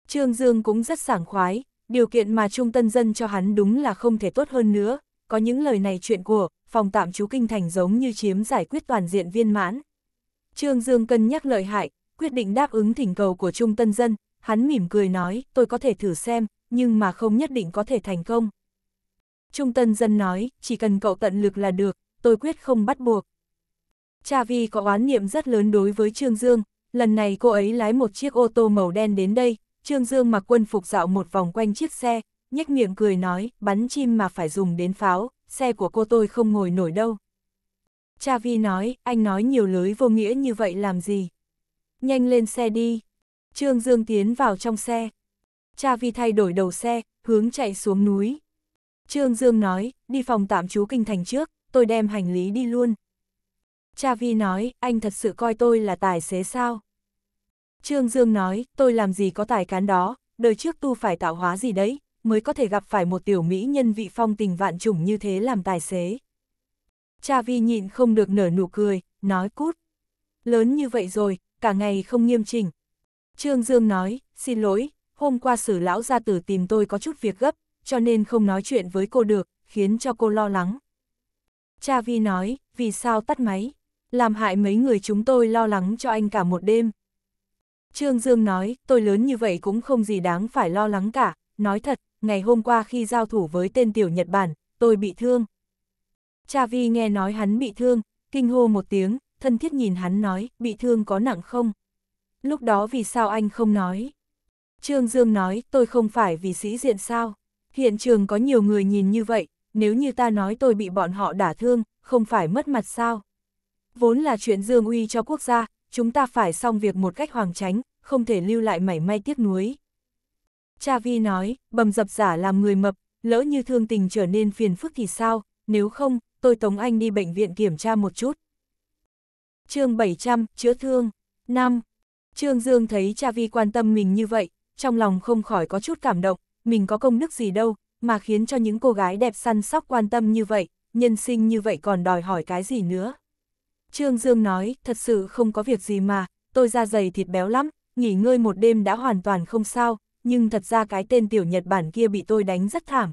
Trương Dương cũng rất sảng khoái, điều kiện mà Trung Tân Dân cho hắn đúng là không thể tốt hơn nữa, có những lời này chuyện của, phòng tạm trú Kinh Thành giống như chiếm giải quyết toàn diện viên mãn. Trương Dương cân nhắc lợi hại, quyết định đáp ứng thỉnh cầu của Trung Tân Dân, hắn mỉm cười nói, tôi có thể thử xem, nhưng mà không nhất định có thể thành công. Trung tân dân nói, chỉ cần cậu tận lực là được, tôi quyết không bắt buộc. Cha Vi có oán niệm rất lớn đối với Trương Dương, lần này cô ấy lái một chiếc ô tô màu đen đến đây, Trương Dương mặc quân phục dạo một vòng quanh chiếc xe, nhếch miệng cười nói, bắn chim mà phải dùng đến pháo, xe của cô tôi không ngồi nổi đâu. Cha Vi nói, anh nói nhiều lưới vô nghĩa như vậy làm gì? Nhanh lên xe đi. Trương Dương tiến vào trong xe, Cha Vi thay đổi đầu xe, hướng chạy xuống núi. Trương Dương nói, đi phòng tạm trú kinh thành trước, tôi đem hành lý đi luôn. Cha Vi nói, anh thật sự coi tôi là tài xế sao? Trương Dương nói, tôi làm gì có tài cán đó, đời trước tu phải tạo hóa gì đấy, mới có thể gặp phải một tiểu mỹ nhân vị phong tình vạn trùng như thế làm tài xế. Cha Vi nhịn không được nở nụ cười, nói cút. Lớn như vậy rồi, cả ngày không nghiêm chỉnh. Trương Dương nói, xin lỗi, hôm qua sử lão gia tử tìm tôi có chút việc gấp, cho nên không nói chuyện với cô được, khiến cho cô lo lắng. Cha Vi nói, vì sao tắt máy, làm hại mấy người chúng tôi lo lắng cho anh cả một đêm. Trương Dương nói, tôi lớn như vậy cũng không gì đáng phải lo lắng cả, nói thật, ngày hôm qua khi giao thủ với tên tiểu Nhật Bản, tôi bị thương. Cha Vi nghe nói hắn bị thương, kinh hô một tiếng, thân thiết nhìn hắn nói, bị thương có nặng không? Lúc đó vì sao anh không nói? Trương Dương nói, tôi không phải vì sĩ diện sao. Hiện trường có nhiều người nhìn như vậy, nếu như ta nói tôi bị bọn họ đả thương, không phải mất mặt sao. Vốn là chuyện Dương uy cho quốc gia, chúng ta phải xong việc một cách hoàng tránh, không thể lưu lại mảy may tiếc nuối. Cha Vi nói, bầm dập giả làm người mập, lỡ như thương tình trở nên phiền phức thì sao, nếu không, tôi tống anh đi bệnh viện kiểm tra một chút. chương 700, chữa thương. 5. Trương Dương thấy cha Vi quan tâm mình như vậy, trong lòng không khỏi có chút cảm động, mình có công đức gì đâu, mà khiến cho những cô gái đẹp săn sóc quan tâm như vậy, nhân sinh như vậy còn đòi hỏi cái gì nữa. Trương Dương nói, thật sự không có việc gì mà, tôi da dày thịt béo lắm, nghỉ ngơi một đêm đã hoàn toàn không sao, nhưng thật ra cái tên tiểu Nhật Bản kia bị tôi đánh rất thảm.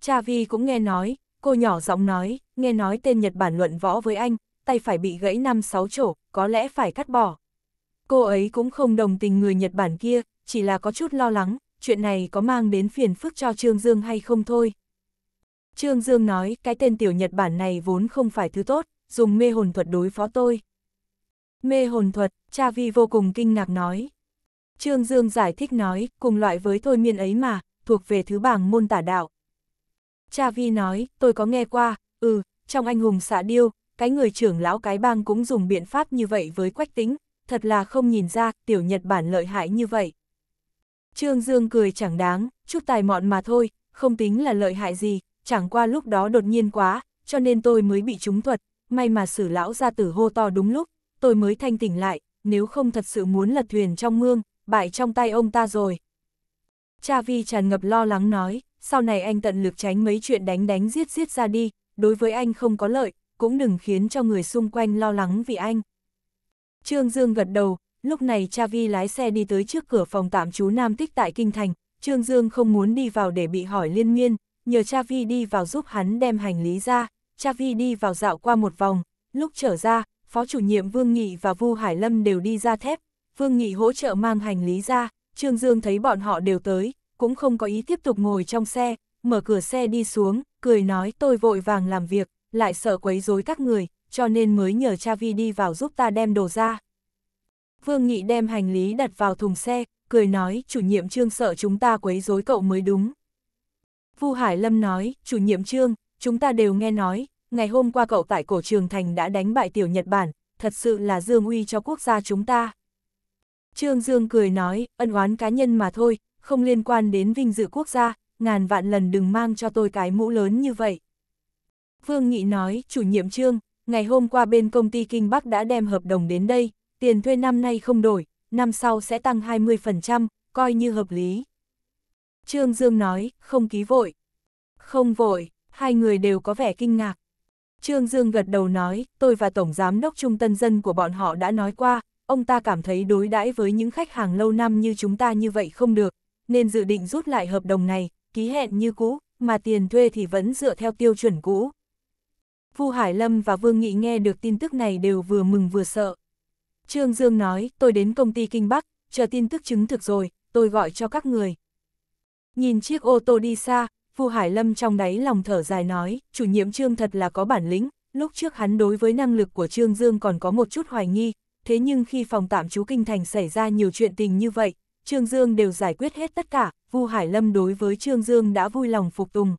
Cha Vi cũng nghe nói, cô nhỏ giọng nói, nghe nói tên Nhật Bản luận võ với anh, tay phải bị gãy năm sáu chỗ, có lẽ phải cắt bỏ. Cô ấy cũng không đồng tình người Nhật Bản kia, chỉ là có chút lo lắng, chuyện này có mang đến phiền phức cho Trương Dương hay không thôi. Trương Dương nói, cái tên tiểu Nhật Bản này vốn không phải thứ tốt, dùng mê hồn thuật đối phó tôi. Mê hồn thuật, cha vi vô cùng kinh ngạc nói. Trương Dương giải thích nói, cùng loại với thôi miên ấy mà, thuộc về thứ bảng môn tả đạo. Cha vi nói, tôi có nghe qua, ừ, trong anh hùng xạ điêu, cái người trưởng lão cái bang cũng dùng biện pháp như vậy với quách tính, thật là không nhìn ra tiểu Nhật Bản lợi hại như vậy. Trương Dương cười chẳng đáng, chút tài mọn mà thôi, không tính là lợi hại gì, chẳng qua lúc đó đột nhiên quá, cho nên tôi mới bị trúng thuật, may mà sử lão ra tử hô to đúng lúc, tôi mới thanh tỉnh lại, nếu không thật sự muốn lật thuyền trong mương, bại trong tay ông ta rồi. Cha Vi tràn ngập lo lắng nói, sau này anh tận lực tránh mấy chuyện đánh đánh giết giết ra đi, đối với anh không có lợi, cũng đừng khiến cho người xung quanh lo lắng vì anh. Trương Dương gật đầu, lúc này cha vi lái xe đi tới trước cửa phòng tạm trú Nam Tích tại Kinh Thành, Trương Dương không muốn đi vào để bị hỏi liên miên, nhờ cha vi đi vào giúp hắn đem hành lý ra, cha vi đi vào dạo qua một vòng, lúc trở ra, phó chủ nhiệm Vương Nghị và Vu Hải Lâm đều đi ra thép, Vương Nghị hỗ trợ mang hành lý ra, Trương Dương thấy bọn họ đều tới, cũng không có ý tiếp tục ngồi trong xe, mở cửa xe đi xuống, cười nói tôi vội vàng làm việc, lại sợ quấy rối các người, cho nên mới nhờ cha vi đi vào giúp ta đem đồ ra. Vương Nghị đem hành lý đặt vào thùng xe, cười nói chủ nhiệm trương sợ chúng ta quấy rối cậu mới đúng. Vu Hải Lâm nói, chủ nhiệm trương, chúng ta đều nghe nói, ngày hôm qua cậu tại cổ trường thành đã đánh bại tiểu Nhật Bản, thật sự là dương uy cho quốc gia chúng ta. Trương Dương cười nói, ân oán cá nhân mà thôi, không liên quan đến vinh dự quốc gia, ngàn vạn lần đừng mang cho tôi cái mũ lớn như vậy. Vương Nghị nói, chủ nhiệm Trương, ngày hôm qua bên công ty Kinh Bắc đã đem hợp đồng đến đây, tiền thuê năm nay không đổi, năm sau sẽ tăng 20%, coi như hợp lý. Trương Dương nói, không ký vội. Không vội, hai người đều có vẻ kinh ngạc. Trương Dương gật đầu nói, tôi và Tổng Giám đốc Trung Tân Dân của bọn họ đã nói qua, ông ta cảm thấy đối đãi với những khách hàng lâu năm như chúng ta như vậy không được, nên dự định rút lại hợp đồng này, ký hẹn như cũ, mà tiền thuê thì vẫn dựa theo tiêu chuẩn cũ. Vu Hải Lâm và Vương Nghị nghe được tin tức này đều vừa mừng vừa sợ. Trương Dương nói, tôi đến công ty Kinh Bắc, chờ tin tức chứng thực rồi, tôi gọi cho các người. Nhìn chiếc ô tô đi xa, Vu Hải Lâm trong đáy lòng thở dài nói, chủ nhiệm Trương thật là có bản lĩnh, lúc trước hắn đối với năng lực của Trương Dương còn có một chút hoài nghi, thế nhưng khi phòng tạm trú Kinh Thành xảy ra nhiều chuyện tình như vậy, Trương Dương đều giải quyết hết tất cả, Vu Hải Lâm đối với Trương Dương đã vui lòng phục tùng.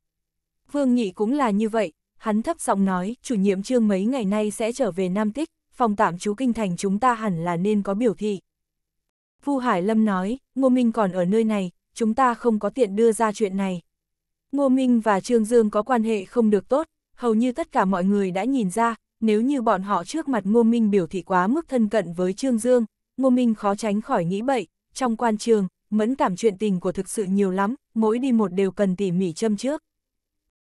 Vương Nghị cũng là như vậy, hắn thấp giọng nói, chủ nhiệm Trương mấy ngày nay sẽ trở về Nam Tích, phòng tạm trú kinh thành chúng ta hẳn là nên có biểu thị. Vu Hải Lâm nói, Ngô Minh còn ở nơi này, chúng ta không có tiện đưa ra chuyện này. Ngô Minh và Trương Dương có quan hệ không được tốt, hầu như tất cả mọi người đã nhìn ra, nếu như bọn họ trước mặt Ngô Minh biểu thị quá mức thân cận với Trương Dương, Ngô Minh khó tránh khỏi nghĩ bậy, trong quan trường, mẫn cảm chuyện tình của thực sự nhiều lắm, mỗi đi một đều cần tỉ mỉ châm trước.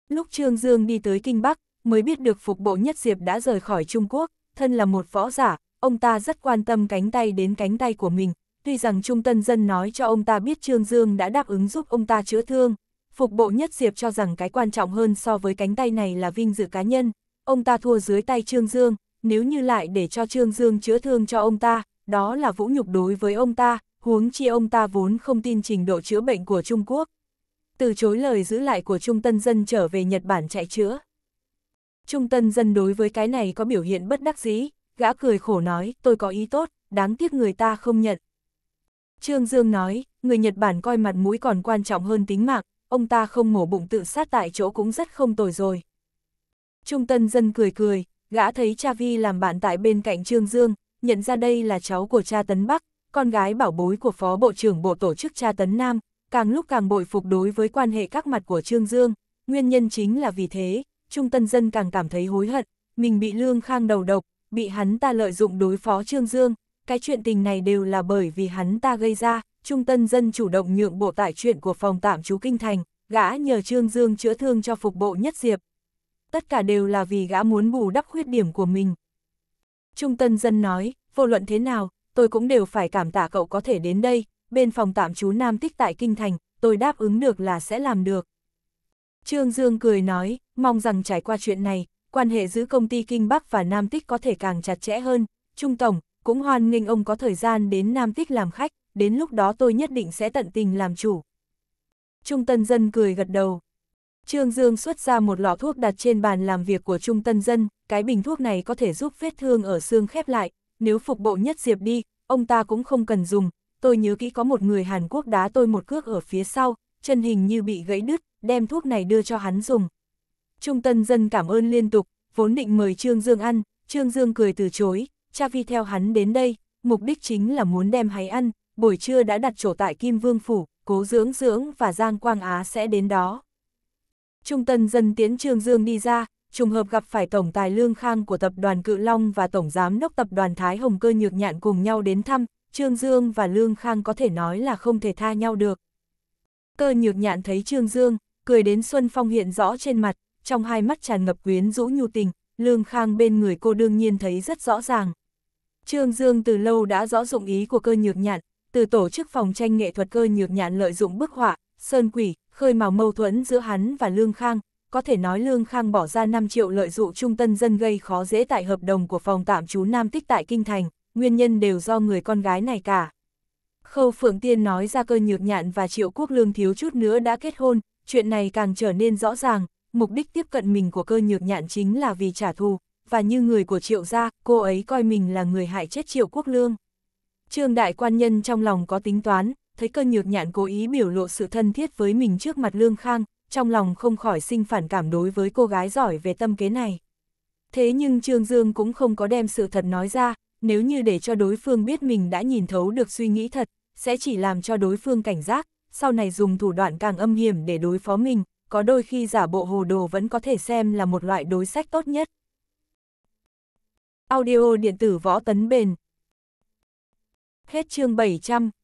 Lúc Trương Dương đi tới Kinh Bắc, mới biết được phục bộ nhất diệp đã rời khỏi Trung Quốc, thân là một võ giả, ông ta rất quan tâm cánh tay đến cánh tay của mình, tuy rằng Trung Tân Dân nói cho ông ta biết Trương Dương đã đáp ứng giúp ông ta chữa thương, phục bộ nhất Diệp cho rằng cái quan trọng hơn so với cánh tay này là vinh dự cá nhân, ông ta thua dưới tay Trương Dương, nếu như lại để cho Trương Dương chữa thương cho ông ta, đó là vũ nhục đối với ông ta, huống chi ông ta vốn không tin trình độ chữa bệnh của Trung Quốc. Từ chối lời giữ lại của Trung Tân Dân trở về Nhật Bản chạy chữa. Trung tân dân đối với cái này có biểu hiện bất đắc dĩ, gã cười khổ nói, tôi có ý tốt, đáng tiếc người ta không nhận. Trương Dương nói, người Nhật Bản coi mặt mũi còn quan trọng hơn tính mạng, ông ta không mổ bụng tự sát tại chỗ cũng rất không tồi rồi. Trung tân dân cười cười, gã thấy cha Vi làm bạn tại bên cạnh Trương Dương, nhận ra đây là cháu của cha Tấn Bắc, con gái bảo bối của Phó Bộ trưởng Bộ Tổ chức cha Tấn Nam, càng lúc càng bội phục đối với quan hệ các mặt của Trương Dương, nguyên nhân chính là vì thế, Trung Tân Dân càng cảm thấy hối hận, mình bị Lương Khang đầu độc, bị hắn ta lợi dụng đối phó Trương Dương, cái chuyện tình này đều là bởi vì hắn ta gây ra, Trung Tân Dân chủ động nhượng bộ tại chuyện của phòng tạm trú Kinh Thành, gã nhờ Trương Dương chữa thương cho phục bộ nhất diệp. Tất cả đều là vì gã muốn bù đắp khuyết điểm của mình. Trung Tân Dân nói, vô luận thế nào, tôi cũng đều phải cảm tạ cậu có thể đến đây, bên phòng tạm trú Nam Tích tại Kinh Thành, tôi đáp ứng được là sẽ làm được. Trương Dương cười nói, mong rằng trải qua chuyện này, quan hệ giữa công ty Kinh Bắc và Nam Tích có thể càng chặt chẽ hơn. Trung Tổng, cũng hoan nghênh ông có thời gian đến Nam Tích làm khách, đến lúc đó tôi nhất định sẽ tận tình làm chủ. Trung Tân Dân cười gật đầu. Trương Dương xuất ra một lọ thuốc đặt trên bàn làm việc của Trung Tân Dân, cái bình thuốc này có thể giúp vết thương ở xương khép lại, nếu phục bộ nhất diệp đi, ông ta cũng không cần dùng. Tôi nhớ kỹ có một người Hàn Quốc đá tôi một cước ở phía sau, chân hình như bị gãy đứt, đem thuốc này đưa cho hắn dùng. Trung Tân Dân cảm ơn liên tục, vốn định mời Trương Dương ăn, Trương Dương cười từ chối, cha vi theo hắn đến đây, mục đích chính là muốn đem hái ăn, buổi trưa đã đặt chỗ tại Kim Vương Phủ, cố dưỡng dưỡng và Giang Quang Á sẽ đến đó. Trung Tân Dân tiến Trương Dương đi ra, trùng hợp gặp phải Tổng Tài Lương Khang của Tập đoàn Cự Long và Tổng Giám đốc Tập đoàn Thái Hồng Cơ Nhược Nhạn cùng nhau đến thăm, Trương Dương và Lương Khang có thể nói là không thể tha nhau được. Cơ Nhược Nhạn thấy Trương Dương, cười đến Xuân Phong hiện rõ trên mặt, trong hai mắt tràn ngập quyến rũ nhu tình, Lương Khang bên người cô đương nhiên thấy rất rõ ràng. Trương Dương từ lâu đã rõ dụng ý của cơ nhược nhạn, từ tổ chức phòng tranh nghệ thuật cơ nhược nhạn lợi dụng bức họa, sơn quỷ, khơi mào mâu thuẫn giữa hắn và Lương Khang, có thể nói Lương Khang bỏ ra 5 triệu lợi dụng trung tân dân gây khó dễ tại hợp đồng của phòng tạm trú Nam Tích tại Kinh Thành, nguyên nhân đều do người con gái này cả. Khâu Phượng Tiên nói ra cơ nhược nhạn và triệu quốc lương thiếu chút nữa đã kết hôn, chuyện này càng trở nên rõ ràng, mục đích tiếp cận mình của cơ nhược nhạn chính là vì trả thù, và như người của triệu gia, cô ấy coi mình là người hại chết triệu quốc lương. Trương đại quan nhân trong lòng có tính toán, thấy cơ nhược nhạn cố ý biểu lộ sự thân thiết với mình trước mặt lương khang, trong lòng không khỏi sinh phản cảm đối với cô gái giỏi về tâm kế này. Thế nhưng Trương Dương cũng không có đem sự thật nói ra, nếu như để cho đối phương biết mình đã nhìn thấu được suy nghĩ thật, sẽ chỉ làm cho đối phương cảnh giác, sau này dùng thủ đoạn càng âm hiểm để đối phó mình, có đôi khi giả bộ hồ đồ vẫn có thể xem là một loại đối sách tốt nhất. Audio điện tử võ tấn bền Hết chương 700